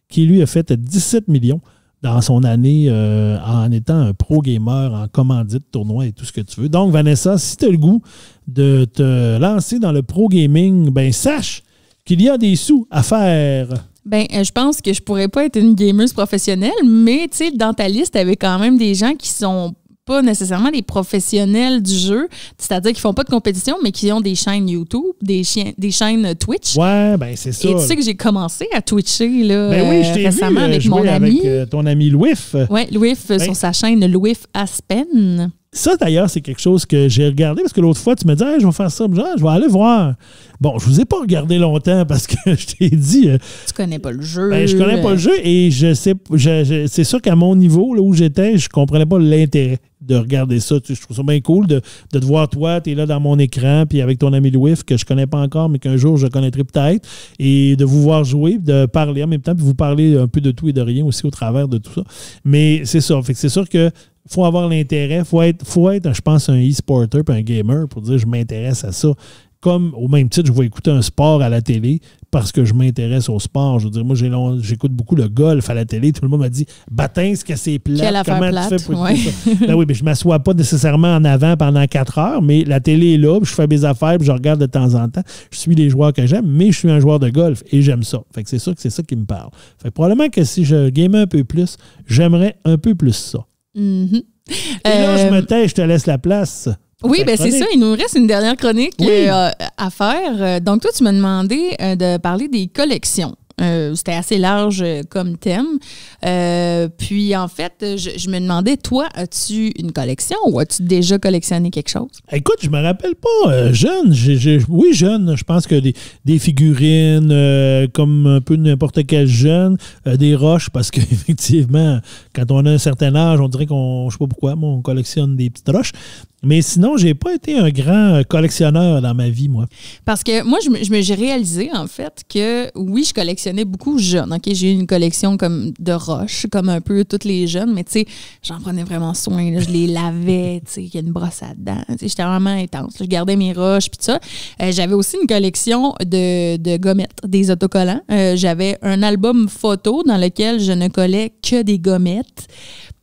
qui lui a fait 17 millions dans son année euh, en étant un pro-gamer, en commandite, tournoi et tout ce que tu veux. Donc, Vanessa, si tu as le goût de te lancer dans le pro-gaming, ben sache qu'il y a des sous à faire. Ben, euh, je pense que je pourrais pas être une gameuse professionnelle, mais tu sais, dans ta liste, avait quand même des gens qui sont pas nécessairement des professionnels du jeu, c'est-à-dire qui font pas de compétition, mais qui ont des chaînes YouTube, des, des chaînes Twitch. Ouais, ben c'est ça. Et tu sais que j'ai commencé à twitcher là, oui, récemment avec ton ami Luif. Oui, Luif ben sur sa chaîne Louis Aspen ça, d'ailleurs, c'est quelque chose que j'ai regardé parce que l'autre fois, tu me disais, je vais faire ça, ah, je vais aller voir. Bon, je vous ai pas regardé longtemps parce que je t'ai dit. Euh, tu connais pas le jeu. Je ben, je connais pas le jeu et je sais. c'est sûr qu'à mon niveau, là où j'étais, je comprenais pas l'intérêt de regarder ça. je trouve ça bien cool de, de te voir, toi, tu es là dans mon écran, puis avec ton ami Louis, que je connais pas encore, mais qu'un jour je connaîtrai peut-être, et de vous voir jouer, de parler en même temps, puis vous parler un peu de tout et de rien aussi au travers de tout ça. Mais c'est ça. Fait c'est sûr que faut avoir l'intérêt, faut être, faut être, je pense, un e-sporter puis un gamer pour dire je m'intéresse à ça. Comme au même titre, je vais écouter un sport à la télé parce que je m'intéresse au sport. Je veux dire, moi, j'écoute beaucoup le golf à la télé. Tout le monde m'a dit Batin, ce que c'est plat. Comment tu fais pour ça? Ben oui, mais je ne m'assois pas nécessairement en avant pendant quatre heures, mais la télé est là, je fais mes affaires, je regarde de temps en temps. Je suis les joueurs que j'aime, mais je suis un joueur de golf et j'aime ça. Fait c'est sûr que c'est ça qui me parle. probablement que si je gamais un peu plus, j'aimerais un peu plus ça. Mhm. Et là, je euh, me tais, je te laisse la place. Oui, ben c'est ça. Il nous reste une dernière chronique euh, à faire. Euh, donc, toi, tu m'as demandé de parler des collections. C'était assez large comme thème. puis, en fait, je, me demandais, toi, as-tu une collection ou as-tu déjà collectionné quelque chose? Écoute, je me rappelle pas. jeune, oui, jeune. Je pense que des, des figurines, comme un peu n'importe quel jeune, des roches, parce qu'effectivement, quand on a un certain âge, on dirait qu'on, je sais pas pourquoi, moi, on collectionne des petites roches. Mais sinon, j'ai pas été un grand euh, collectionneur dans ma vie, moi. Parce que moi, je, je j'ai réalisé, en fait, que oui, je collectionnais beaucoup jeune. OK, j'ai eu une collection comme de roches, comme un peu toutes les jeunes, mais tu sais, j'en prenais vraiment soin. je les lavais, tu sais, il y a une brosse à dedans J'étais vraiment intense. je gardais mes roches, puis ça. Euh, j'avais aussi une collection de, gommettes, des autocollants. Euh, j'avais un album photo dans lequel je ne collais que des gommettes. att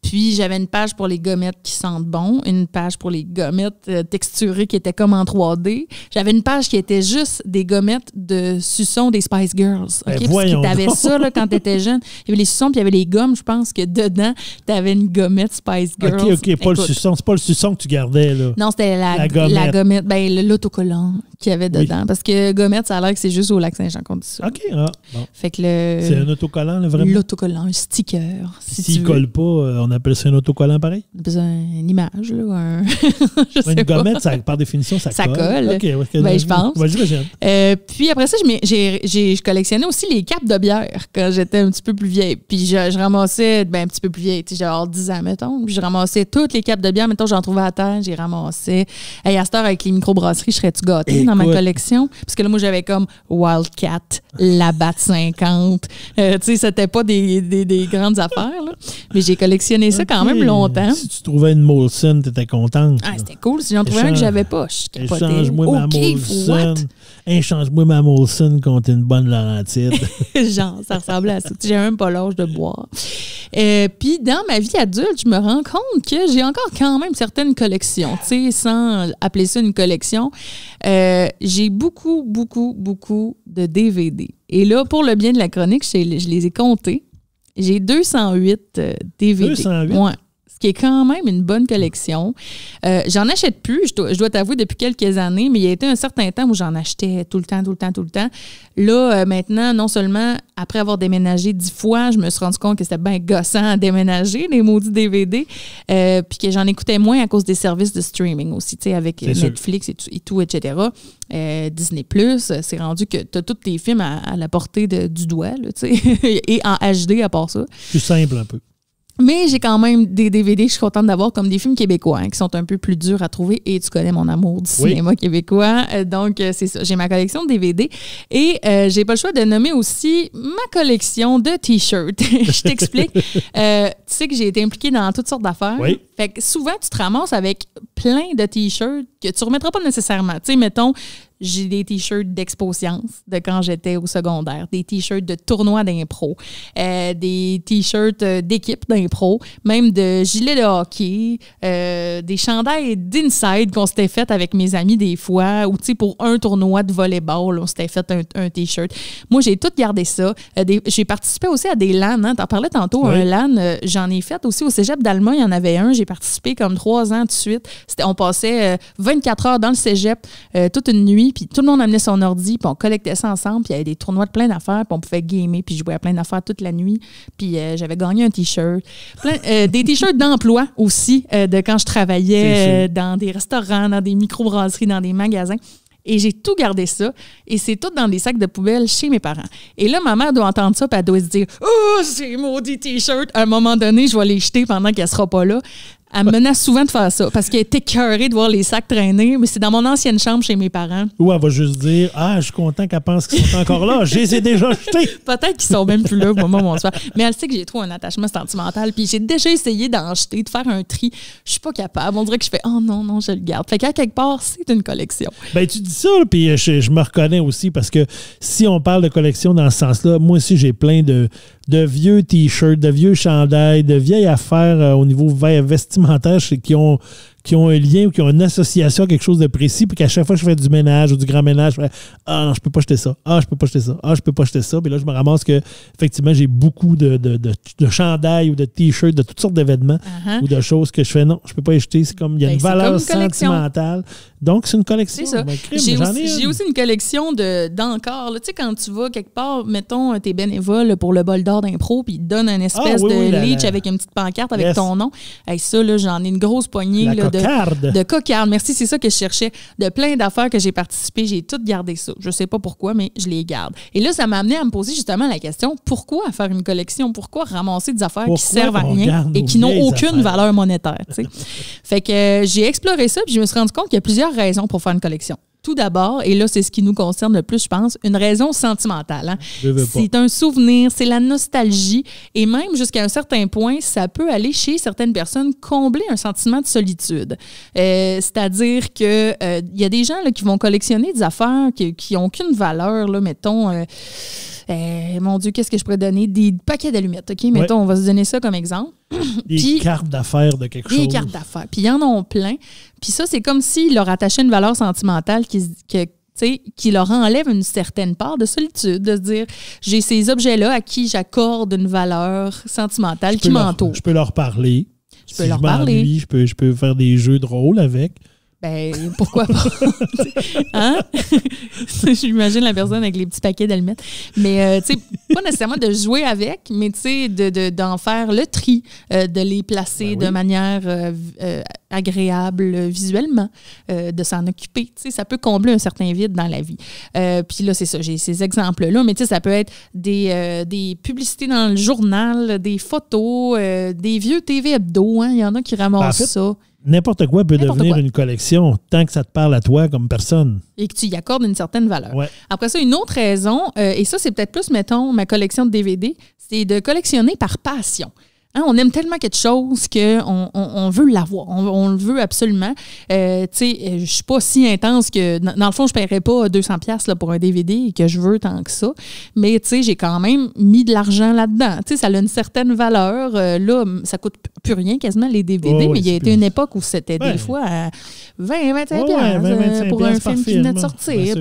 Puis j'avais une page pour les gommettes qui sentent bon, une page pour les gommettes euh, texturées qui étaient comme en 3D. J'avais une page qui était juste des gommettes de suçon des Spice Girls. OK, ben, parce que t'avais ça là, quand t'étais jeune. Il y avait les suçons, puis il y avait les gommes, je pense que dedans, t'avais une gommette Spice Girls. OK, OK, pas le suçon, c'est pas le suçon que tu gardais là. Non, c'était la, gommette, ben l'autocollant qu'il y avait dedans parce que gommette ça a l'air que c'est juste au lac Saint-Jean qu'on dit ça. OK, ah, Fait que le C'est un autocollant là, vraiment. L'autocollant, un sticker si S'il ne colle pas euh, on appelle ça un autocollant pareil? une image, là, un... une gommette, par définition, ça, ça colle. Ben, je pense. Euh, puis après ça, je collectionnais aussi les capes de bière quand j'étais un petit peu plus vieille. Puis je, ramassais, ben, un petit peu plus vieille, genre 10 ans, mettons. Puis je ramassais toutes les capes de bière. Mettons, j'en trouvais à terre, j'ai ramassé. Et à cette heure, avec les microbrasseries, je serais-tu gâtée dans ma collection? Parce que là, moi, j'avais comme Wildcat, la Bat 50. tu sais, c'était pas des, des grandes affaires, là. Mais j'ai collectionné ça quand même longtemps. Si tu trouvais une Molson, tu étais contente. Ah, c'était cool. Si j'en trouvais un que j'avais pas, je Échange-moi ma Molson. Échange-moi ma Molson contre une bonne Laurentide. Genre, ça ressemblait à ça. J'ai même pas l'âge de boire. Euh, puis dans ma vie adulte, je me rends compte que j'ai encore quand même certaines collections. Tu sais, sans appeler ça une collection, euh, j'ai beaucoup, beaucoup, beaucoup de DVD. Et là, pour le bien de la chronique, je les ai comptés. J'ai 208 DVD. 208? Ouais ce qui est quand même une bonne collection. Euh, j'en achète plus, je dois, t'avouer, depuis quelques années, mais il y a été un certain temps où j'en achetais tout le temps, tout le temps, tout le temps. Là, euh, maintenant, non seulement après avoir déménagé dix fois, je me suis rendu compte que c'était bien gossant à déménager, les maudits DVD, euh, puis que j'en écoutais moins à cause des services de streaming aussi, tu avec Netflix et tout, etc. Disney+, c'est rendu que tu as tous tes films à, la portée du doigt, tu et en HD à part ça. Plus simple un peu. Mais j'ai quand même des DVD que je suis contente d'avoir, comme des films québécois hein, qui sont un peu plus durs à trouver. Et tu connais mon amour du cinéma québécois. Euh, donc, euh, c'est ça. J'ai ma collection de DVD. Et euh, j'ai pas le choix de nommer aussi ma collection de T-shirts. je t'explique. Euh, tu sais que j'ai été impliquée dans toutes sortes d'affaires. Fait que souvent, tu te ramasses avec plein de t-shirts que tu ne remettras pas nécessairement. Tu sais, mettons, j'ai des t-shirts d'Expo de quand j'étais au secondaire, des t-shirts de tournois d'impro, euh, des t-shirts euh, d'équipe d'impro, même de gilets de hockey, euh, des chandails d'inside qu'on s'était fait avec mes amis des fois, ou tu sais, pour un tournoi de volleyball, on s'était fait un, t-shirt. Moi, j'ai tout gardé ça. j'ai participé aussi à des LAN, Tu hein. t'en parlais tantôt, un LAN, j'en ai fait aussi au cégep d'Allemagne, il y en avait un, j'ai participé comme trois ans de suite on passait 24 euh, heures dans le cégep, euh, toute une nuit, puis tout le monde amenait son ordi, puis on collectait ça ensemble, puis il y avait des tournois de plein d'affaires, puis on pouvait gamer, puis jouais à plein d'affaires toute la nuit. Puis euh, j'avais gagné un T-shirt. des T-shirts d'emploi aussi, de quand je travaillais dans des restaurants, dans des microbrasseries, dans des magasins. Et j'ai tout gardé ça. Et c'est tout dans des sacs de poubelle chez mes parents. Et là, ma mère doit entendre ça, puis elle doit se dire Oh, ces maudits t-shirts, à un moment donné, je vais les jeter pendant qu'elle sera pas là. Elle menace souvent de faire ça parce qu'elle était écœurée de voir les sacs traîner, mais c'est dans mon ancienne chambre chez mes parents. Ou elle va juste dire Ah, je suis content qu'elle pense qu'ils sont encore là, je les ai déjà jetés. Peut-être qu'ils sont même plus là au moment où on Mais elle sait que j'ai trop un attachement sentimental, puis j'ai déjà essayé d'en jeter, de faire un tri. Je suis pas capable. On dirait que je fais Oh non, non, je le garde. Fait qu'à quelque part, c'est une collection. Ben, tu dis ça, puis euh, je, me reconnais aussi parce que si on parle de collection dans ce sens-là, moi aussi, j'ai plein de, de vieux t-shirts, de vieux chandails, de vieilles affaires euh, au niveau vestimentaire qui ont qui ont un lien ou qui ont une association à quelque chose de précis, puis qu'à chaque fois que je fais du ménage ou du grand ménage, je fais Ah non, je peux pas jeter ça. Ah, je peux pas jeter ça. Ah, je peux pas jeter ça. Puis là, je me ramasse que, effectivement, j'ai beaucoup de, de, chandails ou de t-shirts, de toutes sortes d'événements uh-huh. ou de choses que je fais non, je peux pas acheter. jeter. C'est comme, il y a ben, une valeur sentimentale. Donc, c'est une collection. Ben, j'ai aussi, une collection d'encore. Tu sais, quand tu vas quelque part, mettons, euh, t'es bénévole pour le bol d'or d'impro, puis ils te donnent ah espèce de oui, avec une petite pancarte avec ton nom. et ça, j'en ai une grosse poignée de, cocarde. Merci, c'est ça que je cherchais. De plein d'affaires que j'ai participé, j'ai tout gardé ça. Je sais pas pourquoi, mais je les garde. Et là, ça m'a amené à me poser justement la question pourquoi faire une collection Pourquoi ramasser des affaires qui servent à rien et qui n'ont aucune valeur monétaire Fait que euh, j'ai exploré ça, puis je me suis rendu compte qu'il y a plusieurs raisons pour faire une collection tout d'abord, et là, c'est ce qui nous concerne le plus, je pense, une raison sentimentale. Hein. C'est un souvenir, c'est la nostalgie, et même jusqu'à un certain point, ça peut aller chez certaines personnes combler un sentiment de solitude. Euh, c'est-à-dire que euh, il y a des gens là, qui vont collectionner des affaires qui n'ont qu'une valeur, là, mettons. Euh, mon Dieu, qu'est-ce que je pourrais donner? Des paquets d'allumettes, OK? Mettons, on va se donner ça comme exemple. Des cartes d'affaires de quelque chose. Des cartes d'affaires. Puis, ils en ont plein. Puis ça, c'est comme s'ils leur attachaient une valeur sentimentale qui, qui leur enlève une certaine part de solitude, de se dire j'ai ces objets-là à qui j'accorde une valeur sentimentale qui m'entoure. Je peux leur parler. Je peux leur parler. Je peux, je peux faire des jeux de rôle avec. Ben, pourquoi pas? hein? J'imagine la personne avec les petits paquets d'allumettes. Mais, euh, tu sais, pas nécessairement de jouer avec, mais, tu sais, d'en de, d'en faire le tri, euh, de les placer ben de manière euh, agréable visuellement, de s'en occuper. Tu sais, ça peut combler un certain vide dans la vie. Puis là, c'est ça, j'ai ces exemples-là, mais, tu sais, ça peut être des, des publicités dans le journal, des photos, des vieux TV hebdo. Hein? Il y en a qui ramassent ça n'importe quoi peut devenir une collection tant que ça te parle à toi comme personne. Et que tu y accordes une certaine valeur. Après ça, une autre raison, euh, et ça c'est peut-être plus, mettons, ma collection de DVD, c'est de collectionner par passion. Hein, on aime tellement quelque chose qu'on on, veut l'avoir. On, le veut absolument. Je euh, tu euh, je suis pas si intense que... Dans, le fond, je ne paierais pas 200 pièces pour un DVD que je veux tant que ça. Mais tu j'ai quand même mis de l'argent là-dedans. ça a une certaine valeur. Euh, là, ça coûte plus rien quasiment les DVD, oh, mais il y a été une époque où c'était des fois à 20, 25 pour un film, qui venait de sortir.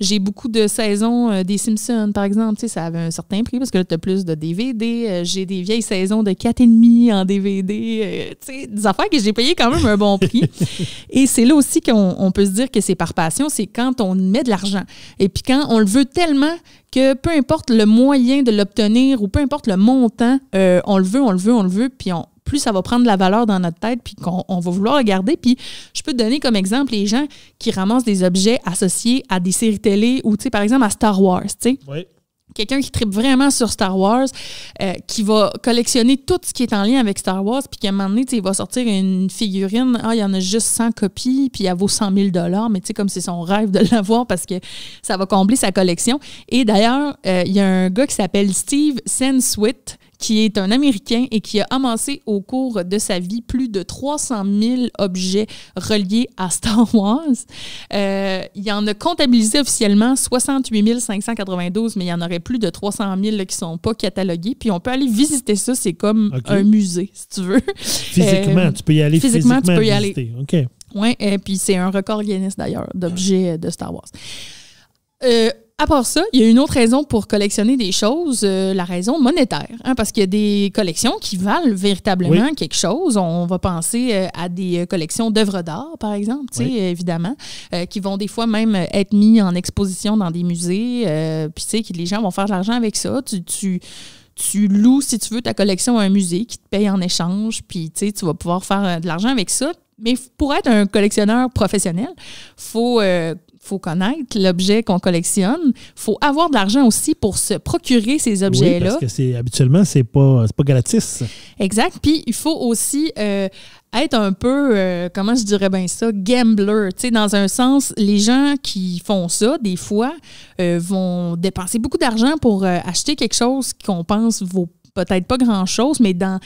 j'ai beaucoup de saisons des Simpsons, par exemple. Tu ça avait un certain prix parce que là, tu as plus de DVD. J'ai des vieilles saisons de 4,5 en DVD, euh, sais, des affaires que j'ai payé quand même un bon prix. et c'est là aussi qu'on peut se dire que c'est par passion, c'est quand on met de l'argent. Et puis quand on le veut tellement que peu importe le moyen de l'obtenir ou peu importe le montant, euh, on le veut, on le veut, on le veut, puis plus ça va prendre de la valeur dans notre tête, puis qu'on va vouloir regarder. Puis je peux te donner comme exemple les gens qui ramassent des objets associés à des séries télé ou, tu sais, par exemple, à Star Wars, tu sais. Oui quelqu'un qui tripe vraiment sur Star Wars, euh, qui va collectionner tout ce qui est en lien avec Star Wars, puis qu'à un moment donné, il va sortir une figurine, ah, il y en a juste 100 copies, puis elle vaut 100 000 mais tu sais, comme c'est son rêve de l'avoir parce que ça va combler sa collection. Et d'ailleurs, euh, il y a un gars qui s'appelle Steve Senswit, qui est un Américain et qui a amassé au cours de sa vie plus de 300 000 objets reliés à Star Wars. Euh, il en a comptabilisé officiellement 68 592, mais il y en aurait plus de 300 000 qui ne sont pas catalogués. Puis on peut aller visiter ça, c'est comme un musée, si tu veux. Physiquement, tu peux y aller. Physiquement, tu peux y aller. OK. Oui, et puis c'est un record Guinness d'ailleurs d'objets de Star Wars. Euh, à part ça, il y a une autre raison pour collectionner des choses, euh, la raison monétaire. Hein, parce qu'il y a des collections qui valent véritablement quelque chose. On va penser euh, à des euh, collections d'œuvres d'art, par exemple, évidemment, qui vont des fois même être mises en exposition dans des musées. Puis, tu sais, que les gens vont faire de l'argent avec ça. Tu, tu loues, si tu veux, ta collection à un musée qui te paye en échange. Puis, tu sais, tu vas pouvoir faire de l'argent avec ça. Mais pour être un collectionneur professionnel, il faut faut connaître l'objet qu'on collectionne. faut avoir de l'argent aussi pour se procurer ces objets-là. parce que c'est habituellement, c'est pas, pas gratis. Exact. Puis il faut aussi euh, être un peu, euh, comment je dirais bien ça, gambler. Tu dans un sens, les gens qui font ça, des fois, euh, vont dépenser beaucoup d'argent pour acheter quelque chose qu'on pense vaut peut-être pas grand-chose, mais dans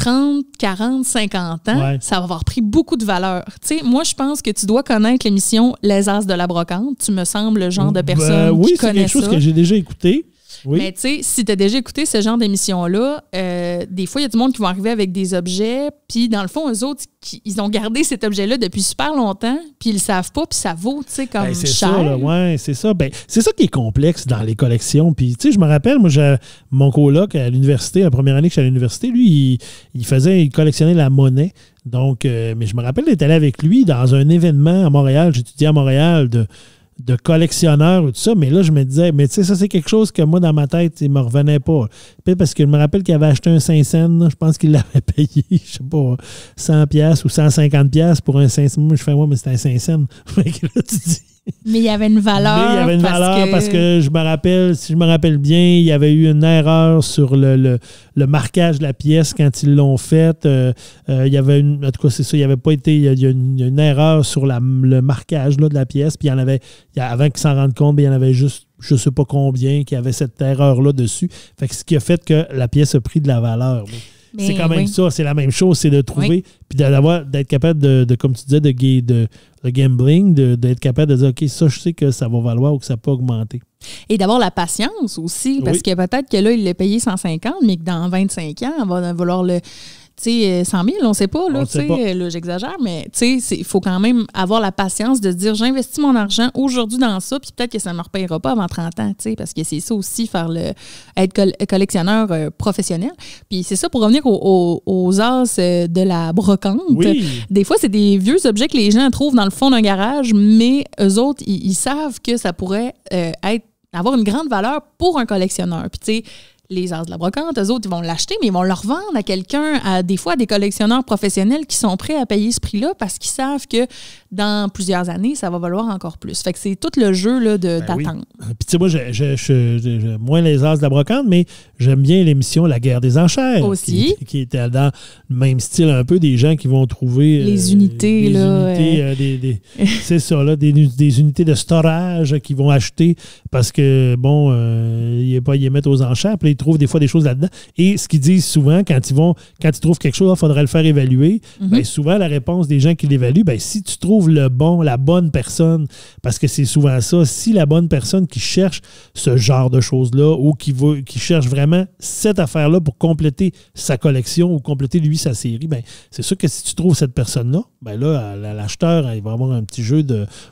30, 40, 50 ans, ça va avoir pris beaucoup de valeur. moi, je pense que tu dois connaître l'émission Les As de la Brocante. Tu me sembles le genre de ben personne qui connaît ça. Oui, c'est quelque chose que j'ai déjà écouté. Mais tu sais, si tu as déjà écouté ce genre d'émission-là, euh, des fois, il y a du monde qui vont arriver avec des objets, puis dans le fond, eux autres, ils ont gardé cet objet-là depuis super longtemps, puis ils le savent pas, puis ça vaut, tu sais, comme ben, c'est Ça, c'est ça. Ben, c'est ça qui est complexe dans les collections. Puis, tu sais, je me rappelle, moi, mon coloc à l'université, la première année que j'étais à l'université, lui, il, faisait, il collectionnait la monnaie. Donc, euh, mais je me rappelle d'être allé avec lui dans un événement à Montréal. J'étudiais à Montréal de de collectionneur ou tout ça, mais là, je me disais, mais tu sais, ça, c'est quelque chose que moi, dans ma tête, il me revenait pas. Puis parce qu'il me rappelle qu'il avait acheté un 5 sen je pense qu'il l'avait payé, je sais pas, 100 pièces ou 150 pièces pour un 5 sen je fais, ouais, mais c'était un 5 cents. Mais il y avait une valeur. il y avait une parce valeur que... parce que je me rappelle, si je me rappelle bien, il y avait eu une erreur sur le, le, marquage de la pièce quand ils l'ont faite. il y avait une, en c'est ça, il y avait pas été, il y a, une, erreur sur la, le marquage là, de la pièce. Puis il y en avait, avant qu'ils s'en rendent compte, il y en avait juste je ne sais pas combien qui avait cette erreur-là dessus. Fait que ce qui a fait que la pièce a pris de la valeur c'est quand même ça, c'est la même chose, c'est de trouver, puis d'avoir, d'être capable de, comme tu disais, de, le gambling, d'être capable de dire, OK, ça, je sais que ça va valoir ou que ça peut augmenter. Et d'avoir la patience aussi, parce que peut-être que là, il l'a payé 150, mais que dans 25 ans, on va vouloir le, sais, 100 euh, 000, on ne sait pas. Là, j'exagère, mais il faut quand même avoir la patience de se dire j'investis mon argent aujourd'hui dans ça, puis peut-être que ça ne me repayera pas avant 30 ans, parce que c'est ça aussi, faire le être collectionneur euh, professionnel. Puis c'est ça, pour revenir aux as euh, de la brocante, des fois, c'est des vieux objets que les gens trouvent dans le fond d'un garage, mais eux autres, ils savent que ça pourrait être avoir une grande valeur pour un collectionneur. Puis, tu sais, les arts de la brocante, eux autres, ils vont l'acheter, mais ils vont le revendre à quelqu'un, à des fois à des collectionneurs professionnels qui sont prêts à payer ce prix-là parce qu'ils savent que dans plusieurs années, ça va valoir encore plus. Fait que c'est tout le jeu de t'attendre. Puis moi, je, moins les arts de la brocante, mais j'aime bien l'émission La guerre des enchères. Aussi. Qui, était dans le même style un peu des gens qui vont trouver... Euh, les unités, des, euh, c'est ça, là, des, unités de storage qu'ils vont acheter parce que, bon, euh, ils y mettre aux enchères trouvent des fois des choses là-dedans. Et ce qu'ils disent souvent, quand ils vont, quand ils trouvent quelque chose, il faudrait le faire évaluer. Mhm. Ben, souvent, la réponse des gens qui l'évaluent, ben, si tu trouves le bon, la bonne personne, parce que c'est souvent ça, si la bonne personne qui cherche ce genre de choses-là ou qui, veut, qui cherche vraiment cette affaire-là pour compléter sa collection ou compléter lui sa série, ben, c'est sûr que si tu trouves cette personne-là, ben, là, l'acheteur, il va avoir un petit jeu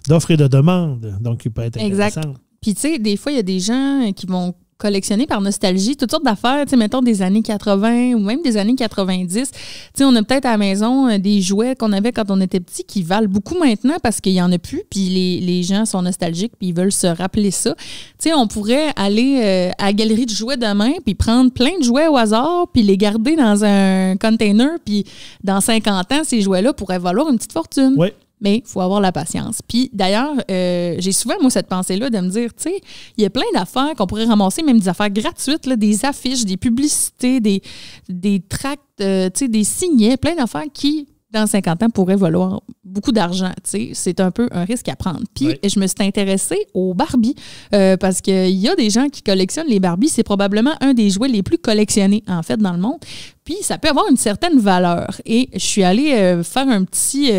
d'offres et de demandes. Donc, il peut être intéressant. Exact. Puis, tu sais, des fois, il y a des gens qui vont collectionner par nostalgie toutes sortes d'affaires, tu sais, mettons des années 80 ou même des années 90. Tu sais, on a peut-être à la maison euh, des jouets qu'on avait quand on était petit qui valent beaucoup maintenant parce qu'il y en a plus, puis les, gens sont nostalgiques puis ils veulent se rappeler ça. Tu sais, on pourrait aller euh, à la galerie de jouets demain puis prendre plein de jouets au hasard puis les garder dans un container puis dans 50 ans, ces jouets-là pourraient valoir une petite fortune. Oui, mais il faut avoir la patience. Puis d'ailleurs, euh, j'ai souvent, moi, cette pensée-là de me dire, tu sais, il y a plein d'affaires qu'on pourrait ramasser, même des affaires gratuites, des affiches, des publicités, des, des tracts, euh, tu sais, des signets, plein d'affaires qui, dans 50 ans, pourraient valoir beaucoup d'argent. Tu sais, c'est un peu un risque à prendre. Puis je me suis intéressée aux Barbie. Euh, parce qu'il y a des gens qui collectionnent les Barbie. C'est probablement un des jouets les plus collectionnés, en fait, dans le monde. Puis ça peut avoir une certaine valeur. Et je suis allée faire un petit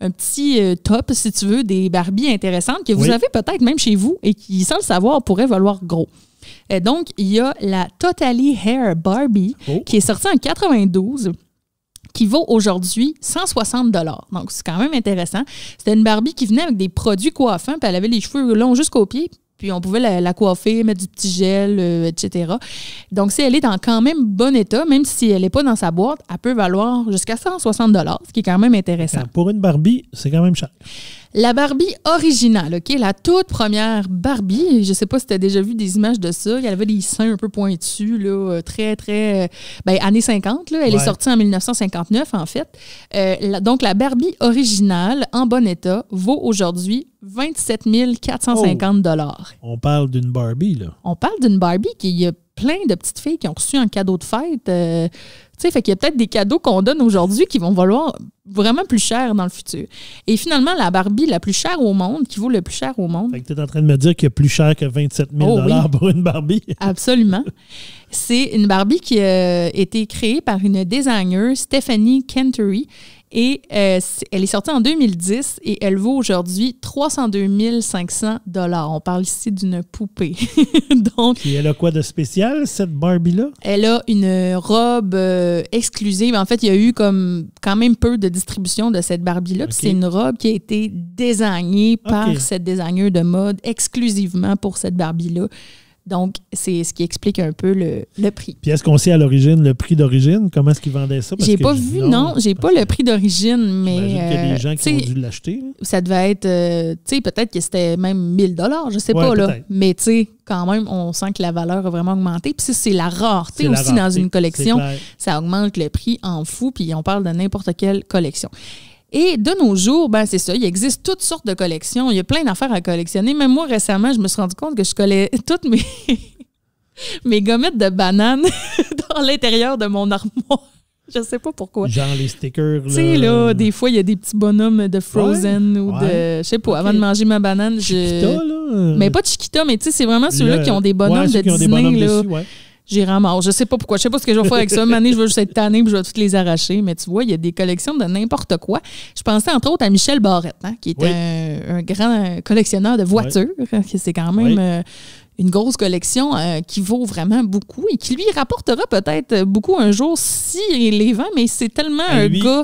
un petit euh, top, si tu veux, des Barbies intéressantes que vous avez peut-être même chez vous et qui, sans le savoir, pourraient valoir gros. Et donc, il y a la Totally Hair Barbie oh. qui est sortie en 92 qui vaut aujourd'hui 160 Donc, c'est quand même intéressant. C'était une Barbie qui venait avec des produits coiffants, puis elle avait les cheveux longs jusqu'aux pieds, puis on pouvait la, coiffer, mettre du petit gel, euh, etc. Donc, si elle est dans quand même bon état, même si elle n'est pas dans sa boîte, elle peut valoir jusqu'à 160 ce qui est quand même intéressant. pour une Barbie, c'est quand même cher. La Barbie originale, OK? La toute première Barbie. Je sais pas si tu as déjà vu des images de ça. Elle avait des seins un peu pointus, là, euh, très, très. Euh, ben, années 50, là. Elle est sortie en 1959, en fait. Euh, donc, la Barbie originale, en bon état, vaut aujourd'hui 27 450 on parle d'une Barbie, là. On parle d'une Barbie qui, il y a plein de petites filles qui ont reçu un cadeau de fête. Tu sais, fait qu'il y a peut-être des cadeaux qu'on donne aujourd'hui qui vont valoir vraiment plus cher dans le futur. Et finalement, la Barbie la plus chère au monde, qui vaut le plus cher au monde. tu es en train de me dire qu'il y a plus cher que 27 000 pour une Barbie. Absolument. C'est une Barbie qui euh, a été créée par une designer, Stephanie Cantery et euh, elle est sortie en 2010 et elle vaut aujourd'hui 302 500 dollars. On parle ici d'une poupée. Donc, elle a quoi de spécial, cette Barbie-là? Elle a une robe euh, exclusive. En fait, il y a eu comme quand même peu de distribution de cette Barbie-là. c'est une robe qui a été désignée par cette designer de mode exclusivement pour cette Barbie-là. Donc, c'est ce qui explique un peu le, prix. Puis est-ce qu'on sait à l'origine le prix d'origine? Comment est-ce qu'ils vendaient ça? J'ai pas vu, non, j'ai pas le prix d'origine, mais. y a des euh, gens qui ont dû l'acheter. Ça devait être, euh, tu sais, peut-être que c'était même 1000 je sais pas, là. Mais tu sais, quand même, on sent que la valeur a vraiment augmenté. Puis c'est la rareté aussi dans une collection. Ça augmente le prix en fou, puis on parle de n'importe quelle collection. Et de nos jours, ben c'est ça, il existe toutes sortes de collections. Il y a plein d'affaires à collectionner. Même moi, récemment, je me suis rendu compte que je collais toutes mes, mes gommettes de bananes dans l'intérieur de mon armoire. Je sais pas pourquoi. Genre les stickers. Tu sais, là, des fois, il y a des petits bonhommes de Frozen ou de. Je sais pas, avant de manger ma banane, je. Chiquita, là. Mais pas de Chiquita, mais tu sais, c'est vraiment ceux-là qui ont des bonhommes de Disney, là. J'ai mort. Je sais pas pourquoi. Je sais pas ce que je vais faire avec ça. Une année, je vais juste être tanné puis je vais toutes les arracher. Mais tu vois, il y a des collections de n'importe quoi. Je pensais entre autres à Michel Barrette, hein, qui est un, grand collectionneur de voitures. Hein, c'est quand même euh, une grosse collection euh, qui vaut vraiment beaucoup et qui lui rapportera peut-être euh, beaucoup un jour si il les vend, mais c'est tellement un gars.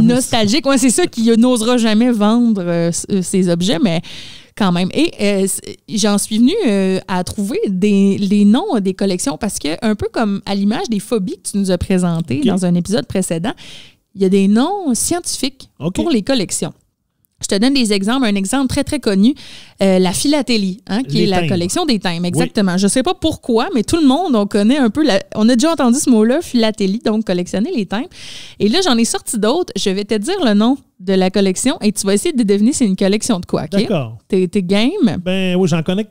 Nostalgique. c'est ça qu'il n'osera jamais vendre ses objets, mais quand même. Et euh, j'en suis venu euh, à trouver des, les noms des collections parce que, un peu comme à l'image des phobies que tu nous as présentées dans un épisode précédent, il y a des noms scientifiques pour les collections. Je te donne des exemples. Un exemple très, très connu, euh, la philatélie, hein, qui est la collection des thèmes, Exactement. Je ne sais pas pourquoi, mais tout le monde, on connaît un peu, on a déjà entendu ce mot-là, philatélie, donc collectionner les thèmes. Et là, j'en ai sorti d'autres. Je vais te dire le nom de la collection et tu vas essayer de deviner c'est une collection de quoi. OK? D'accord. T'es, game? Ben oui, j'en connais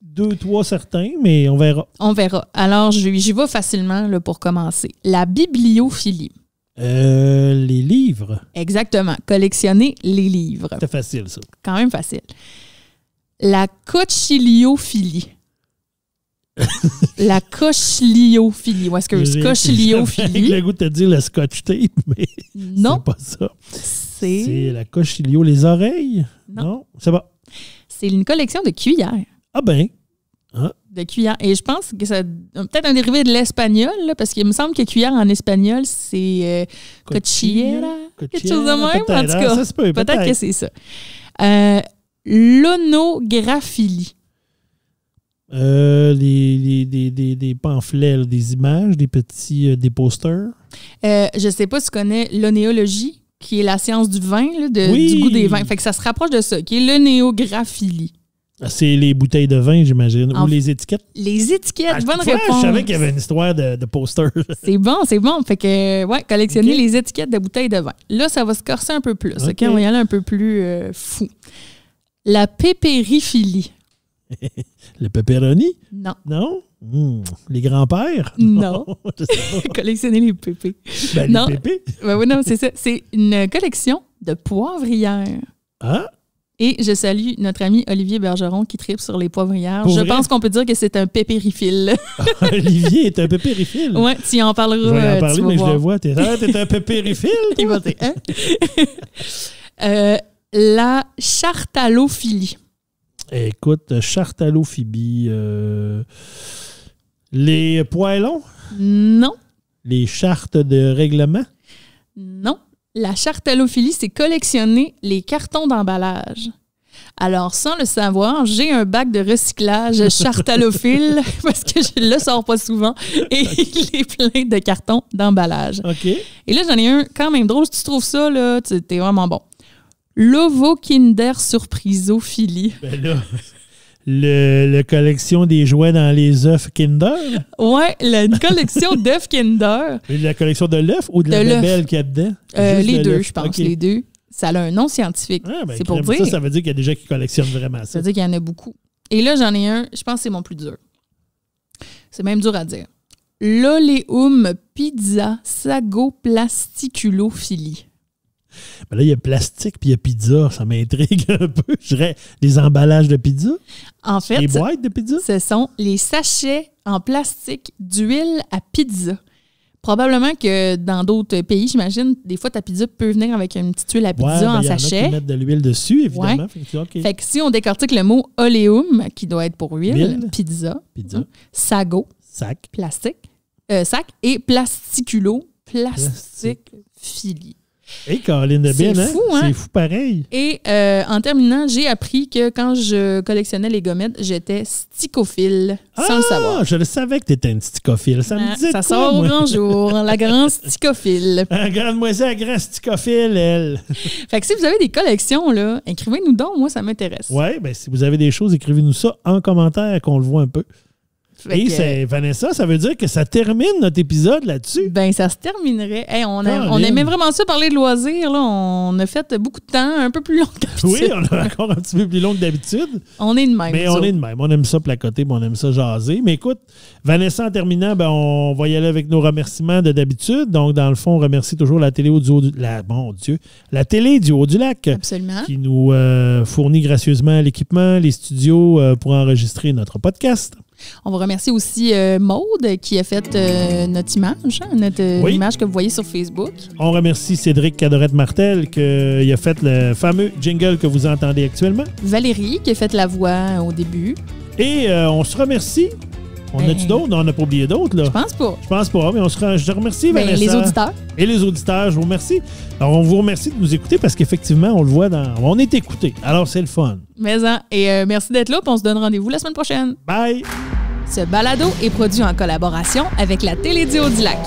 deux, trois certains, mais on verra. On verra. Alors, j'y vais facilement là, pour commencer. La bibliophilie. Euh, les livres. Exactement. Collectionner les livres. c'est facile, ça. Quand même facile. La cochiliophilie. la cochiliophilie. Ou est-ce que cochiliophilie? J'ai le goût de te dire le scotch tape, mais c'est pas ça. C'est... la cochilio. Les oreilles? Non. ça C'est C'est une collection de cuillères. Ah ben, ah. De Cuillère. Et je pense que c'est peut-être un dérivé de l'espagnol, parce qu'il me semble que Cuillère en espagnol, c'est euh, quelque chose de même, en tout hein, cas. Peut-être que c'est ça. Euh, euh les, des pamphlets, des images, des petits euh, des posters. Euh, je sais pas si tu connais l'onéologie, qui est la science du vin, du goût des vins. Fait que ça se rapproche de ça, qui est l'onéographilie. C'est les bouteilles de vin, j'imagine, ou les étiquettes. Les étiquettes, ah, bonne réponse. Je savais qu'il y avait une histoire de, poster. C'est bon, c'est bon. Fait que, ouais, collectionner les étiquettes de bouteilles de vin. Là, ça va se corser un peu plus. on va y aller un peu plus euh, fou. La pépériphilie. Le pépéronie? Non. Non? Hmm. Les grands-pères? Non. non. Collectionner les pépés. Ben, les pépés? ben oui, non, c'est ça. C'est une collection de poivrières. Ah! Et je salue notre ami Olivier Bergeron qui tripe sur les poivrières. je pense qu'on peut dire que c'est un pépérifile. Olivier est un pépérifile? Oui, tu en parleras. Je vais en euh, parler, mais je le vois. T'es ah, es un pépériphile. Hein? Euh, la chartalophilie. Écoute, chartalophilie. Euh, les poêlons? Non. Les chartes de règlement? Non. La chartalophilie, c'est collectionner les cartons d'emballage. Alors, sans le savoir, j'ai un bac de recyclage chartalophile parce que je ne le sors pas souvent et il est plein de cartons d'emballage. OK. Et là, j'en ai un quand même drôle. Si tu trouves ça, là, t'es vraiment bon. L'ovo Kinder Surprisophilie. Ben là, le, la collection des jouets dans les œufs Kinder. Oui, la collection d'œufs Kinder. la collection de l'œuf ou de, la belle qu'il y a dedans? Euh, les deux, je pense, les deux. Ça a un nom scientifique. Ah, ben, c'est pour dire. Ça, veut dire qu'il y a des gens qui collectionnent vraiment ça. Ça veut dire qu'il y en a beaucoup. Et là, j'en ai un, je pense que c'est mon plus dur. C'est même dur à dire. L'oléum pizza sago mais là, il y a plastique puis il y a pizza. Ça m'intrigue un peu. Je dirais des emballages de pizza. En fait, Ce sont les sachets en plastique d'huile à pizza. Probablement que dans d'autres pays, j'imagine, des fois, ta pizza peut venir avec une petite huile à pizza ben, en y sachet. Il mettre de l'huile dessus, évidemment. Fait, que, si on décortique le mot oleum », qui doit être pour huile, pizza, hein, sago, sac, plastique, euh, sac et plasticulo, plastique, fili. Et Caroline de C'est hein? fou, hein? C'est fou pareil. Et euh, en terminant, j'ai appris que quand je collectionnais les gommettes, j'étais sticophile, sans le ah, savoir. Je le savais que tu étais une sticophile. Ça me ah, disait Ça sort au grand jour, la grande sticophile. La grande moiselle, la grande sticophile, elle. fait que si vous avez des collections, là, écrivez-nous donc, moi, ça m'intéresse. Oui, bien, si vous avez des choses, écrivez-nous ça en commentaire, qu'on le voit un peu. Et Vanessa, ça veut dire que ça termine notre épisode là-dessus. Ben, ça se terminerait. on, aimait vraiment ça parler de loisirs. On a fait beaucoup de temps, un peu plus long que Oui, on a encore un petit peu plus long que d'habitude. On est de même. Mais on est de même. On aime ça placoter, on aime ça jaser. Mais écoute, Vanessa, en terminant, ben, on va y aller avec nos remerciements de d'habitude. Donc, dans le fond, on remercie toujours la télé du haut du la, bon Dieu, la télé du haut du lac. Absolument. Qui nous euh, fournit gracieusement l'équipement, les studios euh, pour enregistrer notre podcast. On va remercier aussi Mode euh, Maude qui a fait euh, notre image, hein, notre euh, image que vous voyez sur Facebook. On remercie Cédric Cadorette-Martel qui a fait le fameux jingle que vous entendez actuellement. Valérie qui a fait la voix au début. Et on se remercie on ben, a-tu d'autres? On n'a pas oublié d'autres, là. Je pense pas. Je pense pas, mais on se, je te remercie, ben, Vanessa. les auditeurs. Et les auditeurs, je vous remercie. on vous remercie de nous écouter parce qu'effectivement, on le voit dans. On est écouté. Alors, c'est le fun. Mais, hein, et euh, merci d'être là, on se donne rendez-vous la semaine prochaine. Bye! Ce balado est produit en collaboration avec la Télédio du Lac.